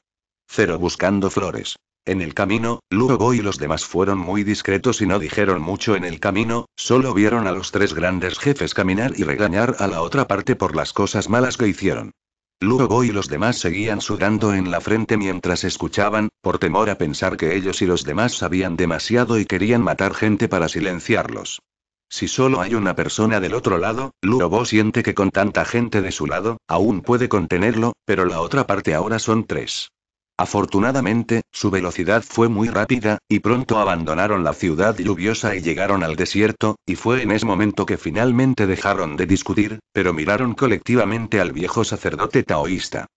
Cero buscando flores. En el camino, Lugo y los demás fueron muy discretos y no dijeron mucho en el camino, solo vieron a los tres grandes jefes caminar y regañar a la otra parte por las cosas malas que hicieron. Lugo y los demás seguían sudando en la frente mientras escuchaban, por temor a pensar que ellos y los demás sabían demasiado y querían matar gente para silenciarlos. Si solo hay una persona del otro lado, Luobo siente que con tanta gente de su lado, aún puede contenerlo, pero la otra parte ahora son tres. Afortunadamente, su velocidad fue muy rápida, y pronto abandonaron la ciudad lluviosa y llegaron al desierto, y fue en ese momento que finalmente dejaron de discutir, pero miraron colectivamente al viejo sacerdote taoísta.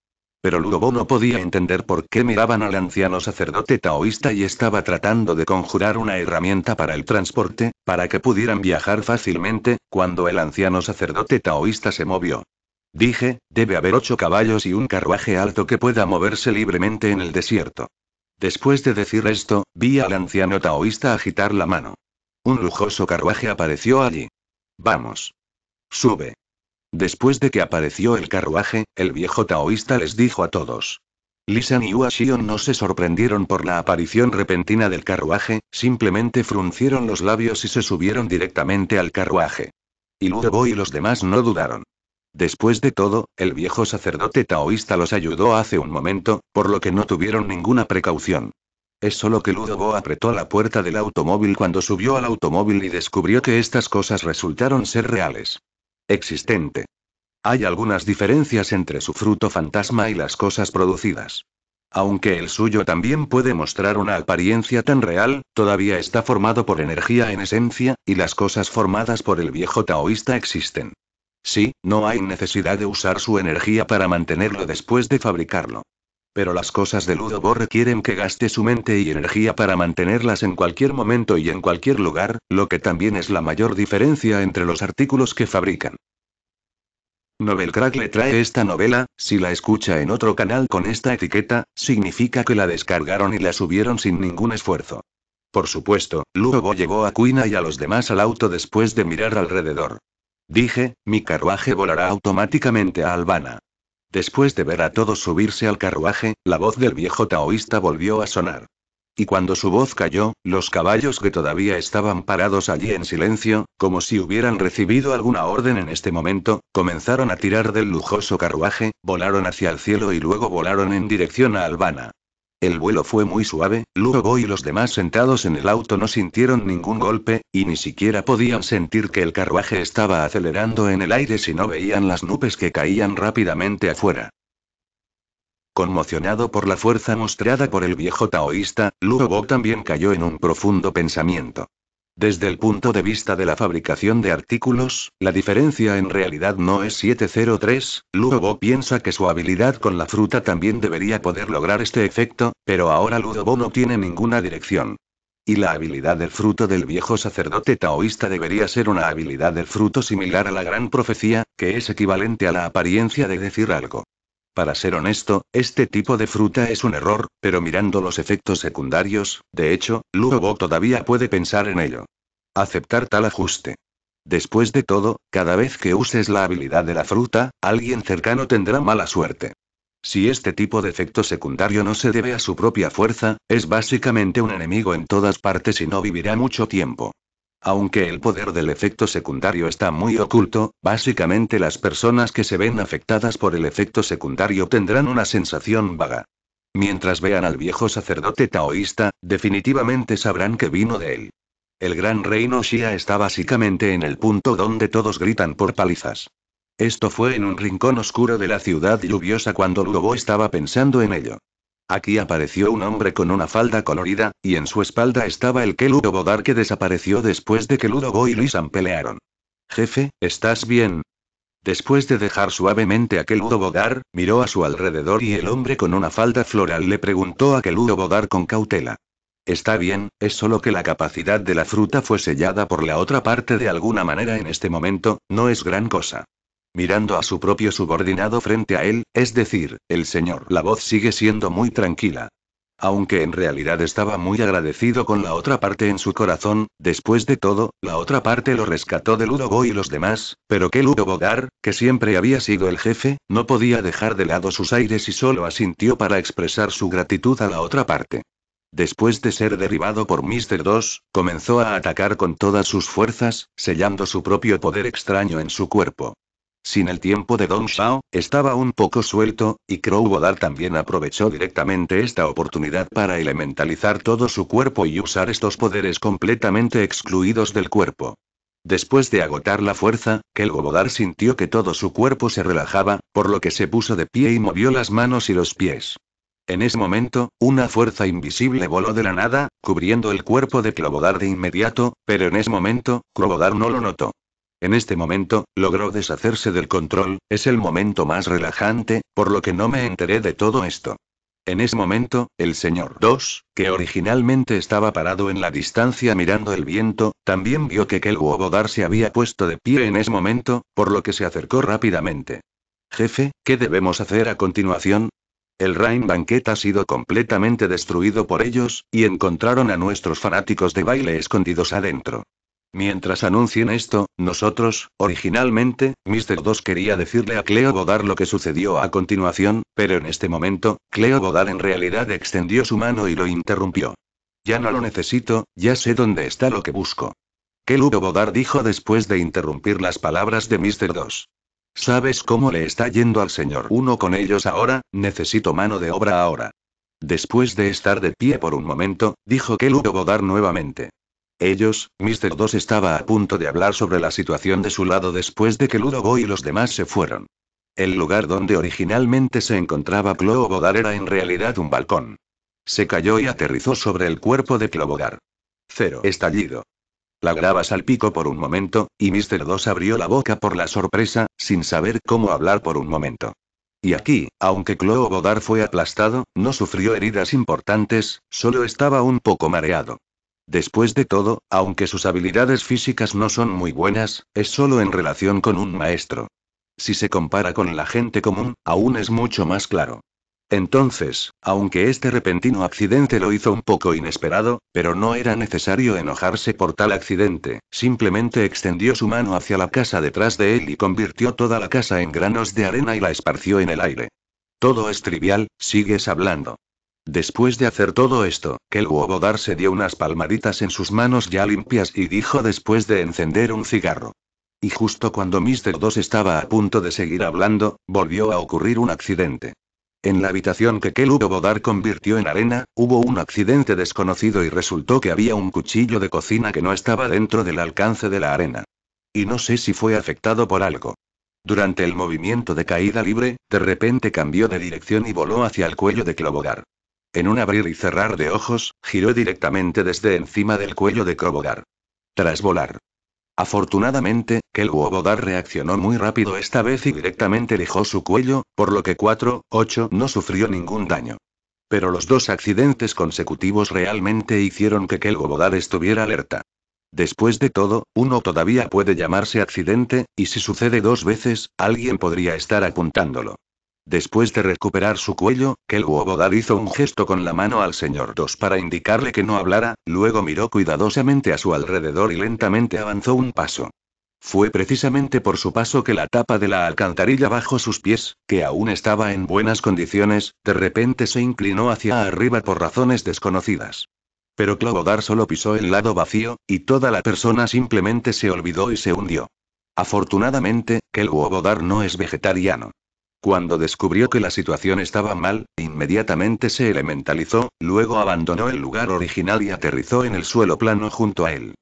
Pero Lugobo no podía entender por qué miraban al anciano sacerdote taoísta y estaba tratando de conjurar una herramienta para el transporte, para que pudieran viajar fácilmente, cuando el anciano sacerdote taoísta se movió. Dije, debe haber ocho caballos y un carruaje alto que pueda moverse libremente en el desierto. Después de decir esto, vi al anciano taoísta agitar la mano. Un lujoso carruaje apareció allí. Vamos. Sube. Después de que apareció el carruaje, el viejo taoísta les dijo a todos. Lisa y Hua no se sorprendieron por la aparición repentina del carruaje, simplemente fruncieron los labios y se subieron directamente al carruaje. Y Ludobo y los demás no dudaron. Después de todo, el viejo sacerdote taoísta los ayudó hace un momento, por lo que no tuvieron ninguna precaución. Es solo que Ludobo apretó la puerta del automóvil cuando subió al automóvil y descubrió que estas cosas resultaron ser reales existente. Hay algunas diferencias entre su fruto fantasma y las cosas producidas. Aunque el suyo también puede mostrar una apariencia tan real, todavía está formado por energía en esencia, y las cosas formadas por el viejo taoísta existen. Sí, no hay necesidad de usar su energía para mantenerlo después de fabricarlo. Pero las cosas de Ludobo requieren que gaste su mente y energía para mantenerlas en cualquier momento y en cualquier lugar, lo que también es la mayor diferencia entre los artículos que fabrican. Novelcrack le trae esta novela, si la escucha en otro canal con esta etiqueta, significa que la descargaron y la subieron sin ningún esfuerzo. Por supuesto, Ludobo llevó a Cuina y a los demás al auto después de mirar alrededor. Dije, mi carruaje volará automáticamente a Albana. Después de ver a todos subirse al carruaje, la voz del viejo taoísta volvió a sonar. Y cuando su voz cayó, los caballos que todavía estaban parados allí en silencio, como si hubieran recibido alguna orden en este momento, comenzaron a tirar del lujoso carruaje, volaron hacia el cielo y luego volaron en dirección a Albana. El vuelo fue muy suave, Lugo y los demás sentados en el auto no sintieron ningún golpe, y ni siquiera podían sentir que el carruaje estaba acelerando en el aire si no veían las nubes que caían rápidamente afuera. Conmocionado por la fuerza mostrada por el viejo taoísta, Lugo también cayó en un profundo pensamiento. Desde el punto de vista de la fabricación de artículos, la diferencia en realidad no es 703, Ludobo piensa que su habilidad con la fruta también debería poder lograr este efecto, pero ahora Ludobo no tiene ninguna dirección. Y la habilidad del fruto del viejo sacerdote taoísta debería ser una habilidad del fruto similar a la gran profecía, que es equivalente a la apariencia de decir algo. Para ser honesto, este tipo de fruta es un error, pero mirando los efectos secundarios, de hecho, Luobo todavía puede pensar en ello. Aceptar tal ajuste. Después de todo, cada vez que uses la habilidad de la fruta, alguien cercano tendrá mala suerte. Si este tipo de efecto secundario no se debe a su propia fuerza, es básicamente un enemigo en todas partes y no vivirá mucho tiempo. Aunque el poder del efecto secundario está muy oculto, básicamente las personas que se ven afectadas por el efecto secundario tendrán una sensación vaga. Mientras vean al viejo sacerdote taoísta, definitivamente sabrán que vino de él. El gran reino Shia está básicamente en el punto donde todos gritan por palizas. Esto fue en un rincón oscuro de la ciudad lluviosa cuando Lugobo estaba pensando en ello. Aquí apareció un hombre con una falda colorida, y en su espalda estaba el Keludo Bodar que desapareció después de que Ludogo y Luisan pelearon. Jefe, ¿estás bien? Después de dejar suavemente a Keludo Bodar, miró a su alrededor y el hombre con una falda floral le preguntó a Keludo Bodar con cautela. Está bien, es solo que la capacidad de la fruta fue sellada por la otra parte de alguna manera en este momento, no es gran cosa mirando a su propio subordinado frente a él, es decir, el señor. La voz sigue siendo muy tranquila. Aunque en realidad estaba muy agradecido con la otra parte en su corazón, después de todo, la otra parte lo rescató de Ludobo y los demás, pero que Ludobo Gar, que siempre había sido el jefe, no podía dejar de lado sus aires y solo asintió para expresar su gratitud a la otra parte. Después de ser derribado por Mr. 2, comenzó a atacar con todas sus fuerzas, sellando su propio poder extraño en su cuerpo. Sin el tiempo de Don Shao, estaba un poco suelto, y Crow también aprovechó directamente esta oportunidad para elementalizar todo su cuerpo y usar estos poderes completamente excluidos del cuerpo. Después de agotar la fuerza, Kelgo sintió que todo su cuerpo se relajaba, por lo que se puso de pie y movió las manos y los pies. En ese momento, una fuerza invisible voló de la nada, cubriendo el cuerpo de Clobodar de inmediato, pero en ese momento, Clobodar no lo notó. En este momento, logró deshacerse del control, es el momento más relajante, por lo que no me enteré de todo esto. En ese momento, el señor 2, que originalmente estaba parado en la distancia mirando el viento, también vio que Kel Dar se había puesto de pie en ese momento, por lo que se acercó rápidamente. Jefe, ¿qué debemos hacer a continuación? El Rain Banquet ha sido completamente destruido por ellos, y encontraron a nuestros fanáticos de baile escondidos adentro. Mientras anuncien esto, nosotros, originalmente, Mr. 2 quería decirle a Cleo Godard lo que sucedió a continuación, pero en este momento, Cleo Godard en realidad extendió su mano y lo interrumpió. Ya no lo necesito, ya sé dónde está lo que busco. ludo Bodar?» dijo después de interrumpir las palabras de Mr. 2. ¿Sabes cómo le está yendo al señor uno con ellos ahora? Necesito mano de obra ahora. Después de estar de pie por un momento, dijo ludo Godard nuevamente. Ellos, Mr. 2 estaba a punto de hablar sobre la situación de su lado después de que Ludogo y los demás se fueron. El lugar donde originalmente se encontraba Clobodar era en realidad un balcón. Se cayó y aterrizó sobre el cuerpo de Clobodar. Cero estallido. La grava salpicó por un momento, y Mr. 2 abrió la boca por la sorpresa, sin saber cómo hablar por un momento. Y aquí, aunque Clobodar fue aplastado, no sufrió heridas importantes, solo estaba un poco mareado. Después de todo, aunque sus habilidades físicas no son muy buenas, es solo en relación con un maestro. Si se compara con la gente común, aún es mucho más claro. Entonces, aunque este repentino accidente lo hizo un poco inesperado, pero no era necesario enojarse por tal accidente, simplemente extendió su mano hacia la casa detrás de él y convirtió toda la casa en granos de arena y la esparció en el aire. Todo es trivial, sigues hablando. Después de hacer todo esto, Kelwobodar se dio unas palmaditas en sus manos ya limpias y dijo después de encender un cigarro. Y justo cuando Mr. 2 estaba a punto de seguir hablando, volvió a ocurrir un accidente. En la habitación que Kelwobodar convirtió en arena, hubo un accidente desconocido y resultó que había un cuchillo de cocina que no estaba dentro del alcance de la arena. Y no sé si fue afectado por algo. Durante el movimiento de caída libre, de repente cambió de dirección y voló hacia el cuello de Clobodar. En un abrir y cerrar de ojos, giró directamente desde encima del cuello de Krobogar. Tras volar. Afortunadamente, Kelwobogar reaccionó muy rápido esta vez y directamente dejó su cuello, por lo que 4-8 no sufrió ningún daño. Pero los dos accidentes consecutivos realmente hicieron que Kelwobogar estuviera alerta. Después de todo, uno todavía puede llamarse accidente, y si sucede dos veces, alguien podría estar apuntándolo. Después de recuperar su cuello, Kelwobodar hizo un gesto con la mano al señor Dos para indicarle que no hablara, luego miró cuidadosamente a su alrededor y lentamente avanzó un paso. Fue precisamente por su paso que la tapa de la alcantarilla bajo sus pies, que aún estaba en buenas condiciones, de repente se inclinó hacia arriba por razones desconocidas. Pero Kelwobodar solo pisó el lado vacío, y toda la persona simplemente se olvidó y se hundió. Afortunadamente, Kelwobodar no es vegetariano. Cuando descubrió que la situación estaba mal, inmediatamente se elementalizó, luego abandonó el lugar original y aterrizó en el suelo plano junto a él.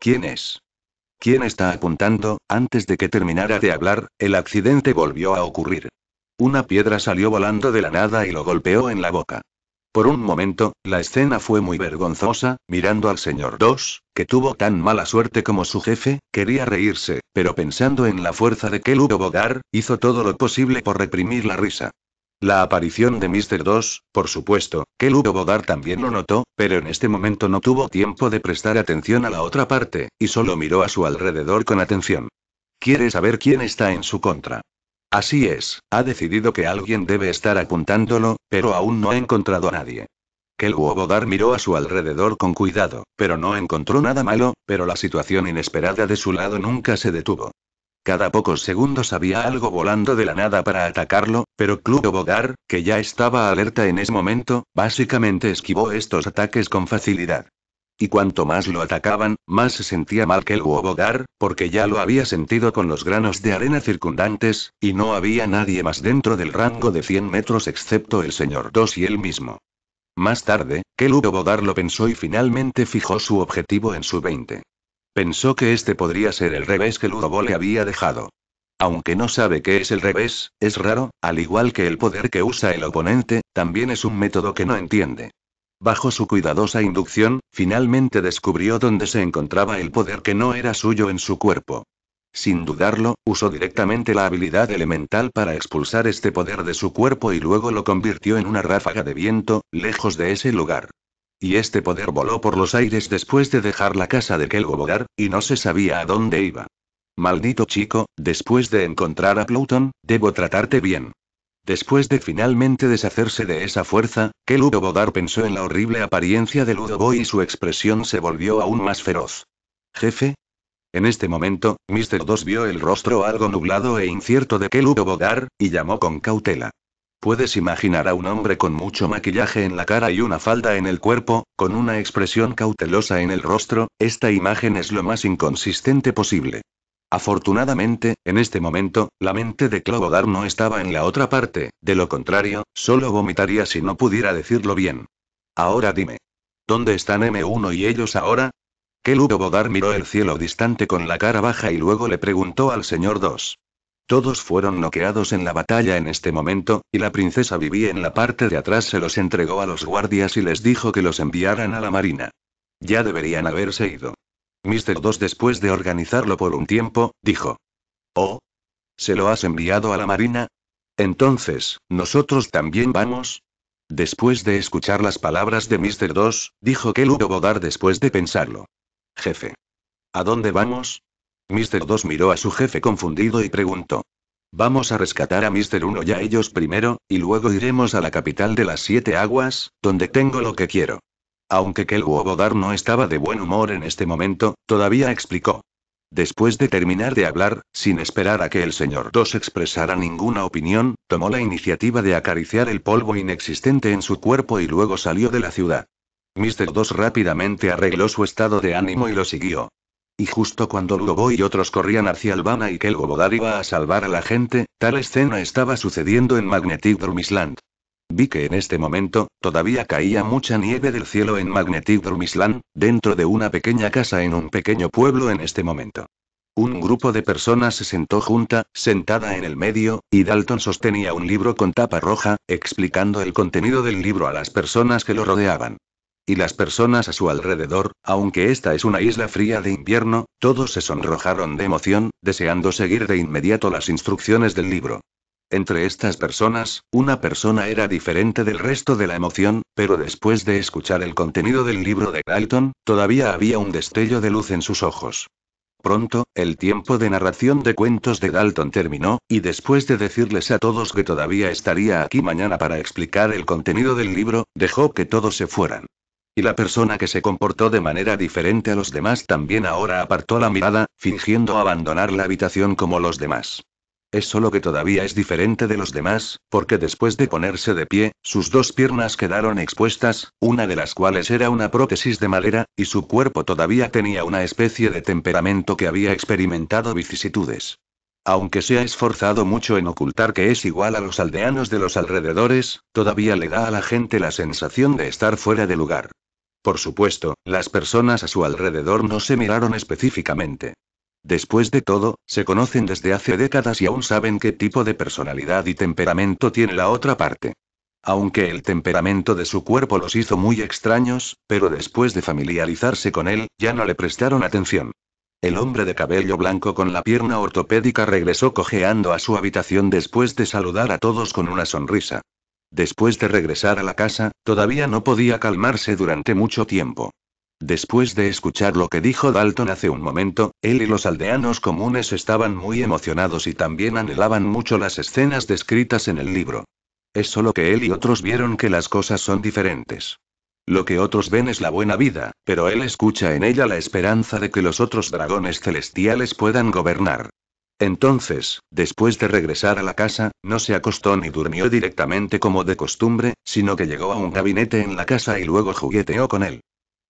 ¿Quién es? ¿Quién está apuntando? Antes de que terminara de hablar, el accidente volvió a ocurrir. Una piedra salió volando de la nada y lo golpeó en la boca. Por un momento, la escena fue muy vergonzosa, mirando al señor 2, que tuvo tan mala suerte como su jefe, quería reírse, pero pensando en la fuerza de que Bogar, hizo todo lo posible por reprimir la risa. La aparición de Mr. 2, por supuesto, que Bodar Bogar también lo notó, pero en este momento no tuvo tiempo de prestar atención a la otra parte, y solo miró a su alrededor con atención. Quiere saber quién está en su contra. Así es, ha decidido que alguien debe estar apuntándolo, pero aún no ha encontrado a nadie. Kelwobodar miró a su alrededor con cuidado, pero no encontró nada malo, pero la situación inesperada de su lado nunca se detuvo. Cada pocos segundos había algo volando de la nada para atacarlo, pero Kluobodar, que ya estaba alerta en ese momento, básicamente esquivó estos ataques con facilidad. Y cuanto más lo atacaban, más se sentía mal que el porque ya lo había sentido con los granos de arena circundantes, y no había nadie más dentro del rango de 100 metros excepto el señor Dos y él mismo. Más tarde, que bogar lo pensó y finalmente fijó su objetivo en su 20. Pensó que este podría ser el revés que Ludobo le había dejado. Aunque no sabe qué es el revés, es raro, al igual que el poder que usa el oponente, también es un método que no entiende. Bajo su cuidadosa inducción, finalmente descubrió dónde se encontraba el poder que no era suyo en su cuerpo. Sin dudarlo, usó directamente la habilidad elemental para expulsar este poder de su cuerpo y luego lo convirtió en una ráfaga de viento, lejos de ese lugar. Y este poder voló por los aires después de dejar la casa de Kelgobodar, y no se sabía a dónde iba. Maldito chico, después de encontrar a Plutón, debo tratarte bien. Después de finalmente deshacerse de esa fuerza, Keludo Bodar pensó en la horrible apariencia de Ludoboy y su expresión se volvió aún más feroz. Jefe, en este momento, Mr. 2 vio el rostro algo nublado e incierto de Keludo Bodar, y llamó con cautela. Puedes imaginar a un hombre con mucho maquillaje en la cara y una falda en el cuerpo, con una expresión cautelosa en el rostro, esta imagen es lo más inconsistente posible. Afortunadamente, en este momento, la mente de Clobodar no estaba en la otra parte, de lo contrario, solo vomitaría si no pudiera decirlo bien. Ahora dime. ¿Dónde están M1 y ellos ahora? ludo Bodar miró el cielo distante con la cara baja y luego le preguntó al señor 2. Todos fueron noqueados en la batalla en este momento, y la princesa Vivi en la parte de atrás se los entregó a los guardias y les dijo que los enviaran a la marina. Ya deberían haberse ido. Mr. 2 después de organizarlo por un tiempo, dijo. Oh. ¿Se lo has enviado a la Marina? Entonces, ¿nosotros también vamos? Después de escuchar las palabras de Mister 2, dijo que Ludo dar después de pensarlo. Jefe. ¿A dónde vamos? Mister 2 miró a su jefe confundido y preguntó. Vamos a rescatar a Mister 1 y a ellos primero, y luego iremos a la capital de las siete aguas, donde tengo lo que quiero. Aunque Kelwo no estaba de buen humor en este momento, todavía explicó. Después de terminar de hablar, sin esperar a que el señor Dos expresara ninguna opinión, tomó la iniciativa de acariciar el polvo inexistente en su cuerpo y luego salió de la ciudad. Mr. 2 rápidamente arregló su estado de ánimo y lo siguió. Y justo cuando Lobo y otros corrían hacia Albana y que el iba a salvar a la gente, tal escena estaba sucediendo en Magnetic Drumisland. Vi que en este momento, todavía caía mucha nieve del cielo en Magnetic Drumisland, dentro de una pequeña casa en un pequeño pueblo en este momento. Un grupo de personas se sentó junta, sentada en el medio, y Dalton sostenía un libro con tapa roja, explicando el contenido del libro a las personas que lo rodeaban. Y las personas a su alrededor, aunque esta es una isla fría de invierno, todos se sonrojaron de emoción, deseando seguir de inmediato las instrucciones del libro. Entre estas personas, una persona era diferente del resto de la emoción, pero después de escuchar el contenido del libro de Dalton, todavía había un destello de luz en sus ojos. Pronto, el tiempo de narración de cuentos de Dalton terminó, y después de decirles a todos que todavía estaría aquí mañana para explicar el contenido del libro, dejó que todos se fueran. Y la persona que se comportó de manera diferente a los demás también ahora apartó la mirada, fingiendo abandonar la habitación como los demás es solo que todavía es diferente de los demás, porque después de ponerse de pie, sus dos piernas quedaron expuestas, una de las cuales era una prótesis de madera, y su cuerpo todavía tenía una especie de temperamento que había experimentado vicisitudes. Aunque se ha esforzado mucho en ocultar que es igual a los aldeanos de los alrededores, todavía le da a la gente la sensación de estar fuera de lugar. Por supuesto, las personas a su alrededor no se miraron específicamente. Después de todo, se conocen desde hace décadas y aún saben qué tipo de personalidad y temperamento tiene la otra parte. Aunque el temperamento de su cuerpo los hizo muy extraños, pero después de familiarizarse con él, ya no le prestaron atención. El hombre de cabello blanco con la pierna ortopédica regresó cojeando a su habitación después de saludar a todos con una sonrisa. Después de regresar a la casa, todavía no podía calmarse durante mucho tiempo. Después de escuchar lo que dijo Dalton hace un momento, él y los aldeanos comunes estaban muy emocionados y también anhelaban mucho las escenas descritas en el libro. Es solo que él y otros vieron que las cosas son diferentes. Lo que otros ven es la buena vida, pero él escucha en ella la esperanza de que los otros dragones celestiales puedan gobernar. Entonces, después de regresar a la casa, no se acostó ni durmió directamente como de costumbre, sino que llegó a un gabinete en la casa y luego jugueteó con él.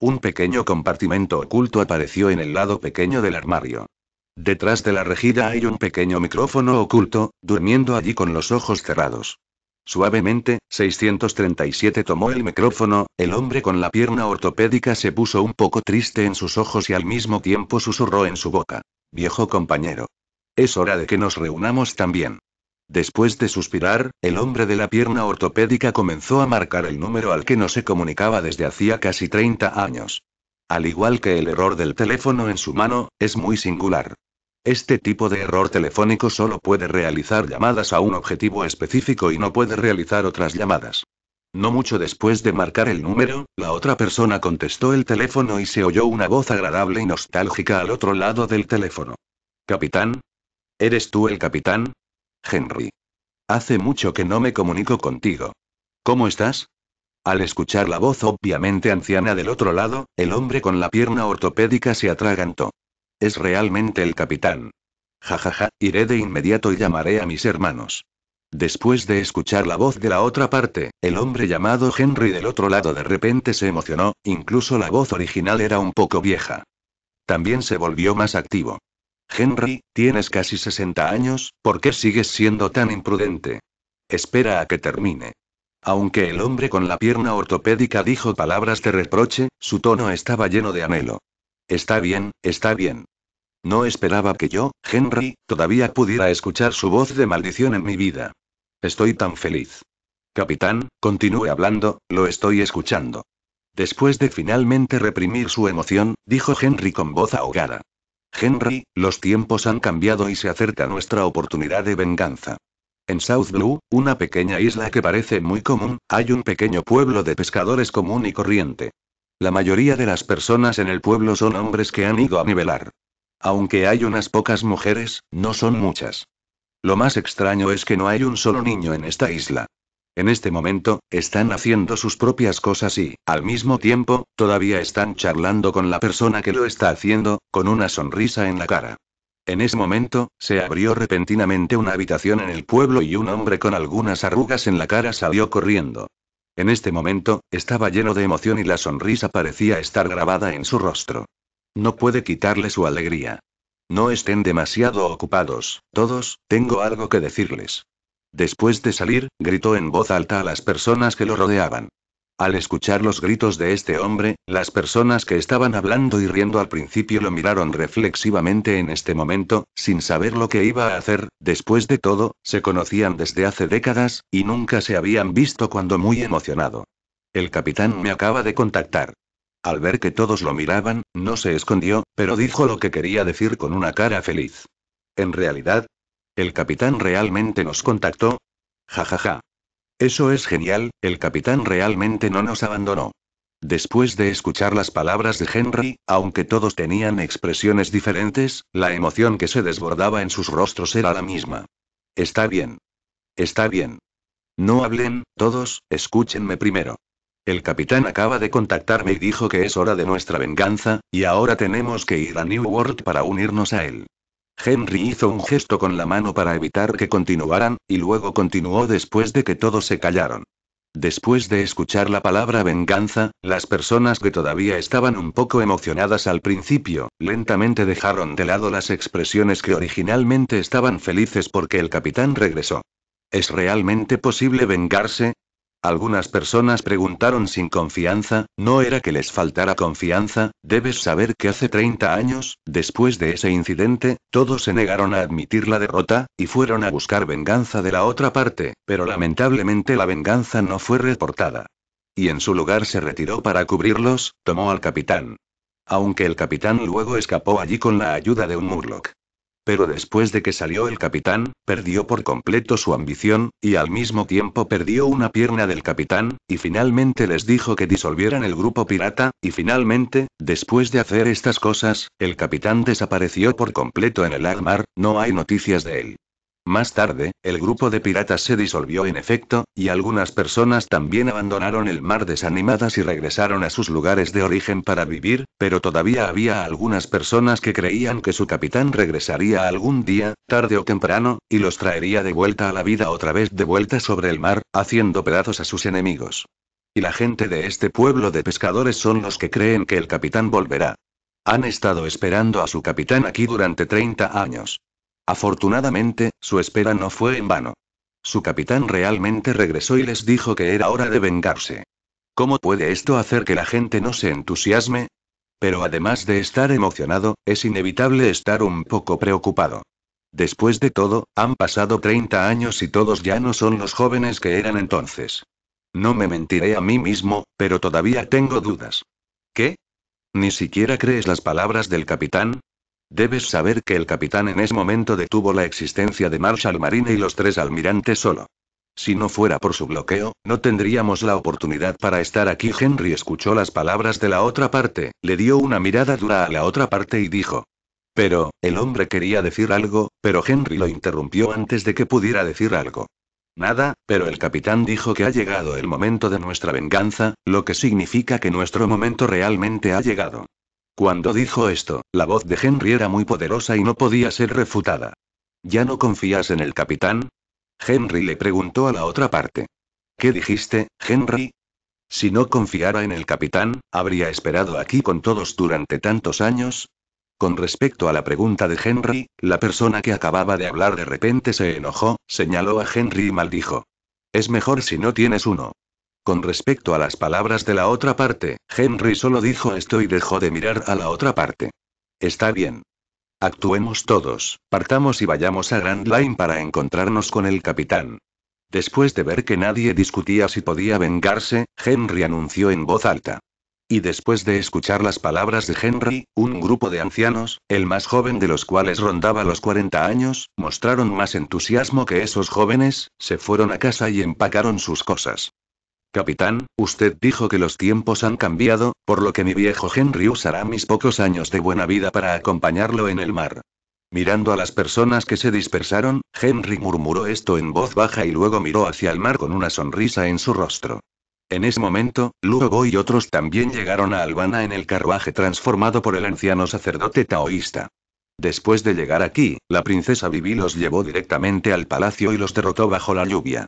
Un pequeño compartimento oculto apareció en el lado pequeño del armario. Detrás de la regida hay un pequeño micrófono oculto, durmiendo allí con los ojos cerrados. Suavemente, 637 tomó el micrófono, el hombre con la pierna ortopédica se puso un poco triste en sus ojos y al mismo tiempo susurró en su boca. Viejo compañero. Es hora de que nos reunamos también. Después de suspirar, el hombre de la pierna ortopédica comenzó a marcar el número al que no se comunicaba desde hacía casi 30 años. Al igual que el error del teléfono en su mano, es muy singular. Este tipo de error telefónico solo puede realizar llamadas a un objetivo específico y no puede realizar otras llamadas. No mucho después de marcar el número, la otra persona contestó el teléfono y se oyó una voz agradable y nostálgica al otro lado del teléfono. Capitán. ¿Eres tú el capitán? Henry. Hace mucho que no me comunico contigo. ¿Cómo estás? Al escuchar la voz obviamente anciana del otro lado, el hombre con la pierna ortopédica se atragantó. Es realmente el capitán. Jajaja, iré de inmediato y llamaré a mis hermanos. Después de escuchar la voz de la otra parte, el hombre llamado Henry del otro lado de repente se emocionó, incluso la voz original era un poco vieja. También se volvió más activo. Henry, tienes casi 60 años, ¿por qué sigues siendo tan imprudente? Espera a que termine. Aunque el hombre con la pierna ortopédica dijo palabras de reproche, su tono estaba lleno de anhelo. Está bien, está bien. No esperaba que yo, Henry, todavía pudiera escuchar su voz de maldición en mi vida. Estoy tan feliz. Capitán, continúe hablando, lo estoy escuchando. Después de finalmente reprimir su emoción, dijo Henry con voz ahogada. Henry, los tiempos han cambiado y se acerca nuestra oportunidad de venganza. En South Blue, una pequeña isla que parece muy común, hay un pequeño pueblo de pescadores común y corriente. La mayoría de las personas en el pueblo son hombres que han ido a nivelar. Aunque hay unas pocas mujeres, no son muchas. Lo más extraño es que no hay un solo niño en esta isla. En este momento, están haciendo sus propias cosas y, al mismo tiempo, todavía están charlando con la persona que lo está haciendo, con una sonrisa en la cara. En ese momento, se abrió repentinamente una habitación en el pueblo y un hombre con algunas arrugas en la cara salió corriendo. En este momento, estaba lleno de emoción y la sonrisa parecía estar grabada en su rostro. No puede quitarle su alegría. No estén demasiado ocupados, todos, tengo algo que decirles. Después de salir, gritó en voz alta a las personas que lo rodeaban. Al escuchar los gritos de este hombre, las personas que estaban hablando y riendo al principio lo miraron reflexivamente en este momento, sin saber lo que iba a hacer, después de todo, se conocían desde hace décadas, y nunca se habían visto cuando muy emocionado. El capitán me acaba de contactar. Al ver que todos lo miraban, no se escondió, pero dijo lo que quería decir con una cara feliz. En realidad, ¿El capitán realmente nos contactó? Ja ja ja. Eso es genial, el capitán realmente no nos abandonó. Después de escuchar las palabras de Henry, aunque todos tenían expresiones diferentes, la emoción que se desbordaba en sus rostros era la misma. Está bien. Está bien. No hablen, todos, escúchenme primero. El capitán acaba de contactarme y dijo que es hora de nuestra venganza, y ahora tenemos que ir a New World para unirnos a él. Henry hizo un gesto con la mano para evitar que continuaran, y luego continuó después de que todos se callaron. Después de escuchar la palabra venganza, las personas que todavía estaban un poco emocionadas al principio, lentamente dejaron de lado las expresiones que originalmente estaban felices porque el capitán regresó. ¿Es realmente posible vengarse? Algunas personas preguntaron sin confianza, no era que les faltara confianza, debes saber que hace 30 años, después de ese incidente, todos se negaron a admitir la derrota, y fueron a buscar venganza de la otra parte, pero lamentablemente la venganza no fue reportada. Y en su lugar se retiró para cubrirlos, tomó al capitán. Aunque el capitán luego escapó allí con la ayuda de un Murloc. Pero después de que salió el capitán, perdió por completo su ambición, y al mismo tiempo perdió una pierna del capitán, y finalmente les dijo que disolvieran el grupo pirata, y finalmente, después de hacer estas cosas, el capitán desapareció por completo en el armar, no hay noticias de él. Más tarde, el grupo de piratas se disolvió en efecto, y algunas personas también abandonaron el mar desanimadas y regresaron a sus lugares de origen para vivir, pero todavía había algunas personas que creían que su capitán regresaría algún día, tarde o temprano, y los traería de vuelta a la vida otra vez de vuelta sobre el mar, haciendo pedazos a sus enemigos. Y la gente de este pueblo de pescadores son los que creen que el capitán volverá. Han estado esperando a su capitán aquí durante 30 años. Afortunadamente, su espera no fue en vano. Su capitán realmente regresó y les dijo que era hora de vengarse. ¿Cómo puede esto hacer que la gente no se entusiasme? Pero además de estar emocionado, es inevitable estar un poco preocupado. Después de todo, han pasado 30 años y todos ya no son los jóvenes que eran entonces. No me mentiré a mí mismo, pero todavía tengo dudas. ¿Qué? ¿Ni siquiera crees las palabras del capitán? Debes saber que el capitán en ese momento detuvo la existencia de Marshall Marine y los tres almirantes solo. Si no fuera por su bloqueo, no tendríamos la oportunidad para estar aquí. Henry escuchó las palabras de la otra parte, le dio una mirada dura a la otra parte y dijo. Pero, el hombre quería decir algo, pero Henry lo interrumpió antes de que pudiera decir algo. Nada, pero el capitán dijo que ha llegado el momento de nuestra venganza, lo que significa que nuestro momento realmente ha llegado. Cuando dijo esto, la voz de Henry era muy poderosa y no podía ser refutada. ¿Ya no confías en el capitán? Henry le preguntó a la otra parte. ¿Qué dijiste, Henry? Si no confiara en el capitán, ¿habría esperado aquí con todos durante tantos años? Con respecto a la pregunta de Henry, la persona que acababa de hablar de repente se enojó, señaló a Henry y maldijo. Es mejor si no tienes uno. Con respecto a las palabras de la otra parte, Henry solo dijo esto y dejó de mirar a la otra parte. Está bien. Actuemos todos, partamos y vayamos a Grand Line para encontrarnos con el capitán. Después de ver que nadie discutía si podía vengarse, Henry anunció en voz alta. Y después de escuchar las palabras de Henry, un grupo de ancianos, el más joven de los cuales rondaba los 40 años, mostraron más entusiasmo que esos jóvenes, se fueron a casa y empacaron sus cosas. Capitán, usted dijo que los tiempos han cambiado, por lo que mi viejo Henry usará mis pocos años de buena vida para acompañarlo en el mar. Mirando a las personas que se dispersaron, Henry murmuró esto en voz baja y luego miró hacia el mar con una sonrisa en su rostro. En ese momento, Lugo y otros también llegaron a Albana en el carruaje transformado por el anciano sacerdote taoísta. Después de llegar aquí, la princesa Vivi los llevó directamente al palacio y los derrotó bajo la lluvia.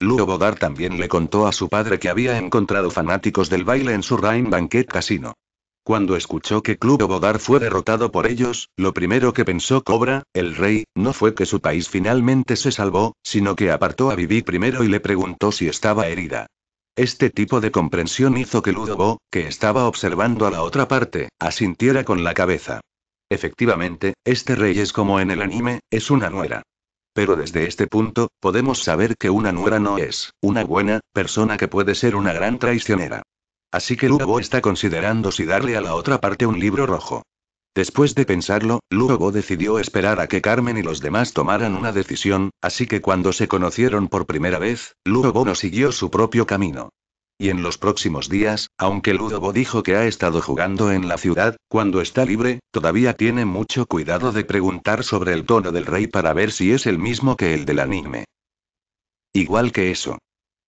Bogar también le contó a su padre que había encontrado fanáticos del baile en su Rain Banquet Casino. Cuando escuchó que Club Bogar fue derrotado por ellos, lo primero que pensó Cobra, el rey, no fue que su país finalmente se salvó, sino que apartó a Vivi primero y le preguntó si estaba herida. Este tipo de comprensión hizo que Ludobo, que estaba observando a la otra parte, asintiera con la cabeza. Efectivamente, este rey es como en el anime, es una nuera pero desde este punto, podemos saber que una nuera no es una buena persona que puede ser una gran traicionera. Así que Lugo está considerando si darle a la otra parte un libro rojo. Después de pensarlo, Lugo decidió esperar a que Carmen y los demás tomaran una decisión, así que cuando se conocieron por primera vez, Lugo no siguió su propio camino y en los próximos días, aunque Ludobo dijo que ha estado jugando en la ciudad, cuando está libre, todavía tiene mucho cuidado de preguntar sobre el tono del rey para ver si es el mismo que el del anime. Igual que eso.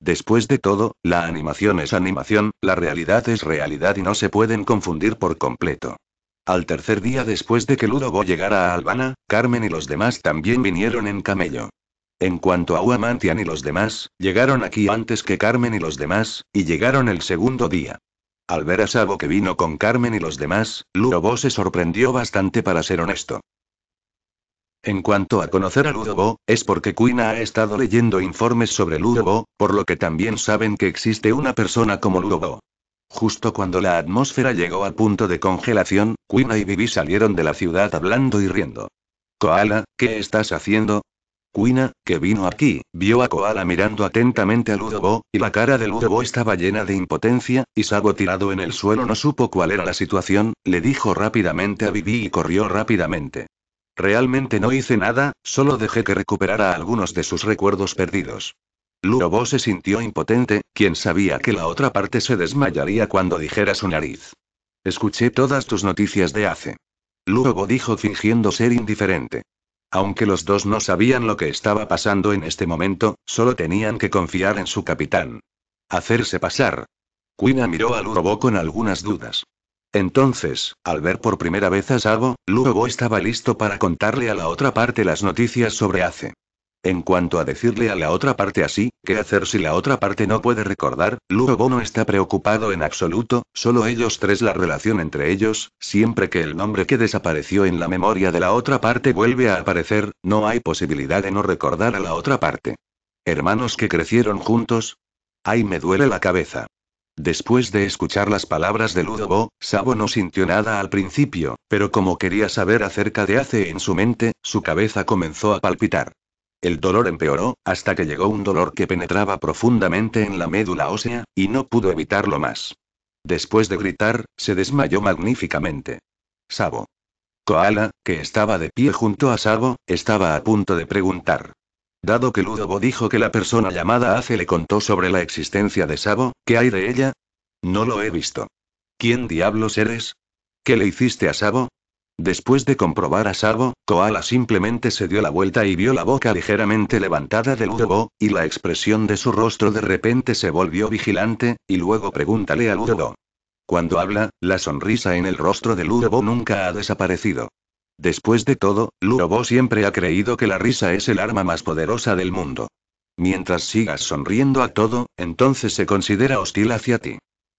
Después de todo, la animación es animación, la realidad es realidad y no se pueden confundir por completo. Al tercer día después de que Ludobo llegara a Albana, Carmen y los demás también vinieron en camello. En cuanto a Huamantian y los demás, llegaron aquí antes que Carmen y los demás, y llegaron el segundo día. Al ver a Sabo que vino con Carmen y los demás, Ludobo se sorprendió bastante para ser honesto. En cuanto a conocer a Ludobo, es porque Quina ha estado leyendo informes sobre Ludobo, por lo que también saben que existe una persona como Ludobo. Justo cuando la atmósfera llegó a punto de congelación, Quina y Vivi salieron de la ciudad hablando y riendo. Koala, ¿qué estás haciendo? Quina, que vino aquí, vio a Koala mirando atentamente a Ludobo, y la cara de Ludobo estaba llena de impotencia, y Sago tirado en el suelo no supo cuál era la situación, le dijo rápidamente a Bibi y corrió rápidamente. Realmente no hice nada, solo dejé que recuperara algunos de sus recuerdos perdidos. Ludobo se sintió impotente, quien sabía que la otra parte se desmayaría cuando dijera su nariz. Escuché todas tus noticias de hace. Ludobo dijo fingiendo ser indiferente. Aunque los dos no sabían lo que estaba pasando en este momento, solo tenían que confiar en su capitán. Hacerse pasar. Quina miró a Lurobo con algunas dudas. Entonces, al ver por primera vez a Sabo, Lurobo estaba listo para contarle a la otra parte las noticias sobre Ace. En cuanto a decirle a la otra parte así, ¿qué hacer si la otra parte no puede recordar? Lugo no está preocupado en absoluto, solo ellos tres la relación entre ellos, siempre que el nombre que desapareció en la memoria de la otra parte vuelve a aparecer, no hay posibilidad de no recordar a la otra parte. Hermanos que crecieron juntos. Ay, me duele la cabeza. Después de escuchar las palabras de Ludobo, Sabo no sintió nada al principio, pero como quería saber acerca de hace en su mente, su cabeza comenzó a palpitar. El dolor empeoró, hasta que llegó un dolor que penetraba profundamente en la médula ósea, y no pudo evitarlo más. Después de gritar, se desmayó magníficamente. Sabo. Koala, que estaba de pie junto a Sabo, estaba a punto de preguntar. Dado que Ludobo dijo que la persona llamada Ace le contó sobre la existencia de Sabo, ¿qué hay de ella? No lo he visto. ¿Quién diablos eres? ¿Qué le hiciste a Sabo? Después de comprobar a Sabo, Koala simplemente se dio la vuelta y vio la boca ligeramente levantada de Ludobo, y la expresión de su rostro de repente se volvió vigilante, y luego pregúntale a Ludobo. Cuando habla, la sonrisa en el rostro de Ludobo nunca ha desaparecido. Después de todo, Ludobo siempre ha creído que la risa es el arma más poderosa del mundo. Mientras sigas sonriendo a todo, entonces se considera hostil hacia ti.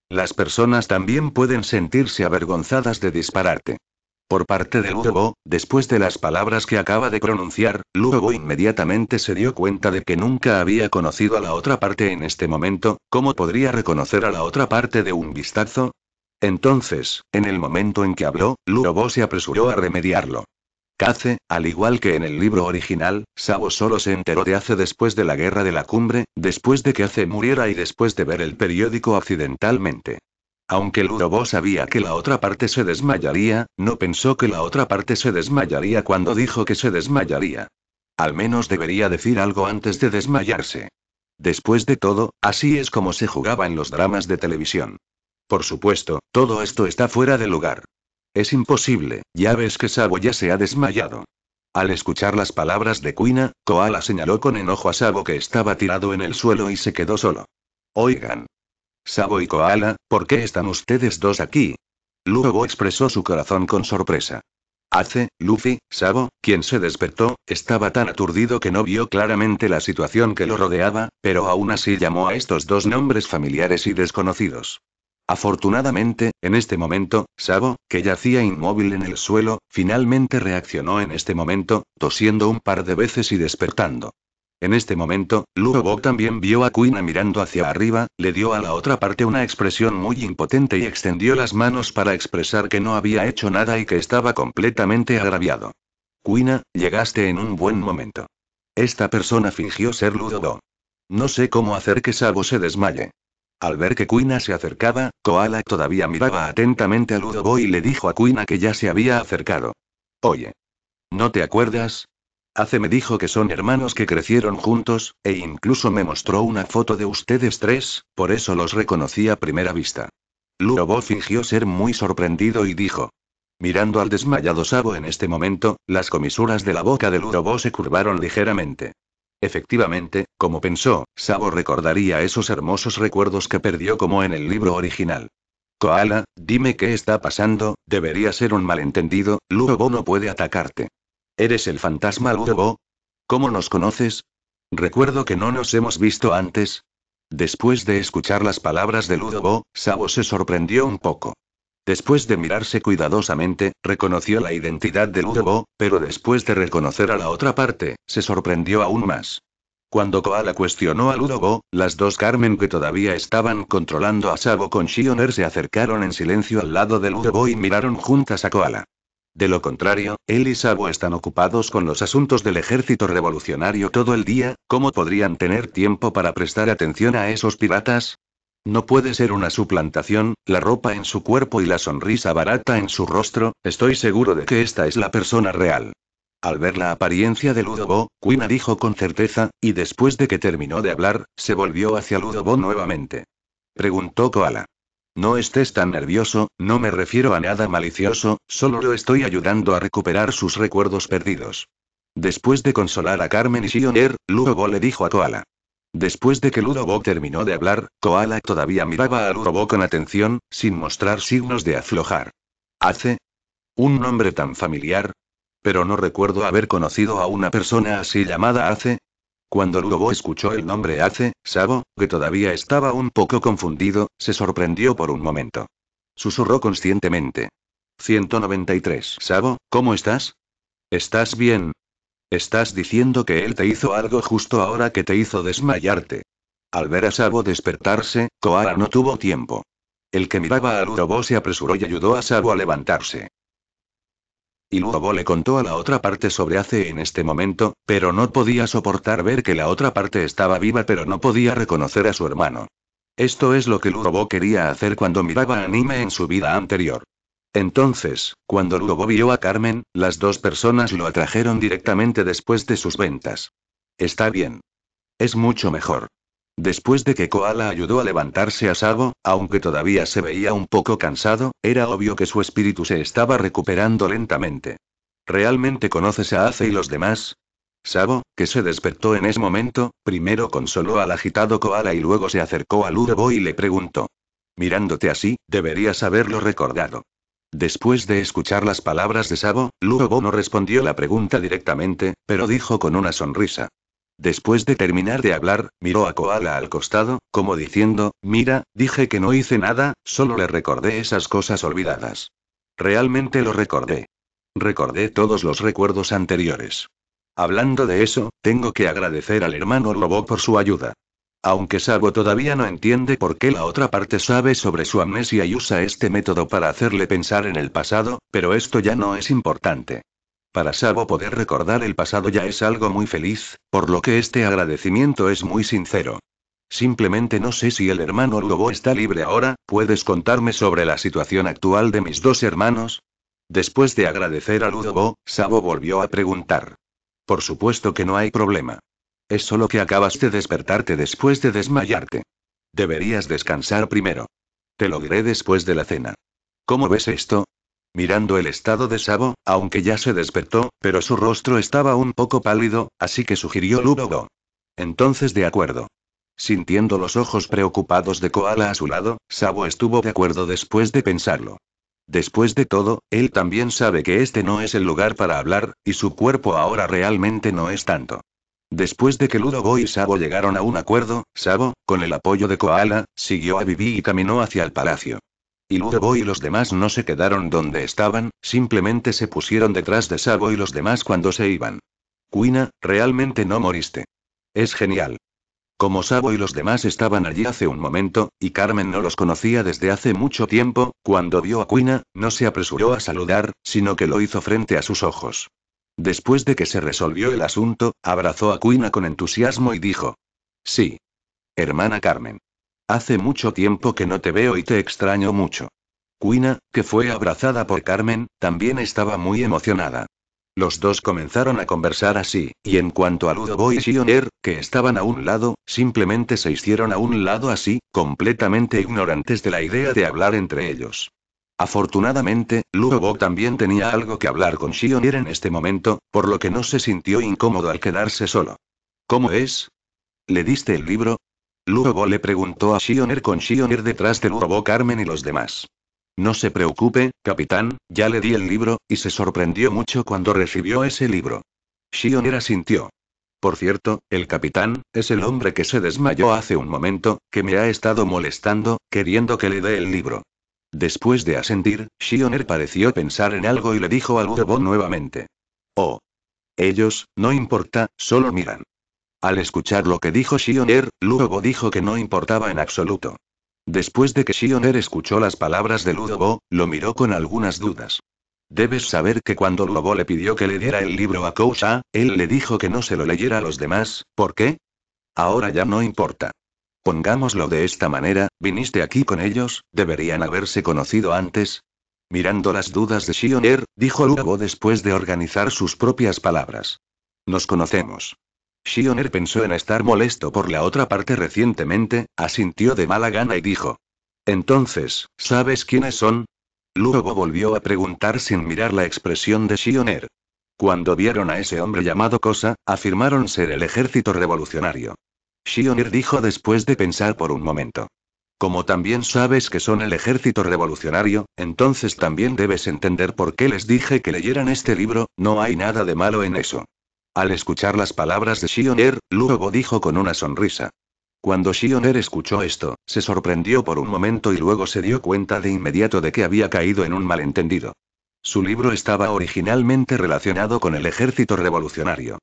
Las personas también pueden sentirse avergonzadas de dispararte. Por parte de Lurobo, después de las palabras que acaba de pronunciar, Lurobo inmediatamente se dio cuenta de que nunca había conocido a la otra parte en este momento, ¿cómo podría reconocer a la otra parte de un vistazo? Entonces, en el momento en que habló, Lurobo se apresuró a remediarlo. Kaze, al igual que en el libro original, Sabo solo se enteró de hace después de la guerra de la cumbre, después de que Hace muriera y después de ver el periódico accidentalmente. Aunque Ludobo sabía que la otra parte se desmayaría, no pensó que la otra parte se desmayaría cuando dijo que se desmayaría. Al menos debería decir algo antes de desmayarse. Después de todo, así es como se jugaba en los dramas de televisión. Por supuesto, todo esto está fuera de lugar. Es imposible, ya ves que Sabo ya se ha desmayado. Al escuchar las palabras de Quina, Koala señaló con enojo a Sabo que estaba tirado en el suelo y se quedó solo. Oigan, Sabo y Koala, ¿por qué están ustedes dos aquí? Luego expresó su corazón con sorpresa. Hace, Luffy, Sabo, quien se despertó, estaba tan aturdido que no vio claramente la situación que lo rodeaba, pero aún así llamó a estos dos nombres familiares y desconocidos. Afortunadamente, en este momento, Sabo, que yacía inmóvil en el suelo, finalmente reaccionó en este momento, tosiendo un par de veces y despertando. En este momento, Ludo también vio a Quina mirando hacia arriba, le dio a la otra parte una expresión muy impotente y extendió las manos para expresar que no había hecho nada y que estaba completamente agraviado. Quina, llegaste en un buen momento. Esta persona fingió ser Ludo. No sé cómo hacer que Sabo se desmaye. Al ver que Quina se acercaba, Koala todavía miraba atentamente a Ludo y le dijo a Quina que ya se había acercado. Oye. ¿No te acuerdas? Hace me dijo que son hermanos que crecieron juntos, e incluso me mostró una foto de ustedes tres, por eso los reconocí a primera vista. Lurobo fingió ser muy sorprendido y dijo. Mirando al desmayado Sabo en este momento, las comisuras de la boca de Lurobo se curvaron ligeramente. Efectivamente, como pensó, Sabo recordaría esos hermosos recuerdos que perdió como en el libro original. Koala, dime qué está pasando, debería ser un malentendido, Lurobo no puede atacarte. ¿Eres el fantasma Ludobo? ¿Cómo nos conoces? Recuerdo que no nos hemos visto antes. Después de escuchar las palabras de Ludobo, Sabo se sorprendió un poco. Después de mirarse cuidadosamente, reconoció la identidad de Ludobo, pero después de reconocer a la otra parte, se sorprendió aún más. Cuando Koala cuestionó a Ludobo, las dos Carmen que todavía estaban controlando a Sabo con Shioner se acercaron en silencio al lado de Ludobo y miraron juntas a Koala. De lo contrario, él y Sabo están ocupados con los asuntos del ejército revolucionario todo el día, ¿cómo podrían tener tiempo para prestar atención a esos piratas? No puede ser una suplantación, la ropa en su cuerpo y la sonrisa barata en su rostro, estoy seguro de que esta es la persona real. Al ver la apariencia de Ludobo, Quina dijo con certeza, y después de que terminó de hablar, se volvió hacia Ludobo nuevamente. Preguntó Koala. No estés tan nervioso, no me refiero a nada malicioso, solo lo estoy ayudando a recuperar sus recuerdos perdidos. Después de consolar a Carmen y Sioner, Ludobo le dijo a Koala. Después de que Ludobo terminó de hablar, Koala todavía miraba a Ludobo con atención, sin mostrar signos de aflojar. Hace. Un nombre tan familiar. Pero no recuerdo haber conocido a una persona así llamada Hace, cuando Lugo escuchó el nombre Ace, Sabo, que todavía estaba un poco confundido, se sorprendió por un momento. Susurró conscientemente. 193. Sabo, ¿cómo estás? ¿Estás bien? Estás diciendo que él te hizo algo justo ahora que te hizo desmayarte. Al ver a Sabo despertarse, Koala no tuvo tiempo. El que miraba a Lugo se apresuró y ayudó a Sabo a levantarse. Y luego le contó a la otra parte sobre hace en este momento, pero no podía soportar ver que la otra parte estaba viva pero no podía reconocer a su hermano. Esto es lo que Lugobo quería hacer cuando miraba anime en su vida anterior. Entonces, cuando Lugobo vio a Carmen, las dos personas lo atrajeron directamente después de sus ventas. Está bien. Es mucho mejor. Después de que Koala ayudó a levantarse a Sabo, aunque todavía se veía un poco cansado, era obvio que su espíritu se estaba recuperando lentamente. ¿Realmente conoces a Ace y los demás? Sabo, que se despertó en ese momento, primero consoló al agitado Koala y luego se acercó a Lurobo y le preguntó. Mirándote así, deberías haberlo recordado. Después de escuchar las palabras de Sabo, Lurobo no respondió la pregunta directamente, pero dijo con una sonrisa. Después de terminar de hablar, miró a Koala al costado, como diciendo, mira, dije que no hice nada, solo le recordé esas cosas olvidadas. Realmente lo recordé. Recordé todos los recuerdos anteriores. Hablando de eso, tengo que agradecer al hermano Robo por su ayuda. Aunque Sabo todavía no entiende por qué la otra parte sabe sobre su amnesia y usa este método para hacerle pensar en el pasado, pero esto ya no es importante. Para Sabo poder recordar el pasado ya es algo muy feliz, por lo que este agradecimiento es muy sincero. Simplemente no sé si el hermano Ludobo está libre ahora, ¿puedes contarme sobre la situación actual de mis dos hermanos? Después de agradecer a Ludobo, Sabo volvió a preguntar. Por supuesto que no hay problema. Es solo que acabas de despertarte después de desmayarte. Deberías descansar primero. Te lo diré después de la cena. ¿Cómo ves esto? mirando el estado de Sabo, aunque ya se despertó, pero su rostro estaba un poco pálido, así que sugirió Lugo. Entonces de acuerdo. Sintiendo los ojos preocupados de Koala a su lado, Sabo estuvo de acuerdo después de pensarlo. Después de todo, él también sabe que este no es el lugar para hablar, y su cuerpo ahora realmente no es tanto. Después de que Ludogo y Sabo llegaron a un acuerdo, Sabo, con el apoyo de Koala, siguió a Vivi y caminó hacia el palacio y Luego y los demás no se quedaron donde estaban, simplemente se pusieron detrás de Sabo y los demás cuando se iban. Quina, realmente no moriste. Es genial. Como Sabo y los demás estaban allí hace un momento, y Carmen no los conocía desde hace mucho tiempo, cuando vio a Quina, no se apresuró a saludar, sino que lo hizo frente a sus ojos. Después de que se resolvió el asunto, abrazó a Quina con entusiasmo y dijo. Sí. Hermana Carmen. Hace mucho tiempo que no te veo y te extraño mucho. Quina, que fue abrazada por Carmen, también estaba muy emocionada. Los dos comenzaron a conversar así, y en cuanto a Ludobo y Shioner, que estaban a un lado, simplemente se hicieron a un lado así, completamente ignorantes de la idea de hablar entre ellos. Afortunadamente, Ludobo también tenía algo que hablar con Shioner en este momento, por lo que no se sintió incómodo al quedarse solo. ¿Cómo es? ¿Le diste el libro? Luego le preguntó a Shioner con Shioner detrás de robó Carmen y los demás. No se preocupe, capitán, ya le di el libro, y se sorprendió mucho cuando recibió ese libro. Shioner asintió. Por cierto, el capitán, es el hombre que se desmayó hace un momento, que me ha estado molestando, queriendo que le dé el libro. Después de asentir, Shioner pareció pensar en algo y le dijo a Luobo nuevamente. Oh. Ellos, no importa, solo miran. Al escuchar lo que dijo Shioner, Ludovo dijo que no importaba en absoluto. Después de que Shioner escuchó las palabras de Ludobo, lo miró con algunas dudas. Debes saber que cuando Lobo le pidió que le diera el libro a Kousa, él le dijo que no se lo leyera a los demás, ¿por qué? Ahora ya no importa. Pongámoslo de esta manera, viniste aquí con ellos, deberían haberse conocido antes. Mirando las dudas de Shioner, dijo Ludovo después de organizar sus propias palabras. Nos conocemos. Shioner pensó en estar molesto por la otra parte recientemente, asintió de mala gana y dijo. Entonces, ¿sabes quiénes son? Luego volvió a preguntar sin mirar la expresión de Shioner. Cuando vieron a ese hombre llamado Cosa, afirmaron ser el ejército revolucionario. Shioner dijo después de pensar por un momento. Como también sabes que son el ejército revolucionario, entonces también debes entender por qué les dije que leyeran este libro, no hay nada de malo en eso. Al escuchar las palabras de Shioner, luego dijo con una sonrisa. Cuando Shioner escuchó esto, se sorprendió por un momento y luego se dio cuenta de inmediato de que había caído en un malentendido. Su libro estaba originalmente relacionado con el ejército revolucionario.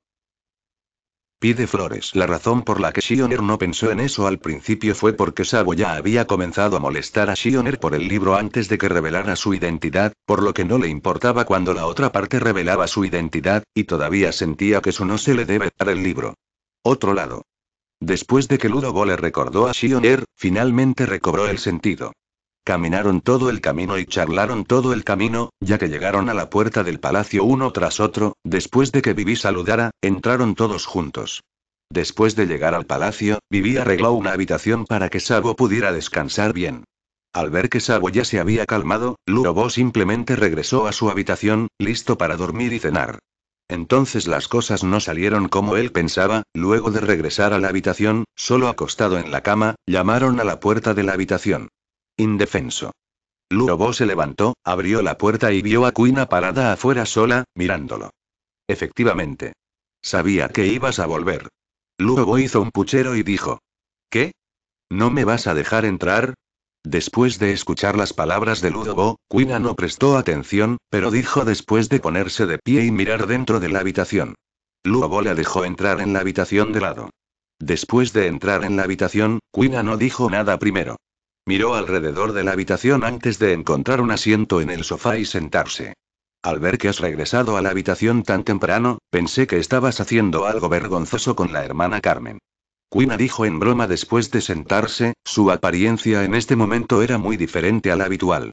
Pide flores. La razón por la que Shioner no pensó en eso al principio fue porque Sabo ya había comenzado a molestar a Shioner por el libro antes de que revelara su identidad, por lo que no le importaba cuando la otra parte revelaba su identidad, y todavía sentía que eso no se le debe dar el libro. Otro lado. Después de que Ludobo le recordó a Shioner, finalmente recobró el sentido. Caminaron todo el camino y charlaron todo el camino, ya que llegaron a la puerta del palacio uno tras otro, después de que Vivi saludara, entraron todos juntos. Después de llegar al palacio, Vivi arregló una habitación para que Sabo pudiera descansar bien. Al ver que Sabo ya se había calmado, Lurobo simplemente regresó a su habitación, listo para dormir y cenar. Entonces las cosas no salieron como él pensaba, luego de regresar a la habitación, solo acostado en la cama, llamaron a la puerta de la habitación indefenso. lurobo se levantó, abrió la puerta y vio a Quina parada afuera sola, mirándolo. Efectivamente. Sabía que ibas a volver. Lurobo hizo un puchero y dijo. ¿Qué? ¿No me vas a dejar entrar? Después de escuchar las palabras de Ludobo, Quina no prestó atención, pero dijo después de ponerse de pie y mirar dentro de la habitación. Ludobo la dejó entrar en la habitación de lado. Después de entrar en la habitación, Quina no dijo nada primero. Miró alrededor de la habitación antes de encontrar un asiento en el sofá y sentarse. Al ver que has regresado a la habitación tan temprano, pensé que estabas haciendo algo vergonzoso con la hermana Carmen. Quina dijo en broma después de sentarse, su apariencia en este momento era muy diferente a la habitual.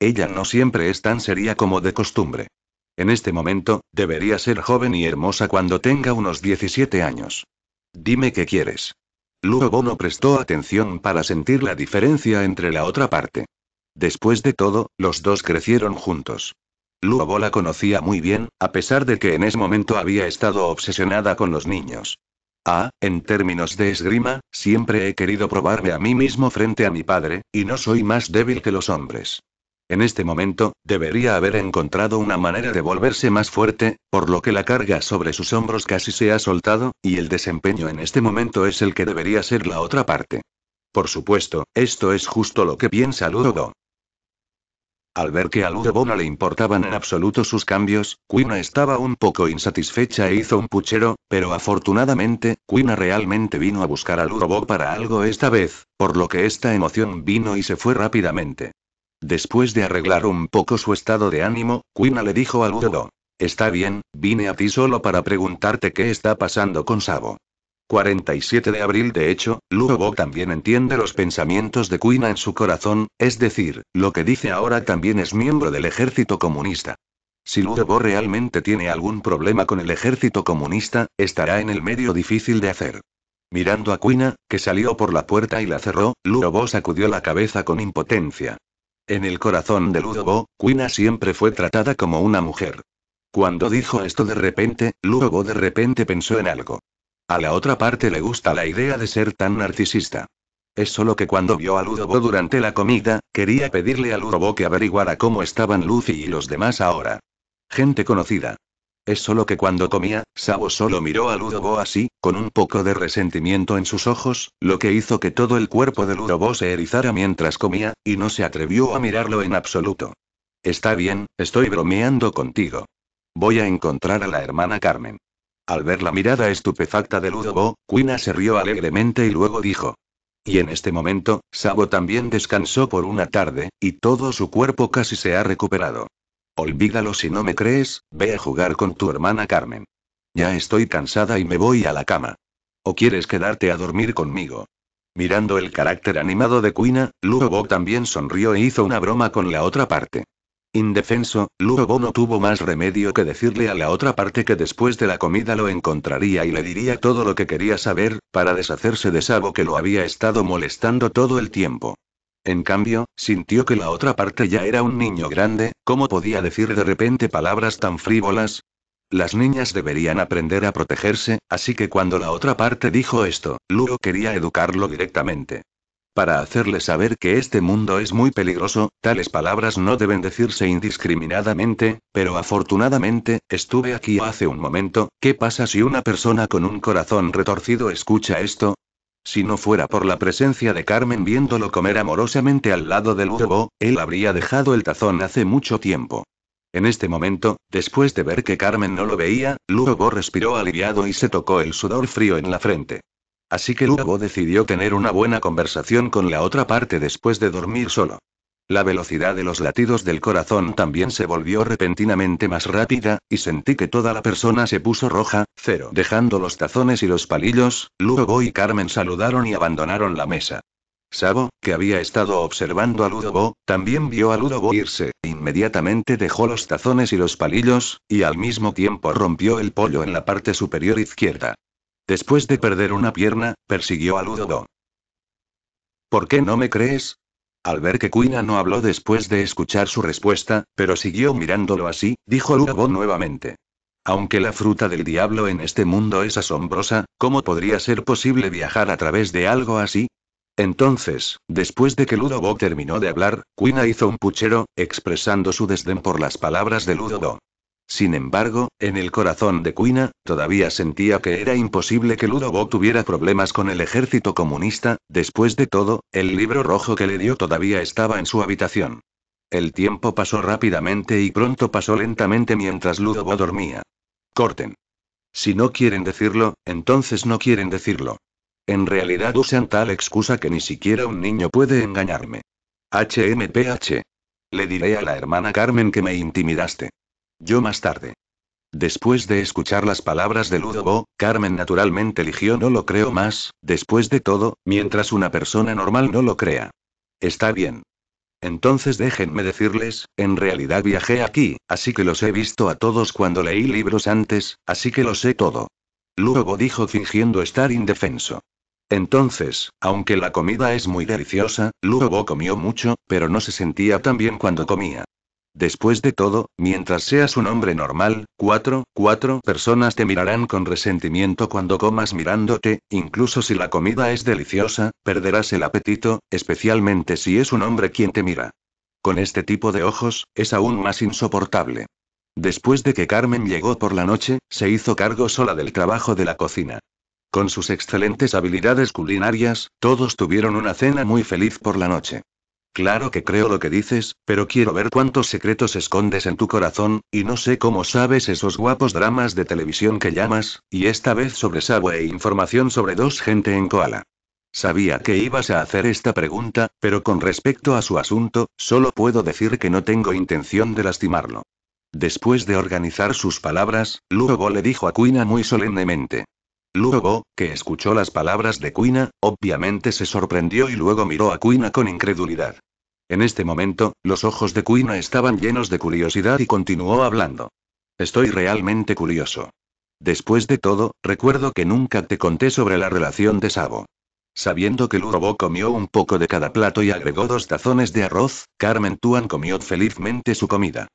Ella no siempre es tan seria como de costumbre. En este momento, debería ser joven y hermosa cuando tenga unos 17 años. Dime qué quieres. Luobo no prestó atención para sentir la diferencia entre la otra parte. Después de todo, los dos crecieron juntos. Luobo la conocía muy bien, a pesar de que en ese momento había estado obsesionada con los niños. Ah, en términos de esgrima, siempre he querido probarme a mí mismo frente a mi padre, y no soy más débil que los hombres. En este momento, debería haber encontrado una manera de volverse más fuerte, por lo que la carga sobre sus hombros casi se ha soltado, y el desempeño en este momento es el que debería ser la otra parte. Por supuesto, esto es justo lo que piensa Ludo. Al ver que a Ludo no le importaban en absoluto sus cambios, Quina estaba un poco insatisfecha e hizo un puchero, pero afortunadamente, Quina realmente vino a buscar a Ludo para algo esta vez, por lo que esta emoción vino y se fue rápidamente. Después de arreglar un poco su estado de ánimo, Quina le dijo a Lurobo: Está bien, vine a ti solo para preguntarte qué está pasando con Sabo. 47 de abril De hecho, Luobo también entiende los pensamientos de Quina en su corazón, es decir, lo que dice ahora también es miembro del ejército comunista. Si Luobo realmente tiene algún problema con el ejército comunista, estará en el medio difícil de hacer. Mirando a Quina, que salió por la puerta y la cerró, Luobo sacudió la cabeza con impotencia. En el corazón de Ludobo, Quina siempre fue tratada como una mujer. Cuando dijo esto de repente, Ludobo de repente pensó en algo. A la otra parte le gusta la idea de ser tan narcisista. Es solo que cuando vio a Ludobo durante la comida, quería pedirle a Ludobo que averiguara cómo estaban Lucy y los demás ahora. Gente conocida. Es solo que cuando comía, Sabo solo miró a Ludobo así, con un poco de resentimiento en sus ojos, lo que hizo que todo el cuerpo de Ludobo se erizara mientras comía, y no se atrevió a mirarlo en absoluto. Está bien, estoy bromeando contigo. Voy a encontrar a la hermana Carmen. Al ver la mirada estupefacta de Ludobo, Quina se rió alegremente y luego dijo. Y en este momento, Sabo también descansó por una tarde, y todo su cuerpo casi se ha recuperado. Olvídalo si no me crees, ve a jugar con tu hermana Carmen. Ya estoy cansada y me voy a la cama. ¿O quieres quedarte a dormir conmigo? Mirando el carácter animado de Quina, Luobo también sonrió e hizo una broma con la otra parte. Indefenso, Luobo no tuvo más remedio que decirle a la otra parte que después de la comida lo encontraría y le diría todo lo que quería saber, para deshacerse de Sabo que lo había estado molestando todo el tiempo. En cambio, sintió que la otra parte ya era un niño grande, ¿cómo podía decir de repente palabras tan frívolas? Las niñas deberían aprender a protegerse, así que cuando la otra parte dijo esto, Luo quería educarlo directamente. Para hacerle saber que este mundo es muy peligroso, tales palabras no deben decirse indiscriminadamente, pero afortunadamente, estuve aquí hace un momento, ¿qué pasa si una persona con un corazón retorcido escucha esto? Si no fuera por la presencia de Carmen viéndolo comer amorosamente al lado del huevo, él habría dejado el tazón hace mucho tiempo. En este momento, después de ver que Carmen no lo veía, Lugo respiró aliviado y se tocó el sudor frío en la frente. Así que Lugo decidió tener una buena conversación con la otra parte después de dormir solo. La velocidad de los latidos del corazón también se volvió repentinamente más rápida, y sentí que toda la persona se puso roja, cero. Dejando los tazones y los palillos, Ludobo y Carmen saludaron y abandonaron la mesa. Sabo, que había estado observando a Ludobo, también vio a Ludobo irse, inmediatamente dejó los tazones y los palillos, y al mismo tiempo rompió el pollo en la parte superior izquierda. Después de perder una pierna, persiguió a Ludobo. ¿Por qué no me crees? Al ver que Kuina no habló después de escuchar su respuesta, pero siguió mirándolo así, dijo Lugo nuevamente. Aunque la fruta del diablo en este mundo es asombrosa, ¿cómo podría ser posible viajar a través de algo así? Entonces, después de que Ludobo terminó de hablar, Quina hizo un puchero, expresando su desdén por las palabras de Ludobo. Sin embargo, en el corazón de Quina, todavía sentía que era imposible que Ludobo tuviera problemas con el ejército comunista, después de todo, el libro rojo que le dio todavía estaba en su habitación. El tiempo pasó rápidamente y pronto pasó lentamente mientras Ludobo dormía. Corten. Si no quieren decirlo, entonces no quieren decirlo. En realidad usan tal excusa que ni siquiera un niño puede engañarme. HMPH. Le diré a la hermana Carmen que me intimidaste. Yo más tarde. Después de escuchar las palabras de Ludobo, Carmen naturalmente eligió no lo creo más, después de todo, mientras una persona normal no lo crea. Está bien. Entonces déjenme decirles, en realidad viajé aquí, así que los he visto a todos cuando leí libros antes, así que lo sé todo. luego dijo fingiendo estar indefenso. Entonces, aunque la comida es muy deliciosa, luego comió mucho, pero no se sentía tan bien cuando comía. Después de todo, mientras seas un hombre normal, cuatro, cuatro personas te mirarán con resentimiento cuando comas mirándote, incluso si la comida es deliciosa, perderás el apetito, especialmente si es un hombre quien te mira. Con este tipo de ojos, es aún más insoportable. Después de que Carmen llegó por la noche, se hizo cargo sola del trabajo de la cocina. Con sus excelentes habilidades culinarias, todos tuvieron una cena muy feliz por la noche. Claro que creo lo que dices, pero quiero ver cuántos secretos escondes en tu corazón, y no sé cómo sabes esos guapos dramas de televisión que llamas, y esta vez sobre Sabo e información sobre dos gente en Koala. Sabía que ibas a hacer esta pregunta, pero con respecto a su asunto, solo puedo decir que no tengo intención de lastimarlo. Después de organizar sus palabras, Lugo le dijo a Quina muy solemnemente. Luego, que escuchó las palabras de Quina, obviamente se sorprendió y luego miró a Quina con incredulidad. En este momento, los ojos de Quina estaban llenos de curiosidad y continuó hablando. Estoy realmente curioso. Después de todo, recuerdo que nunca te conté sobre la relación de Sabo. Sabiendo que Lurobo comió un poco de cada plato y agregó dos tazones de arroz, Carmen Tuan comió felizmente su comida.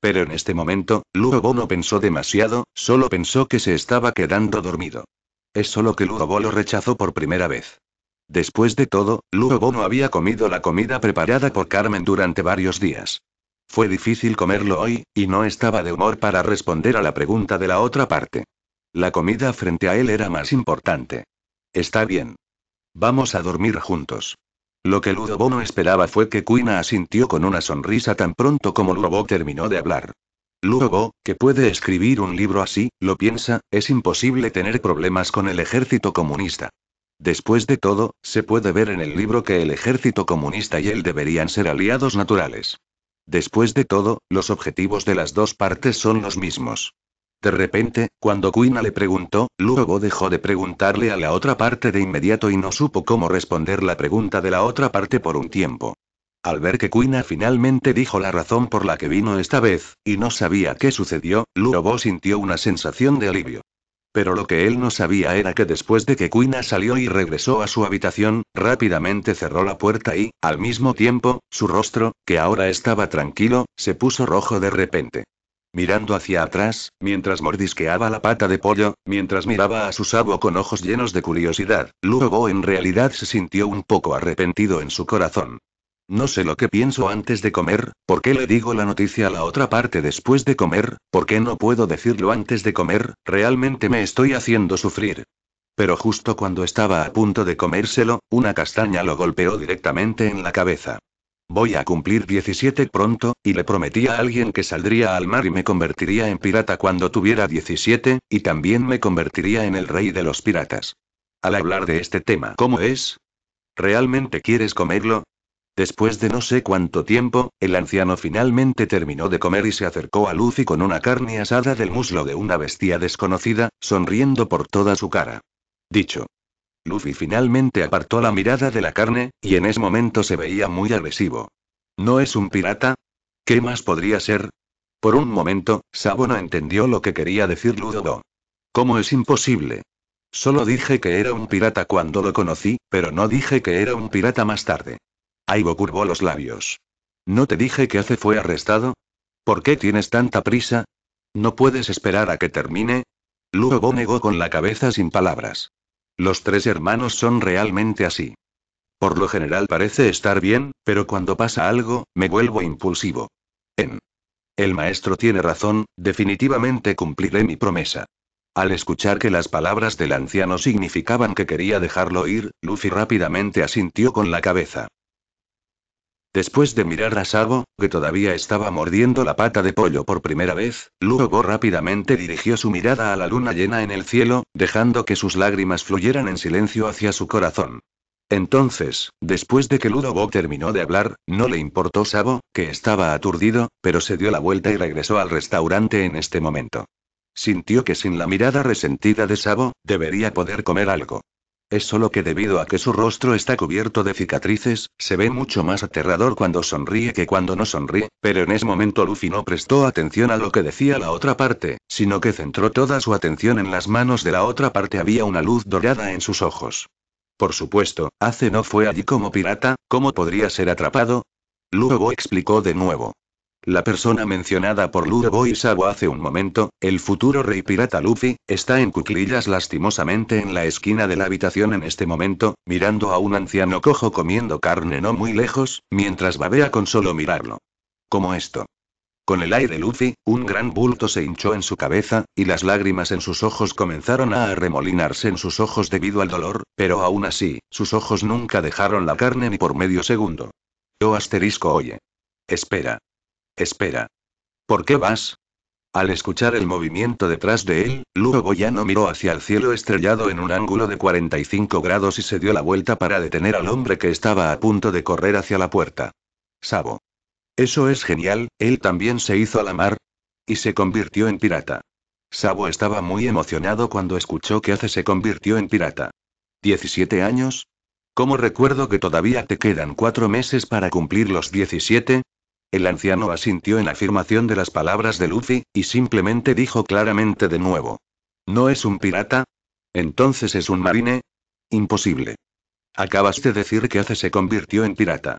Pero en este momento, Lurobo no pensó demasiado, solo pensó que se estaba quedando dormido. Es solo que Ludobo lo rechazó por primera vez. Después de todo, Ludo no había comido la comida preparada por Carmen durante varios días. Fue difícil comerlo hoy, y no estaba de humor para responder a la pregunta de la otra parte. La comida frente a él era más importante. Está bien. Vamos a dormir juntos. Lo que Ludobono esperaba fue que Quina asintió con una sonrisa tan pronto como Ludobo terminó de hablar. Luego, que puede escribir un libro así, lo piensa, es imposible tener problemas con el ejército comunista. Después de todo, se puede ver en el libro que el ejército comunista y él deberían ser aliados naturales. Después de todo, los objetivos de las dos partes son los mismos. De repente, cuando Quina le preguntó, luego dejó de preguntarle a la otra parte de inmediato y no supo cómo responder la pregunta de la otra parte por un tiempo. Al ver que Quina finalmente dijo la razón por la que vino esta vez, y no sabía qué sucedió, Lurobo sintió una sensación de alivio. Pero lo que él no sabía era que después de que Quina salió y regresó a su habitación, rápidamente cerró la puerta y, al mismo tiempo, su rostro, que ahora estaba tranquilo, se puso rojo de repente. Mirando hacia atrás, mientras mordisqueaba la pata de pollo, mientras miraba a su sabo con ojos llenos de curiosidad, Lurobo en realidad se sintió un poco arrepentido en su corazón. No sé lo que pienso antes de comer, por qué le digo la noticia a la otra parte después de comer, por qué no puedo decirlo antes de comer, realmente me estoy haciendo sufrir. Pero justo cuando estaba a punto de comérselo, una castaña lo golpeó directamente en la cabeza. Voy a cumplir 17 pronto, y le prometí a alguien que saldría al mar y me convertiría en pirata cuando tuviera 17, y también me convertiría en el rey de los piratas. Al hablar de este tema, ¿cómo es? ¿Realmente quieres comerlo? Después de no sé cuánto tiempo, el anciano finalmente terminó de comer y se acercó a Luffy con una carne asada del muslo de una bestia desconocida, sonriendo por toda su cara. Dicho. Luffy finalmente apartó la mirada de la carne, y en ese momento se veía muy agresivo. ¿No es un pirata? ¿Qué más podría ser? Por un momento, Sabo no entendió lo que quería decir Ludo. ¿Cómo es imposible? Solo dije que era un pirata cuando lo conocí, pero no dije que era un pirata más tarde. Aibo curvó los labios. ¿No te dije que hace fue arrestado? ¿Por qué tienes tanta prisa? ¿No puedes esperar a que termine? Lugo negó con la cabeza sin palabras. Los tres hermanos son realmente así. Por lo general parece estar bien, pero cuando pasa algo, me vuelvo impulsivo. En. El maestro tiene razón, definitivamente cumpliré mi promesa. Al escuchar que las palabras del anciano significaban que quería dejarlo ir, Luffy rápidamente asintió con la cabeza. Después de mirar a Sabo, que todavía estaba mordiendo la pata de pollo por primera vez, Ludobo rápidamente dirigió su mirada a la luna llena en el cielo, dejando que sus lágrimas fluyeran en silencio hacia su corazón. Entonces, después de que Ludo terminó de hablar, no le importó Sabo, que estaba aturdido, pero se dio la vuelta y regresó al restaurante en este momento. Sintió que sin la mirada resentida de Sabo, debería poder comer algo. Es solo que debido a que su rostro está cubierto de cicatrices, se ve mucho más aterrador cuando sonríe que cuando no sonríe, pero en ese momento Luffy no prestó atención a lo que decía la otra parte, sino que centró toda su atención en las manos de la otra parte había una luz dorada en sus ojos. Por supuesto, hace no fue allí como pirata, ¿cómo podría ser atrapado? Luego explicó de nuevo. La persona mencionada por Boy Sabo hace un momento, el futuro rey pirata Luffy, está en cuclillas lastimosamente en la esquina de la habitación en este momento, mirando a un anciano cojo comiendo carne no muy lejos, mientras babea con solo mirarlo. Como esto. Con el aire Luffy, un gran bulto se hinchó en su cabeza, y las lágrimas en sus ojos comenzaron a arremolinarse en sus ojos debido al dolor, pero aún así, sus ojos nunca dejaron la carne ni por medio segundo. Yo asterisco oye. Espera, Espera. ¿Por qué vas? Al escuchar el movimiento detrás de él, ya Boyano miró hacia el cielo estrellado en un ángulo de 45 grados y se dio la vuelta para detener al hombre que estaba a punto de correr hacia la puerta. Sabo. Eso es genial, él también se hizo a la mar. Y se convirtió en pirata. Sabo estaba muy emocionado cuando escuchó que hace se convirtió en pirata. ¿17 años? ¿Cómo recuerdo que todavía te quedan cuatro meses para cumplir los 17? El anciano asintió en afirmación de las palabras de Luffy, y simplemente dijo claramente de nuevo. ¿No es un pirata? Entonces es un marine. Imposible. Acabas de decir que hace se convirtió en pirata.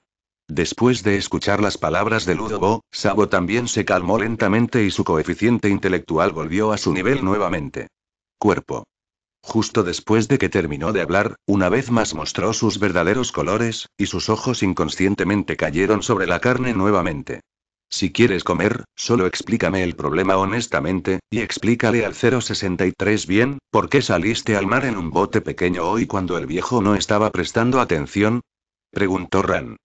Después de escuchar las palabras de Ludobo, Sabo también se calmó lentamente y su coeficiente intelectual volvió a su nivel nuevamente. Cuerpo. Justo después de que terminó de hablar, una vez más mostró sus verdaderos colores, y sus ojos inconscientemente cayeron sobre la carne nuevamente. Si quieres comer, solo explícame el problema honestamente, y explícale al 063 bien, ¿por qué saliste al mar en un bote pequeño hoy cuando el viejo no estaba prestando atención? preguntó Ran.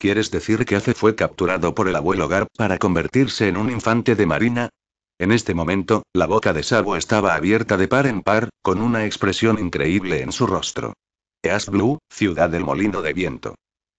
¿Quieres decir que hace fue capturado por el abuelo Gar para convertirse en un infante de marina? En este momento, la boca de Sabo estaba abierta de par en par, con una expresión increíble en su rostro. East Blue, ciudad del molino de viento.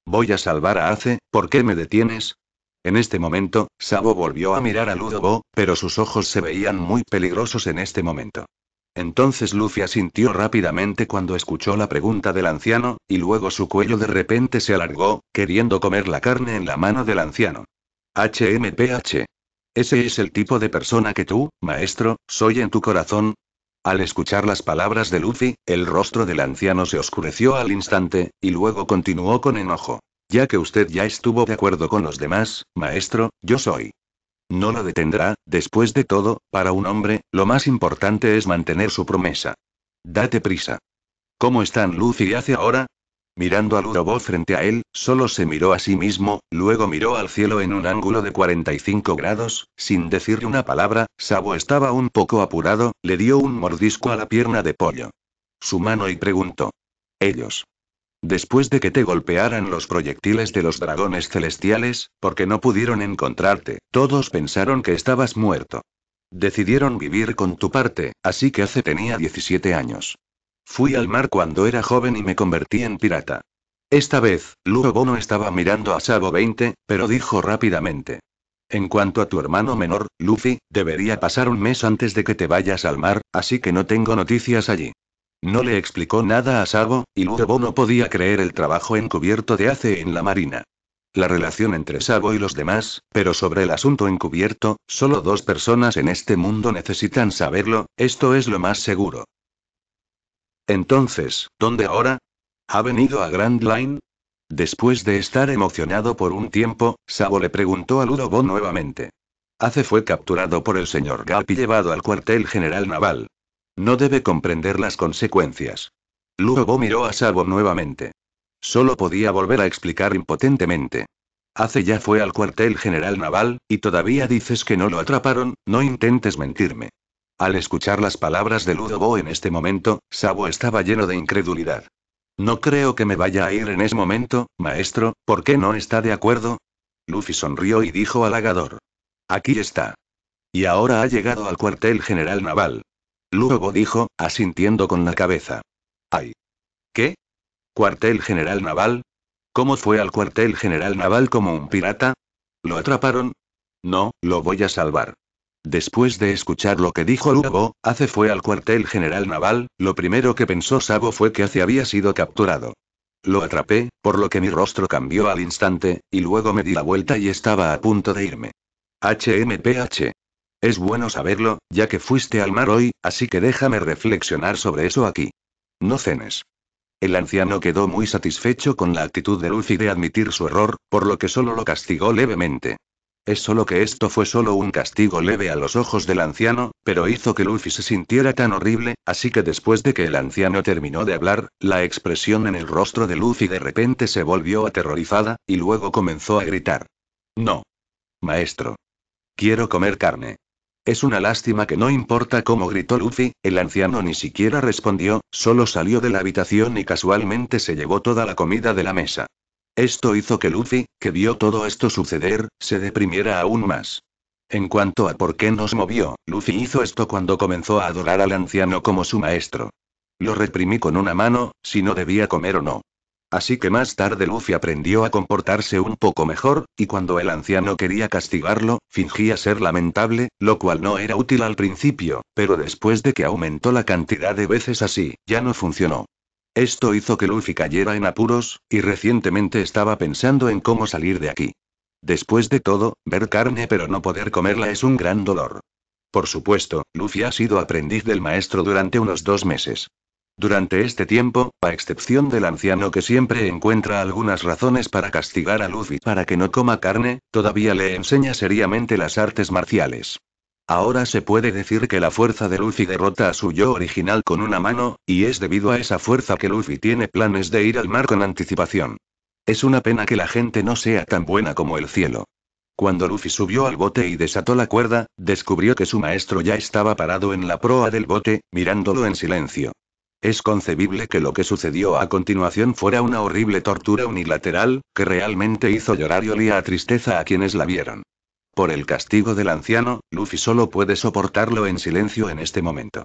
Voy a salvar a Ace, ¿por qué me detienes? En este momento, Sabo volvió a mirar a Ludobo, pero sus ojos se veían muy peligrosos en este momento. Entonces Lucia sintió rápidamente cuando escuchó la pregunta del anciano, y luego su cuello de repente se alargó, queriendo comer la carne en la mano del anciano. HMPH. ¿Ese es el tipo de persona que tú, maestro, soy en tu corazón? Al escuchar las palabras de Lucy, el rostro del anciano se oscureció al instante, y luego continuó con enojo. Ya que usted ya estuvo de acuerdo con los demás, maestro, yo soy. No lo detendrá, después de todo, para un hombre, lo más importante es mantener su promesa. Date prisa. ¿Cómo están Lucy y hace ahora? Mirando al robot frente a él, solo se miró a sí mismo, luego miró al cielo en un ángulo de 45 grados, sin decirle una palabra, Sabo estaba un poco apurado, le dio un mordisco a la pierna de pollo. Su mano y preguntó. Ellos. Después de que te golpearan los proyectiles de los dragones celestiales, porque no pudieron encontrarte, todos pensaron que estabas muerto. Decidieron vivir con tu parte, así que hace tenía 17 años. Fui al mar cuando era joven y me convertí en pirata. Esta vez, Lugo Bono estaba mirando a Sabo 20, pero dijo rápidamente. En cuanto a tu hermano menor, Luffy, debería pasar un mes antes de que te vayas al mar, así que no tengo noticias allí. No le explicó nada a Sabo, y Lugo no podía creer el trabajo encubierto de hace en la marina. La relación entre Sabo y los demás, pero sobre el asunto encubierto, solo dos personas en este mundo necesitan saberlo, esto es lo más seguro. Entonces, ¿dónde ahora? ¿Ha venido a Grand Line? Después de estar emocionado por un tiempo, Sabo le preguntó a Ludobo nuevamente. Hace fue capturado por el señor Gap y llevado al cuartel general naval. No debe comprender las consecuencias. Ludobo miró a Sabo nuevamente. Solo podía volver a explicar impotentemente. Hace ya fue al cuartel general naval, y todavía dices que no lo atraparon, no intentes mentirme. Al escuchar las palabras de Ludobo en este momento, Sabo estaba lleno de incredulidad. No creo que me vaya a ir en ese momento, maestro, ¿por qué no está de acuerdo? Luffy sonrió y dijo halagador. Aquí está. Y ahora ha llegado al cuartel general naval. Ludobo dijo, asintiendo con la cabeza. Ay. ¿Qué? ¿Cuartel general naval? ¿Cómo fue al cuartel general naval como un pirata? ¿Lo atraparon? No, lo voy a salvar. Después de escuchar lo que dijo Hugo, hace fue al cuartel general naval, lo primero que pensó Sabo fue que Ace había sido capturado. Lo atrapé, por lo que mi rostro cambió al instante, y luego me di la vuelta y estaba a punto de irme. HMPH. Es bueno saberlo, ya que fuiste al mar hoy, así que déjame reflexionar sobre eso aquí. No cenes. El anciano quedó muy satisfecho con la actitud de Luffy de admitir su error, por lo que solo lo castigó levemente. Es solo que esto fue solo un castigo leve a los ojos del anciano, pero hizo que Luffy se sintiera tan horrible, así que después de que el anciano terminó de hablar, la expresión en el rostro de Luffy de repente se volvió aterrorizada, y luego comenzó a gritar. No. Maestro. Quiero comer carne. Es una lástima que no importa cómo gritó Luffy, el anciano ni siquiera respondió, solo salió de la habitación y casualmente se llevó toda la comida de la mesa. Esto hizo que Luffy, que vio todo esto suceder, se deprimiera aún más. En cuanto a por qué nos movió, Luffy hizo esto cuando comenzó a adorar al anciano como su maestro. Lo reprimí con una mano, si no debía comer o no. Así que más tarde Luffy aprendió a comportarse un poco mejor, y cuando el anciano quería castigarlo, fingía ser lamentable, lo cual no era útil al principio, pero después de que aumentó la cantidad de veces así, ya no funcionó. Esto hizo que Luffy cayera en apuros, y recientemente estaba pensando en cómo salir de aquí. Después de todo, ver carne pero no poder comerla es un gran dolor. Por supuesto, Luffy ha sido aprendiz del maestro durante unos dos meses. Durante este tiempo, a excepción del anciano que siempre encuentra algunas razones para castigar a Luffy para que no coma carne, todavía le enseña seriamente las artes marciales. Ahora se puede decir que la fuerza de Luffy derrota a su yo original con una mano, y es debido a esa fuerza que Luffy tiene planes de ir al mar con anticipación. Es una pena que la gente no sea tan buena como el cielo. Cuando Luffy subió al bote y desató la cuerda, descubrió que su maestro ya estaba parado en la proa del bote, mirándolo en silencio. Es concebible que lo que sucedió a continuación fuera una horrible tortura unilateral, que realmente hizo llorar y olía a tristeza a quienes la vieron. Por el castigo del anciano, Luffy solo puede soportarlo en silencio en este momento.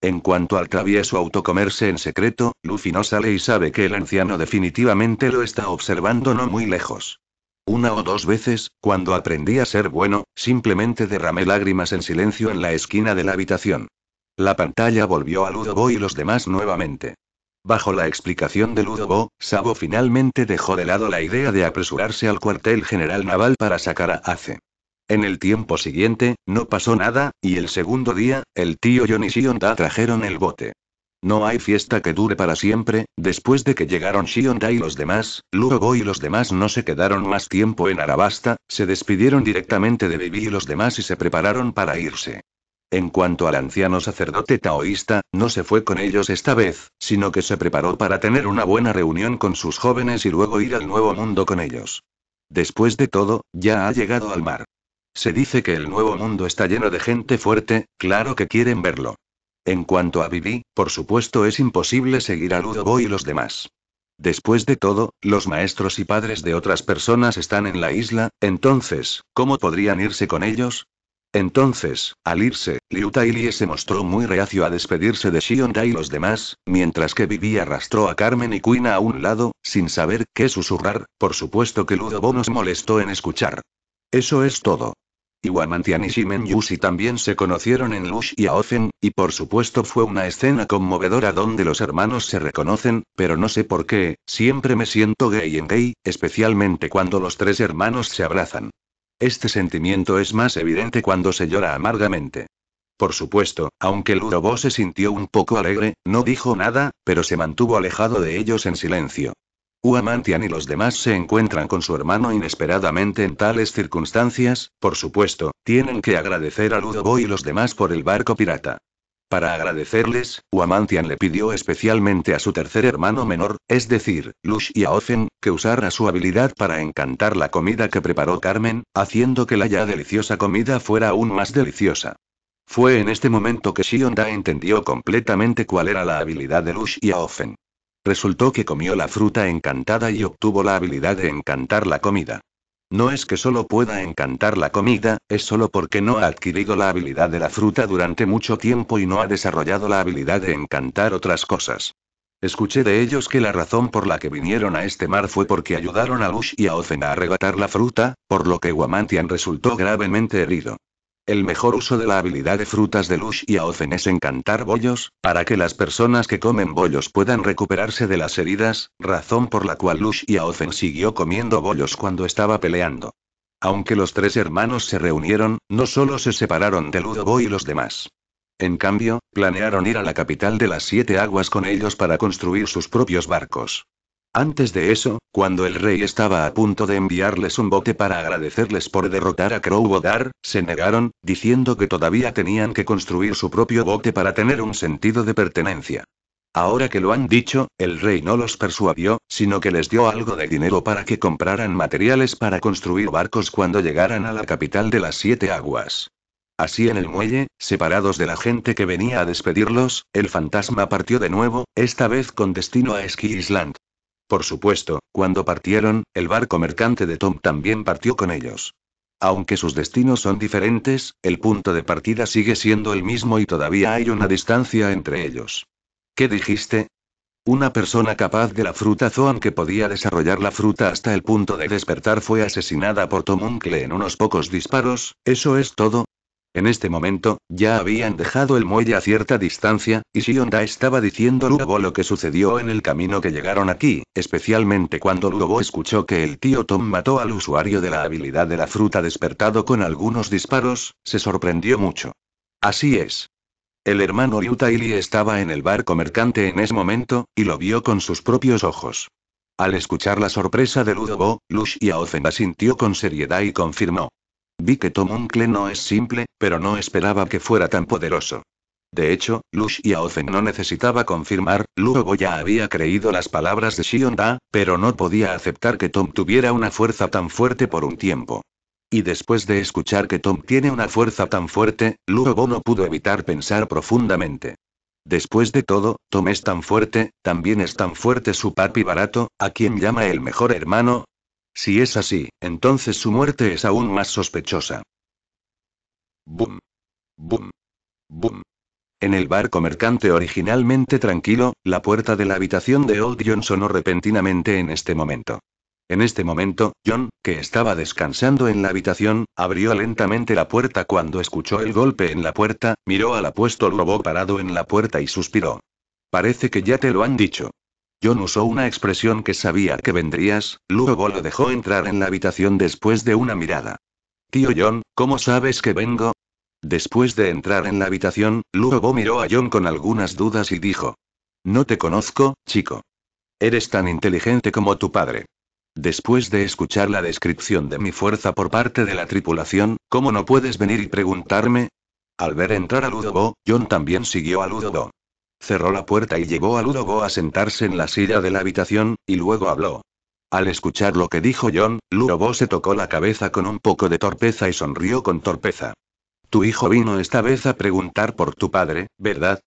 En cuanto al travieso autocomerse en secreto, Luffy no sale y sabe que el anciano definitivamente lo está observando no muy lejos. Una o dos veces, cuando aprendí a ser bueno, simplemente derramé lágrimas en silencio en la esquina de la habitación. La pantalla volvió a Ludobo y los demás nuevamente. Bajo la explicación de Ludobo, Sabo finalmente dejó de lado la idea de apresurarse al cuartel general naval para sacar a Ace. En el tiempo siguiente, no pasó nada, y el segundo día, el tío John y Shionda trajeron el bote. No hay fiesta que dure para siempre, después de que llegaron Shionda y los demás, Lugo y los demás no se quedaron más tiempo en Arabasta, se despidieron directamente de Bibi y los demás y se prepararon para irse. En cuanto al anciano sacerdote taoísta, no se fue con ellos esta vez, sino que se preparó para tener una buena reunión con sus jóvenes y luego ir al nuevo mundo con ellos. Después de todo, ya ha llegado al mar. Se dice que el nuevo mundo está lleno de gente fuerte, claro que quieren verlo. En cuanto a Vivi, por supuesto es imposible seguir a Ludovo y los demás. Después de todo, los maestros y padres de otras personas están en la isla, entonces, ¿cómo podrían irse con ellos? Entonces, al irse, Liu Tailie se mostró muy reacio a despedirse de Shionda y los demás, mientras que Vivi arrastró a Carmen y Quina a un lado, sin saber qué susurrar, por supuesto que Ludobo nos molestó en escuchar. Eso es todo. Iwamantian y Shimen Yushi también se conocieron en Lush y Aofen, y por supuesto fue una escena conmovedora donde los hermanos se reconocen, pero no sé por qué, siempre me siento gay en gay, especialmente cuando los tres hermanos se abrazan. Este sentimiento es más evidente cuando se llora amargamente. Por supuesto, aunque Ludobo se sintió un poco alegre, no dijo nada, pero se mantuvo alejado de ellos en silencio. Uamantian y los demás se encuentran con su hermano inesperadamente en tales circunstancias, por supuesto, tienen que agradecer a Ludobo y los demás por el barco pirata. Para agradecerles, Uamantian le pidió especialmente a su tercer hermano menor, es decir, Lush y Aofen, que usara su habilidad para encantar la comida que preparó Carmen, haciendo que la ya deliciosa comida fuera aún más deliciosa. Fue en este momento que Shionda entendió completamente cuál era la habilidad de Lush y Aofen. Resultó que comió la fruta encantada y obtuvo la habilidad de encantar la comida. No es que solo pueda encantar la comida, es solo porque no ha adquirido la habilidad de la fruta durante mucho tiempo y no ha desarrollado la habilidad de encantar otras cosas. Escuché de ellos que la razón por la que vinieron a este mar fue porque ayudaron a Lush y a Ozen a arrebatar la fruta, por lo que Guamantian resultó gravemente herido. El mejor uso de la habilidad de frutas de Lush y Aozen es encantar bollos, para que las personas que comen bollos puedan recuperarse de las heridas, razón por la cual Lush y Aozen siguió comiendo bollos cuando estaba peleando. Aunque los tres hermanos se reunieron, no solo se separaron de Ludobo y los demás. En cambio, planearon ir a la capital de las siete aguas con ellos para construir sus propios barcos. Antes de eso, cuando el rey estaba a punto de enviarles un bote para agradecerles por derrotar a Crowbodar, se negaron, diciendo que todavía tenían que construir su propio bote para tener un sentido de pertenencia. Ahora que lo han dicho, el rey no los persuadió, sino que les dio algo de dinero para que compraran materiales para construir barcos cuando llegaran a la capital de las siete aguas. Así en el muelle, separados de la gente que venía a despedirlos, el fantasma partió de nuevo, esta vez con destino a Ski Island. Por supuesto, cuando partieron, el barco mercante de Tom también partió con ellos. Aunque sus destinos son diferentes, el punto de partida sigue siendo el mismo y todavía hay una distancia entre ellos. ¿Qué dijiste? Una persona capaz de la fruta Zoan que podía desarrollar la fruta hasta el punto de despertar fue asesinada por Tom Uncle en unos pocos disparos, eso es todo, en este momento, ya habían dejado el muelle a cierta distancia, y Sionda estaba diciendo Lugobo lo que sucedió en el camino que llegaron aquí, especialmente cuando Lugobo escuchó que el tío Tom mató al usuario de la habilidad de la fruta despertado con algunos disparos, se sorprendió mucho. Así es. El hermano Ryutaili estaba en el barco mercante en ese momento, y lo vio con sus propios ojos. Al escuchar la sorpresa de Ludobo, Lush y la sintió con seriedad y confirmó. Vi que Tom uncle no es simple, pero no esperaba que fuera tan poderoso. De hecho, Lush y Aozen no necesitaba confirmar, luego ya había creído las palabras de Shion pero no podía aceptar que Tom tuviera una fuerza tan fuerte por un tiempo. Y después de escuchar que Tom tiene una fuerza tan fuerte, luego no pudo evitar pensar profundamente. Después de todo, Tom es tan fuerte, también es tan fuerte su papi barato, a quien llama el mejor hermano, si es así, entonces su muerte es aún más sospechosa. Boom. Boom. Boom. En el barco mercante originalmente tranquilo, la puerta de la habitación de Old John sonó repentinamente en este momento. En este momento, John, que estaba descansando en la habitación, abrió lentamente la puerta cuando escuchó el golpe en la puerta, miró al apuesto lobo parado en la puerta y suspiró. Parece que ya te lo han dicho. John usó una expresión que sabía que vendrías, luego lo dejó entrar en la habitación después de una mirada. Tío John, ¿cómo sabes que vengo? Después de entrar en la habitación, luego miró a John con algunas dudas y dijo. No te conozco, chico. Eres tan inteligente como tu padre. Después de escuchar la descripción de mi fuerza por parte de la tripulación, ¿cómo no puedes venir y preguntarme? Al ver entrar a Ludobo, John también siguió a Ludobo. Cerró la puerta y llevó a Ludobo a sentarse en la silla de la habitación, y luego habló. Al escuchar lo que dijo John, Ludobo se tocó la cabeza con un poco de torpeza y sonrió con torpeza. Tu hijo vino esta vez a preguntar por tu padre, ¿verdad?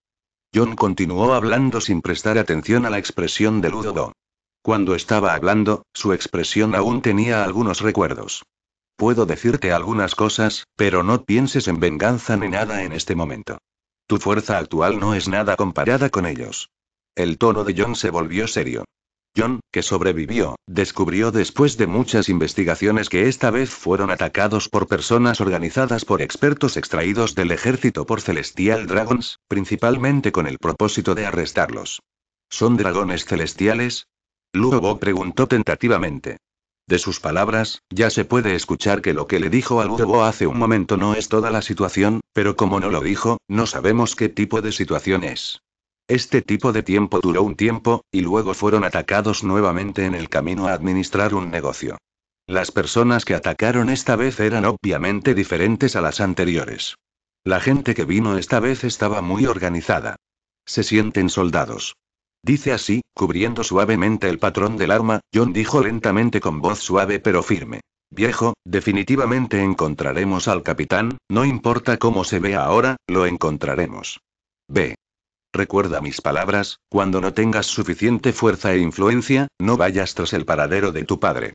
John continuó hablando sin prestar atención a la expresión de Ludobo. Cuando estaba hablando, su expresión aún tenía algunos recuerdos. Puedo decirte algunas cosas, pero no pienses en venganza ni nada en este momento. Tu fuerza actual no es nada comparada con ellos. El tono de John se volvió serio. John, que sobrevivió, descubrió después de muchas investigaciones que esta vez fueron atacados por personas organizadas por expertos extraídos del ejército por Celestial Dragons, principalmente con el propósito de arrestarlos. ¿Son dragones celestiales? Lugo preguntó tentativamente. De sus palabras, ya se puede escuchar que lo que le dijo al Hugo hace un momento no es toda la situación, pero como no lo dijo, no sabemos qué tipo de situación es. Este tipo de tiempo duró un tiempo, y luego fueron atacados nuevamente en el camino a administrar un negocio. Las personas que atacaron esta vez eran obviamente diferentes a las anteriores. La gente que vino esta vez estaba muy organizada. Se sienten soldados. Dice así, cubriendo suavemente el patrón del arma, John dijo lentamente con voz suave pero firme. Viejo, definitivamente encontraremos al capitán, no importa cómo se vea ahora, lo encontraremos. Ve. Recuerda mis palabras, cuando no tengas suficiente fuerza e influencia, no vayas tras el paradero de tu padre.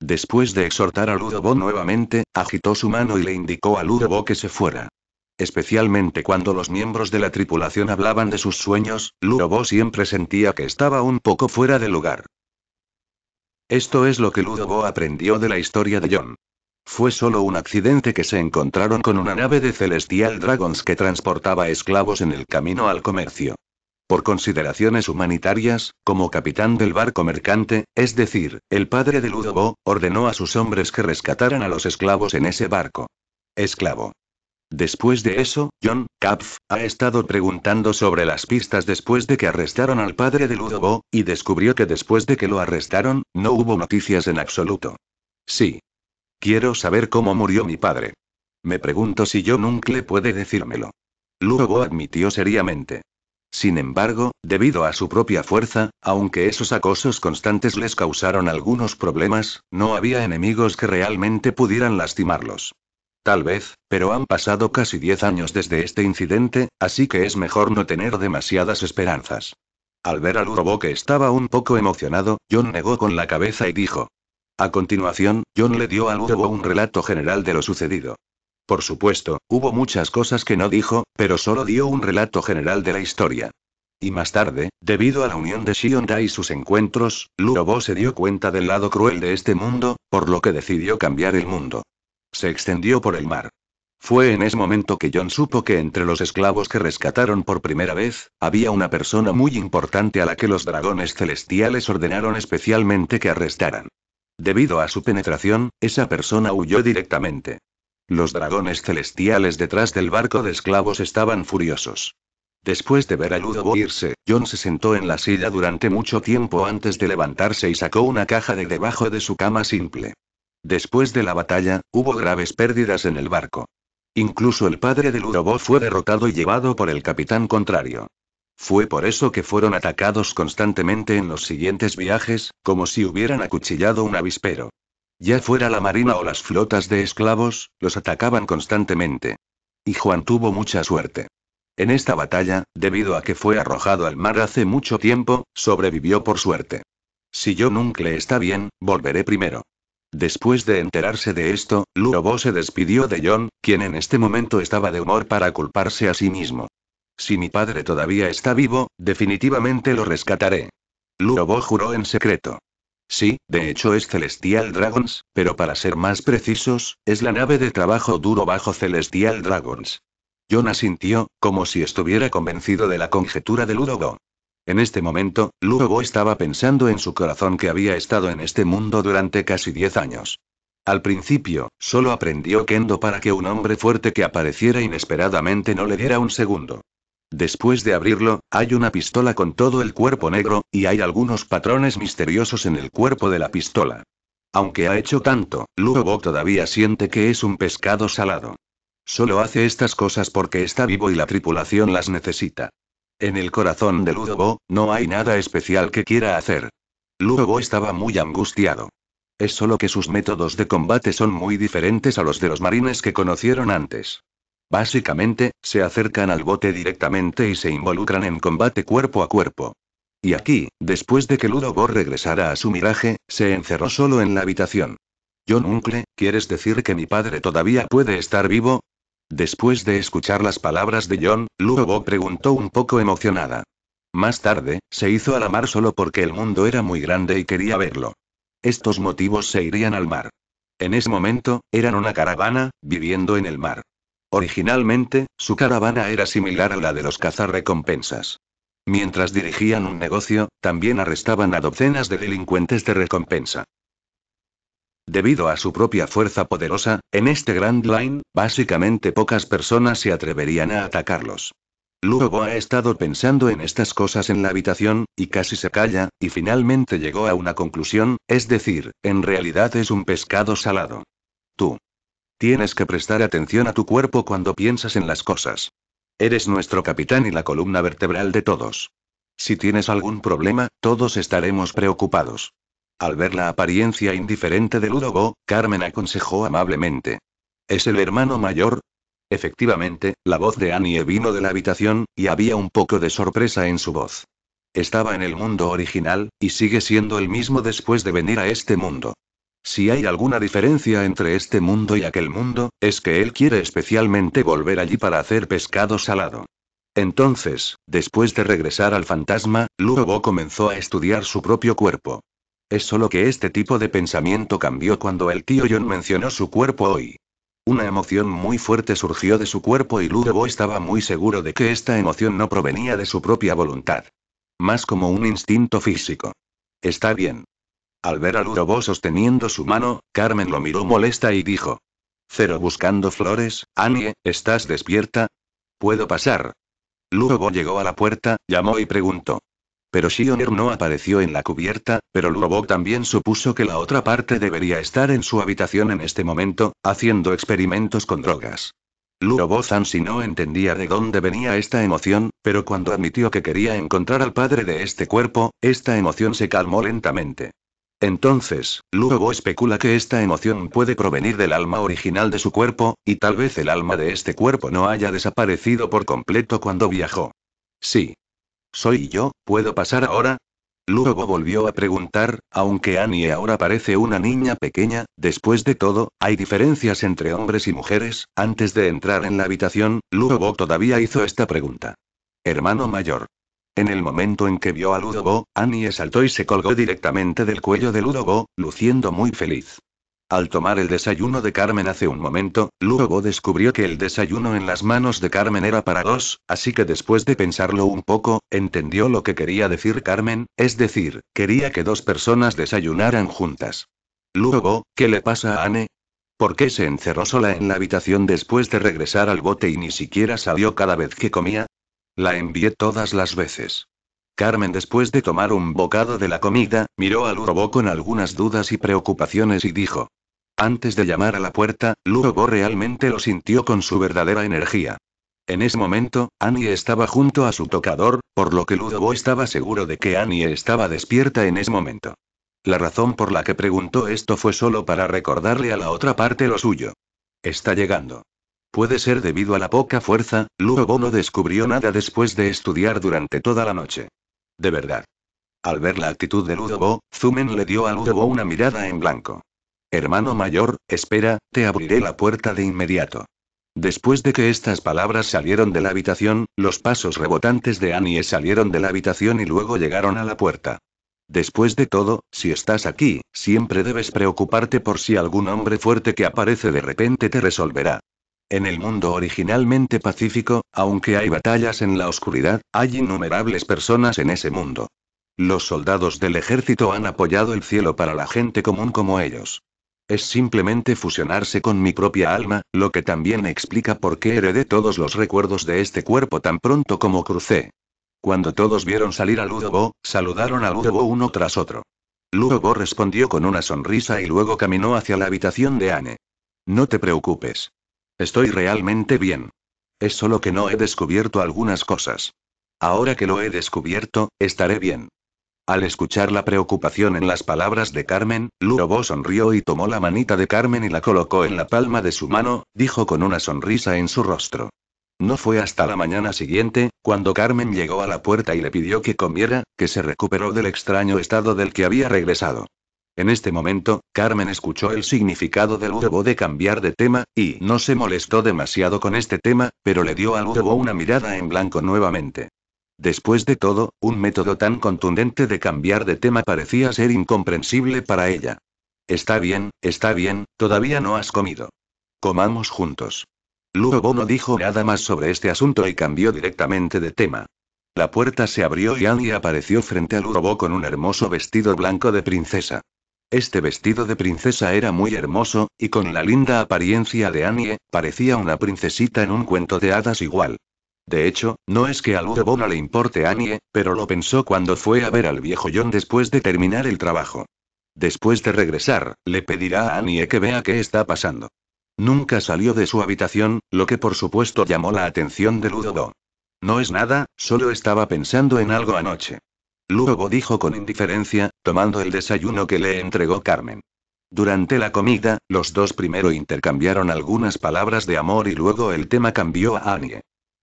Después de exhortar a Ludobo nuevamente, agitó su mano y le indicó a Ludobo que se fuera. Especialmente cuando los miembros de la tripulación hablaban de sus sueños, Ludobo siempre sentía que estaba un poco fuera de lugar. Esto es lo que Ludobo aprendió de la historia de John. Fue solo un accidente que se encontraron con una nave de Celestial Dragons que transportaba esclavos en el camino al comercio. Por consideraciones humanitarias, como capitán del barco mercante, es decir, el padre de Ludobo, ordenó a sus hombres que rescataran a los esclavos en ese barco. Esclavo. Después de eso, John, Kapf, ha estado preguntando sobre las pistas después de que arrestaron al padre de Ludobo, y descubrió que después de que lo arrestaron, no hubo noticias en absoluto. Sí. Quiero saber cómo murió mi padre. Me pregunto si John le puede decírmelo. Ludobo admitió seriamente. Sin embargo, debido a su propia fuerza, aunque esos acosos constantes les causaron algunos problemas, no había enemigos que realmente pudieran lastimarlos. Tal vez, pero han pasado casi 10 años desde este incidente, así que es mejor no tener demasiadas esperanzas. Al ver a robot que estaba un poco emocionado, John negó con la cabeza y dijo. A continuación, John le dio a Urobo un relato general de lo sucedido. Por supuesto, hubo muchas cosas que no dijo, pero solo dio un relato general de la historia. Y más tarde, debido a la unión de Shionda y sus encuentros, Lurobo se dio cuenta del lado cruel de este mundo, por lo que decidió cambiar el mundo. Se extendió por el mar. Fue en ese momento que John supo que entre los esclavos que rescataron por primera vez, había una persona muy importante a la que los dragones celestiales ordenaron especialmente que arrestaran. Debido a su penetración, esa persona huyó directamente. Los dragones celestiales detrás del barco de esclavos estaban furiosos. Después de ver a Ludovo irse, John se sentó en la silla durante mucho tiempo antes de levantarse y sacó una caja de debajo de su cama simple. Después de la batalla, hubo graves pérdidas en el barco. Incluso el padre de Urobó fue derrotado y llevado por el capitán contrario. Fue por eso que fueron atacados constantemente en los siguientes viajes, como si hubieran acuchillado un avispero. Ya fuera la marina o las flotas de esclavos, los atacaban constantemente. Y Juan tuvo mucha suerte. En esta batalla, debido a que fue arrojado al mar hace mucho tiempo, sobrevivió por suerte. Si yo nunca le está bien, volveré primero. Después de enterarse de esto, Lurobo se despidió de John, quien en este momento estaba de humor para culparse a sí mismo. Si mi padre todavía está vivo, definitivamente lo rescataré. Lurobo juró en secreto. Sí, de hecho es Celestial Dragons, pero para ser más precisos, es la nave de trabajo duro bajo Celestial Dragons. John asintió, como si estuviera convencido de la conjetura de Ludogo. En este momento, Luobo estaba pensando en su corazón que había estado en este mundo durante casi 10 años. Al principio, solo aprendió kendo para que un hombre fuerte que apareciera inesperadamente no le diera un segundo. Después de abrirlo, hay una pistola con todo el cuerpo negro, y hay algunos patrones misteriosos en el cuerpo de la pistola. Aunque ha hecho tanto, Luobo todavía siente que es un pescado salado. Solo hace estas cosas porque está vivo y la tripulación las necesita. En el corazón de Ludobo, no hay nada especial que quiera hacer. Ludobo estaba muy angustiado. Es solo que sus métodos de combate son muy diferentes a los de los marines que conocieron antes. Básicamente, se acercan al bote directamente y se involucran en combate cuerpo a cuerpo. Y aquí, después de que Ludobo regresara a su miraje, se encerró solo en la habitación. Yo Uncle, ¿quieres decir que mi padre todavía puede estar vivo? Después de escuchar las palabras de John, Luo preguntó un poco emocionada. Más tarde, se hizo a la mar solo porque el mundo era muy grande y quería verlo. Estos motivos se irían al mar. En ese momento, eran una caravana, viviendo en el mar. Originalmente, su caravana era similar a la de los cazarrecompensas. Mientras dirigían un negocio, también arrestaban a docenas de delincuentes de recompensa. Debido a su propia fuerza poderosa, en este Grand Line, básicamente pocas personas se atreverían a atacarlos. Luego ha estado pensando en estas cosas en la habitación, y casi se calla, y finalmente llegó a una conclusión, es decir, en realidad es un pescado salado. Tú. Tienes que prestar atención a tu cuerpo cuando piensas en las cosas. Eres nuestro capitán y la columna vertebral de todos. Si tienes algún problema, todos estaremos preocupados. Al ver la apariencia indiferente de Ludogo, Carmen aconsejó amablemente. ¿Es el hermano mayor? Efectivamente, la voz de Annie vino de la habitación, y había un poco de sorpresa en su voz. Estaba en el mundo original, y sigue siendo el mismo después de venir a este mundo. Si hay alguna diferencia entre este mundo y aquel mundo, es que él quiere especialmente volver allí para hacer pescado salado. Entonces, después de regresar al fantasma, Lugo comenzó a estudiar su propio cuerpo. Es solo que este tipo de pensamiento cambió cuando el tío John mencionó su cuerpo hoy. Una emoción muy fuerte surgió de su cuerpo y Ludobo estaba muy seguro de que esta emoción no provenía de su propia voluntad. Más como un instinto físico. Está bien. Al ver a Ludobo sosteniendo su mano, Carmen lo miró molesta y dijo. Cero buscando flores, Annie, ¿estás despierta? ¿Puedo pasar? Ludobo llegó a la puerta, llamó y preguntó. Pero Shioner no apareció en la cubierta, pero robot también supuso que la otra parte debería estar en su habitación en este momento, haciendo experimentos con drogas. Lurobok Zansi no entendía de dónde venía esta emoción, pero cuando admitió que quería encontrar al padre de este cuerpo, esta emoción se calmó lentamente. Entonces, Luobo especula que esta emoción puede provenir del alma original de su cuerpo, y tal vez el alma de este cuerpo no haya desaparecido por completo cuando viajó. Sí, ¿Soy yo? ¿Puedo pasar ahora? Luego volvió a preguntar, aunque Annie ahora parece una niña pequeña, después de todo, hay diferencias entre hombres y mujeres, antes de entrar en la habitación, Lurobo todavía hizo esta pregunta. Hermano mayor. En el momento en que vio a Ludobo, Annie saltó y se colgó directamente del cuello de Ludobo, luciendo muy feliz. Al tomar el desayuno de Carmen hace un momento, luego descubrió que el desayuno en las manos de Carmen era para dos, así que después de pensarlo un poco, entendió lo que quería decir Carmen, es decir, quería que dos personas desayunaran juntas. Luego, ¿qué le pasa a Anne? ¿Por qué se encerró sola en la habitación después de regresar al bote y ni siquiera salió cada vez que comía? La envié todas las veces. Carmen, después de tomar un bocado de la comida, miró a Lurobo con algunas dudas y preocupaciones y dijo: antes de llamar a la puerta, Bo realmente lo sintió con su verdadera energía. En ese momento, Annie estaba junto a su tocador, por lo que Ludobo estaba seguro de que Annie estaba despierta en ese momento. La razón por la que preguntó esto fue solo para recordarle a la otra parte lo suyo. Está llegando. Puede ser debido a la poca fuerza, Bo no descubrió nada después de estudiar durante toda la noche. De verdad. Al ver la actitud de Ludobo, Zumen le dio a Ludobo una mirada en blanco. Hermano mayor, espera, te abriré la puerta de inmediato. Después de que estas palabras salieron de la habitación, los pasos rebotantes de Annie salieron de la habitación y luego llegaron a la puerta. Después de todo, si estás aquí, siempre debes preocuparte por si algún hombre fuerte que aparece de repente te resolverá. En el mundo originalmente pacífico, aunque hay batallas en la oscuridad, hay innumerables personas en ese mundo. Los soldados del ejército han apoyado el cielo para la gente común como ellos es simplemente fusionarse con mi propia alma, lo que también explica por qué heredé todos los recuerdos de este cuerpo tan pronto como crucé. Cuando todos vieron salir a Ludobo, saludaron a Ludobo uno tras otro. Ludobo respondió con una sonrisa y luego caminó hacia la habitación de Anne. No te preocupes. Estoy realmente bien. Es solo que no he descubierto algunas cosas. Ahora que lo he descubierto, estaré bien. Al escuchar la preocupación en las palabras de Carmen, Lurobo sonrió y tomó la manita de Carmen y la colocó en la palma de su mano, dijo con una sonrisa en su rostro. No fue hasta la mañana siguiente, cuando Carmen llegó a la puerta y le pidió que comiera, que se recuperó del extraño estado del que había regresado. En este momento, Carmen escuchó el significado del Lurobo de cambiar de tema, y no se molestó demasiado con este tema, pero le dio al Lurobo una mirada en blanco nuevamente. Después de todo, un método tan contundente de cambiar de tema parecía ser incomprensible para ella. Está bien, está bien, todavía no has comido. Comamos juntos. Lurobo no dijo nada más sobre este asunto y cambió directamente de tema. La puerta se abrió y Annie apareció frente a Lurobo con un hermoso vestido blanco de princesa. Este vestido de princesa era muy hermoso, y con la linda apariencia de Annie, parecía una princesita en un cuento de hadas igual. De hecho, no es que a Ludobo no le importe a Annie, pero lo pensó cuando fue a ver al viejo John después de terminar el trabajo. Después de regresar, le pedirá a Annie que vea qué está pasando. Nunca salió de su habitación, lo que por supuesto llamó la atención de Ludobo. No es nada, solo estaba pensando en algo anoche. Ludobo dijo con indiferencia, tomando el desayuno que le entregó Carmen. Durante la comida, los dos primero intercambiaron algunas palabras de amor y luego el tema cambió a Annie.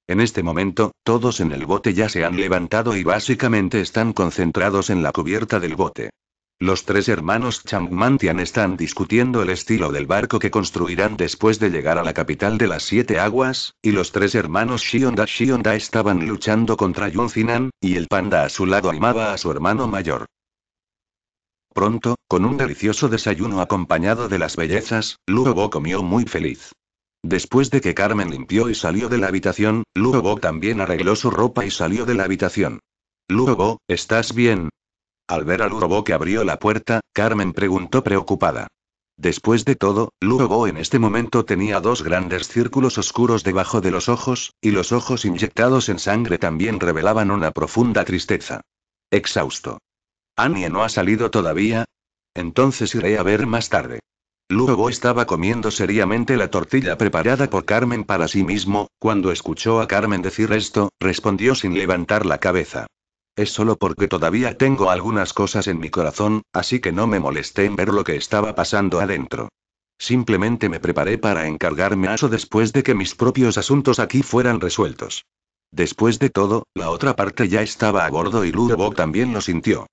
En este momento, todos en el bote ya se han levantado y básicamente están concentrados en la cubierta del bote. Los tres hermanos Changmantian están discutiendo el estilo del barco que construirán después de llegar a la capital de las siete aguas, y los tres hermanos Shionda Shionda estaban luchando contra Yunzinan, y el panda a su lado animaba a su hermano mayor. Pronto, con un delicioso desayuno acompañado de las bellezas, Lugo comió muy feliz. Después de que Carmen limpió y salió de la habitación, Luobo también arregló su ropa y salió de la habitación. Luobo, ¿estás bien? Al ver a Luobo que abrió la puerta, Carmen preguntó preocupada. Después de todo, Luobo en este momento tenía dos grandes círculos oscuros debajo de los ojos, y los ojos inyectados en sangre también revelaban una profunda tristeza. Exhausto. Annie no ha salido todavía. Entonces iré a ver más tarde. Lugo estaba comiendo seriamente la tortilla preparada por Carmen para sí mismo, cuando escuchó a Carmen decir esto, respondió sin levantar la cabeza. Es solo porque todavía tengo algunas cosas en mi corazón, así que no me molesté en ver lo que estaba pasando adentro. Simplemente me preparé para encargarme a eso después de que mis propios asuntos aquí fueran resueltos. Después de todo, la otra parte ya estaba a bordo y Lugo también lo sintió.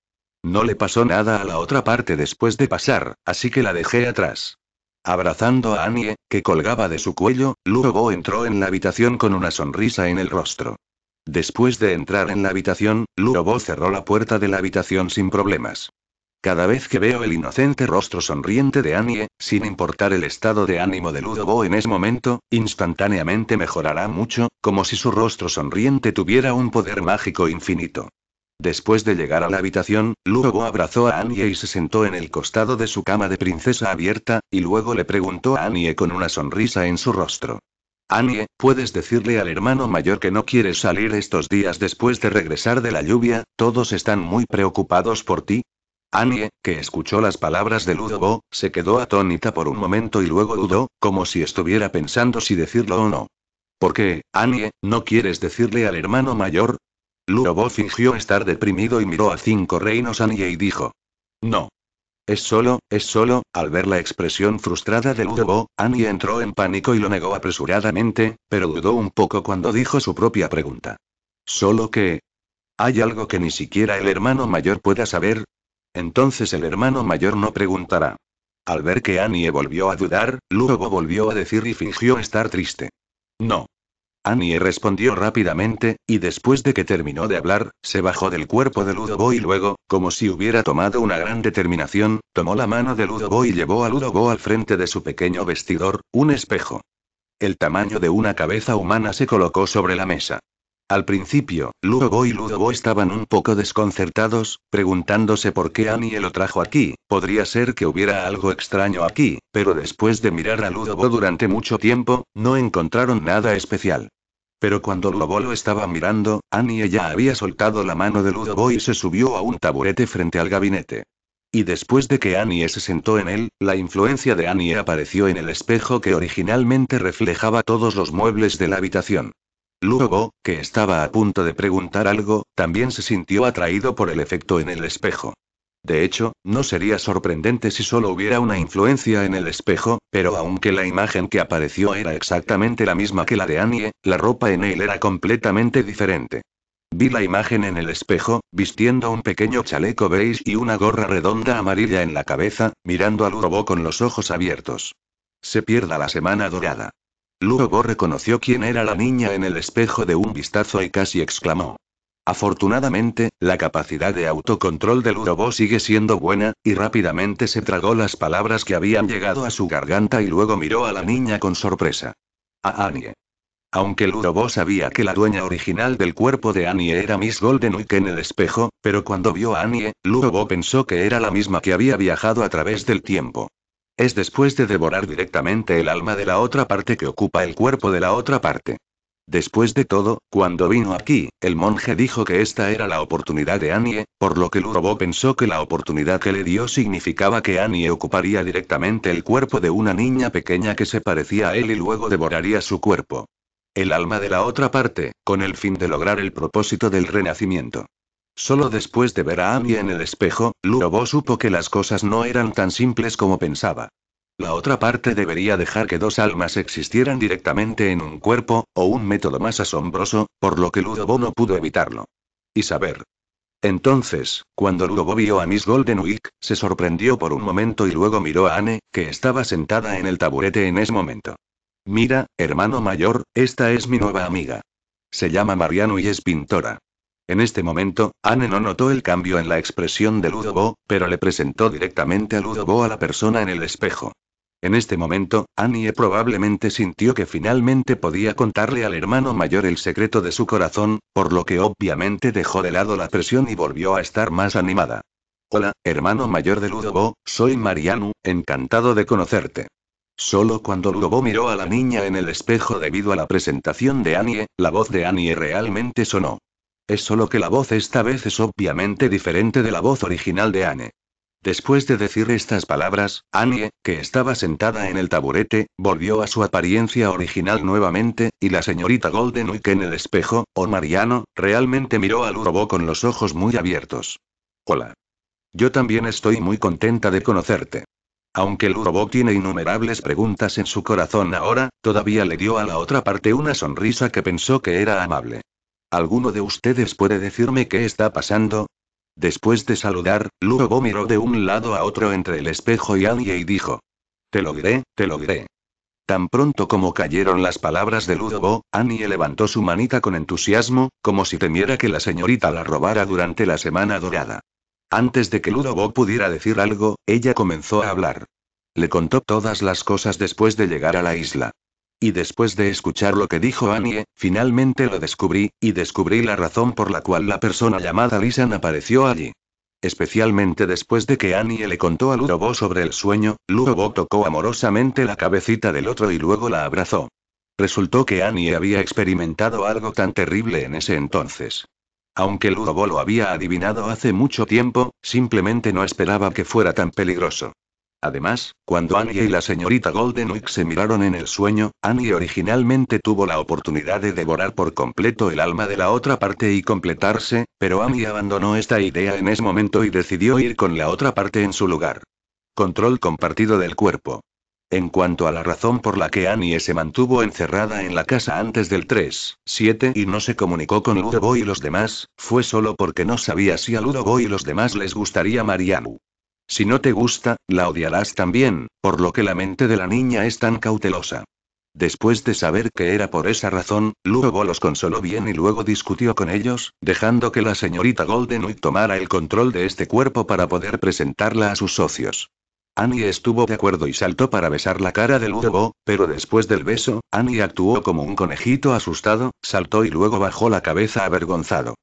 No le pasó nada a la otra parte después de pasar, así que la dejé atrás. Abrazando a Annie, que colgaba de su cuello, luego entró en la habitación con una sonrisa en el rostro. Después de entrar en la habitación, Lurobo cerró la puerta de la habitación sin problemas. Cada vez que veo el inocente rostro sonriente de Annie, sin importar el estado de ánimo de Ludobo en ese momento, instantáneamente mejorará mucho, como si su rostro sonriente tuviera un poder mágico infinito. Después de llegar a la habitación, Ludobo abrazó a Annie y se sentó en el costado de su cama de princesa abierta, y luego le preguntó a Annie con una sonrisa en su rostro. Annie, ¿puedes decirle al hermano mayor que no quieres salir estos días después de regresar de la lluvia? Todos están muy preocupados por ti. Annie, que escuchó las palabras de Ludobo, se quedó atónita por un momento y luego dudó, como si estuviera pensando si decirlo o no. ¿Por qué, Annie, no quieres decirle al hermano mayor? Lurobo fingió estar deprimido y miró a cinco reinos Annie y dijo. No. Es solo, es solo, al ver la expresión frustrada de Ludobo, Annie entró en pánico y lo negó apresuradamente, pero dudó un poco cuando dijo su propia pregunta. Solo que... ¿Hay algo que ni siquiera el hermano mayor pueda saber? Entonces el hermano mayor no preguntará. Al ver que Annie volvió a dudar, Ludobo volvió a decir y fingió estar triste. No. Annie respondió rápidamente, y después de que terminó de hablar, se bajó del cuerpo de Ludobo y luego, como si hubiera tomado una gran determinación, tomó la mano de Ludobo y llevó a Ludobo al frente de su pequeño vestidor, un espejo. El tamaño de una cabeza humana se colocó sobre la mesa. Al principio, Ludobo y Ludobo estaban un poco desconcertados, preguntándose por qué Annie lo trajo aquí, podría ser que hubiera algo extraño aquí, pero después de mirar a Ludobo durante mucho tiempo, no encontraron nada especial. Pero cuando Lobo lo estaba mirando, Annie ya había soltado la mano de Boy y se subió a un taburete frente al gabinete. Y después de que Annie se sentó en él, la influencia de Annie apareció en el espejo que originalmente reflejaba todos los muebles de la habitación. Lobo, que estaba a punto de preguntar algo, también se sintió atraído por el efecto en el espejo. De hecho, no sería sorprendente si solo hubiera una influencia en el espejo, pero aunque la imagen que apareció era exactamente la misma que la de Annie, la ropa en él era completamente diferente. Vi la imagen en el espejo, vistiendo un pequeño chaleco beige y una gorra redonda amarilla en la cabeza, mirando a Lurobo con los ojos abiertos. Se pierda la semana dorada. Lurobo reconoció quién era la niña en el espejo de un vistazo y casi exclamó. Afortunadamente, la capacidad de autocontrol del Urobo sigue siendo buena, y rápidamente se tragó las palabras que habían llegado a su garganta y luego miró a la niña con sorpresa. A Annie. Aunque el sabía que la dueña original del cuerpo de Annie era Miss Goldenwick en el espejo, pero cuando vio a Annie, Lurobo pensó que era la misma que había viajado a través del tiempo. Es después de devorar directamente el alma de la otra parte que ocupa el cuerpo de la otra parte. Después de todo, cuando vino aquí, el monje dijo que esta era la oportunidad de Annie, por lo que Lurobo pensó que la oportunidad que le dio significaba que Annie ocuparía directamente el cuerpo de una niña pequeña que se parecía a él y luego devoraría su cuerpo. El alma de la otra parte, con el fin de lograr el propósito del renacimiento. Solo después de ver a Annie en el espejo, Lurobo supo que las cosas no eran tan simples como pensaba. La otra parte debería dejar que dos almas existieran directamente en un cuerpo, o un método más asombroso, por lo que Ludobo no pudo evitarlo. Y saber. Entonces, cuando Ludobo vio a Miss Goldenwick, se sorprendió por un momento y luego miró a Anne, que estaba sentada en el taburete en ese momento. Mira, hermano mayor, esta es mi nueva amiga. Se llama Mariano y es pintora. En este momento, Anne no notó el cambio en la expresión de Ludobo, pero le presentó directamente a Ludobo a la persona en el espejo. En este momento, Annie e. probablemente sintió que finalmente podía contarle al hermano mayor el secreto de su corazón, por lo que obviamente dejó de lado la presión y volvió a estar más animada. Hola, hermano mayor de Ludobo, soy Marianu, encantado de conocerte. Solo cuando Ludobo miró a la niña en el espejo debido a la presentación de Annie, e, la voz de Annie e realmente sonó. Es solo que la voz esta vez es obviamente diferente de la voz original de Anne. Después de decir estas palabras, Annie, que estaba sentada en el taburete, volvió a su apariencia original nuevamente, y la señorita Goldenwick en el espejo, o Mariano, realmente miró al robot con los ojos muy abiertos. Hola. Yo también estoy muy contenta de conocerte. Aunque el robot tiene innumerables preguntas en su corazón ahora, todavía le dio a la otra parte una sonrisa que pensó que era amable. ¿Alguno de ustedes puede decirme qué está pasando? Después de saludar, Ludobo miró de un lado a otro entre el espejo y Annie y dijo: Te logré, te logré". Tan pronto como cayeron las palabras de Ludobo, Annie levantó su manita con entusiasmo, como si temiera que la señorita la robara durante la semana dorada. Antes de que Ludobo pudiera decir algo, ella comenzó a hablar. Le contó todas las cosas después de llegar a la isla. Y después de escuchar lo que dijo Annie, finalmente lo descubrí, y descubrí la razón por la cual la persona llamada Lisan apareció allí. Especialmente después de que Annie le contó a Lurobo sobre el sueño, Lurobo tocó amorosamente la cabecita del otro y luego la abrazó. Resultó que Annie había experimentado algo tan terrible en ese entonces. Aunque Lurobo lo había adivinado hace mucho tiempo, simplemente no esperaba que fuera tan peligroso. Además, cuando Annie y la señorita Goldenwick se miraron en el sueño, Annie originalmente tuvo la oportunidad de devorar por completo el alma de la otra parte y completarse, pero Annie abandonó esta idea en ese momento y decidió ir con la otra parte en su lugar. Control compartido del cuerpo. En cuanto a la razón por la que Annie se mantuvo encerrada en la casa antes del 3, 7 y no se comunicó con Boy y los demás, fue solo porque no sabía si a Boy y los demás les gustaría Mariamu. Si no te gusta, la odiarás también, por lo que la mente de la niña es tan cautelosa. Después de saber que era por esa razón, Lugo los consoló bien y luego discutió con ellos, dejando que la señorita Goldenwood tomara el control de este cuerpo para poder presentarla a sus socios. Annie estuvo de acuerdo y saltó para besar la cara de Lugo, pero después del beso, Annie actuó como un conejito asustado, saltó y luego bajó la cabeza avergonzado.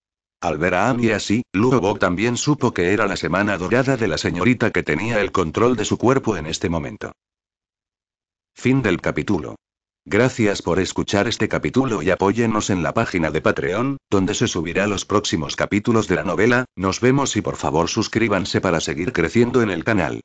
Al ver a Amy así, Lugo también supo que era la semana dorada de la señorita que tenía el control de su cuerpo en este momento. Fin del capítulo. Gracias por escuchar este capítulo y apóyenos en la página de Patreon, donde se subirá los próximos capítulos de la novela, nos vemos y por favor suscríbanse para seguir creciendo en el canal.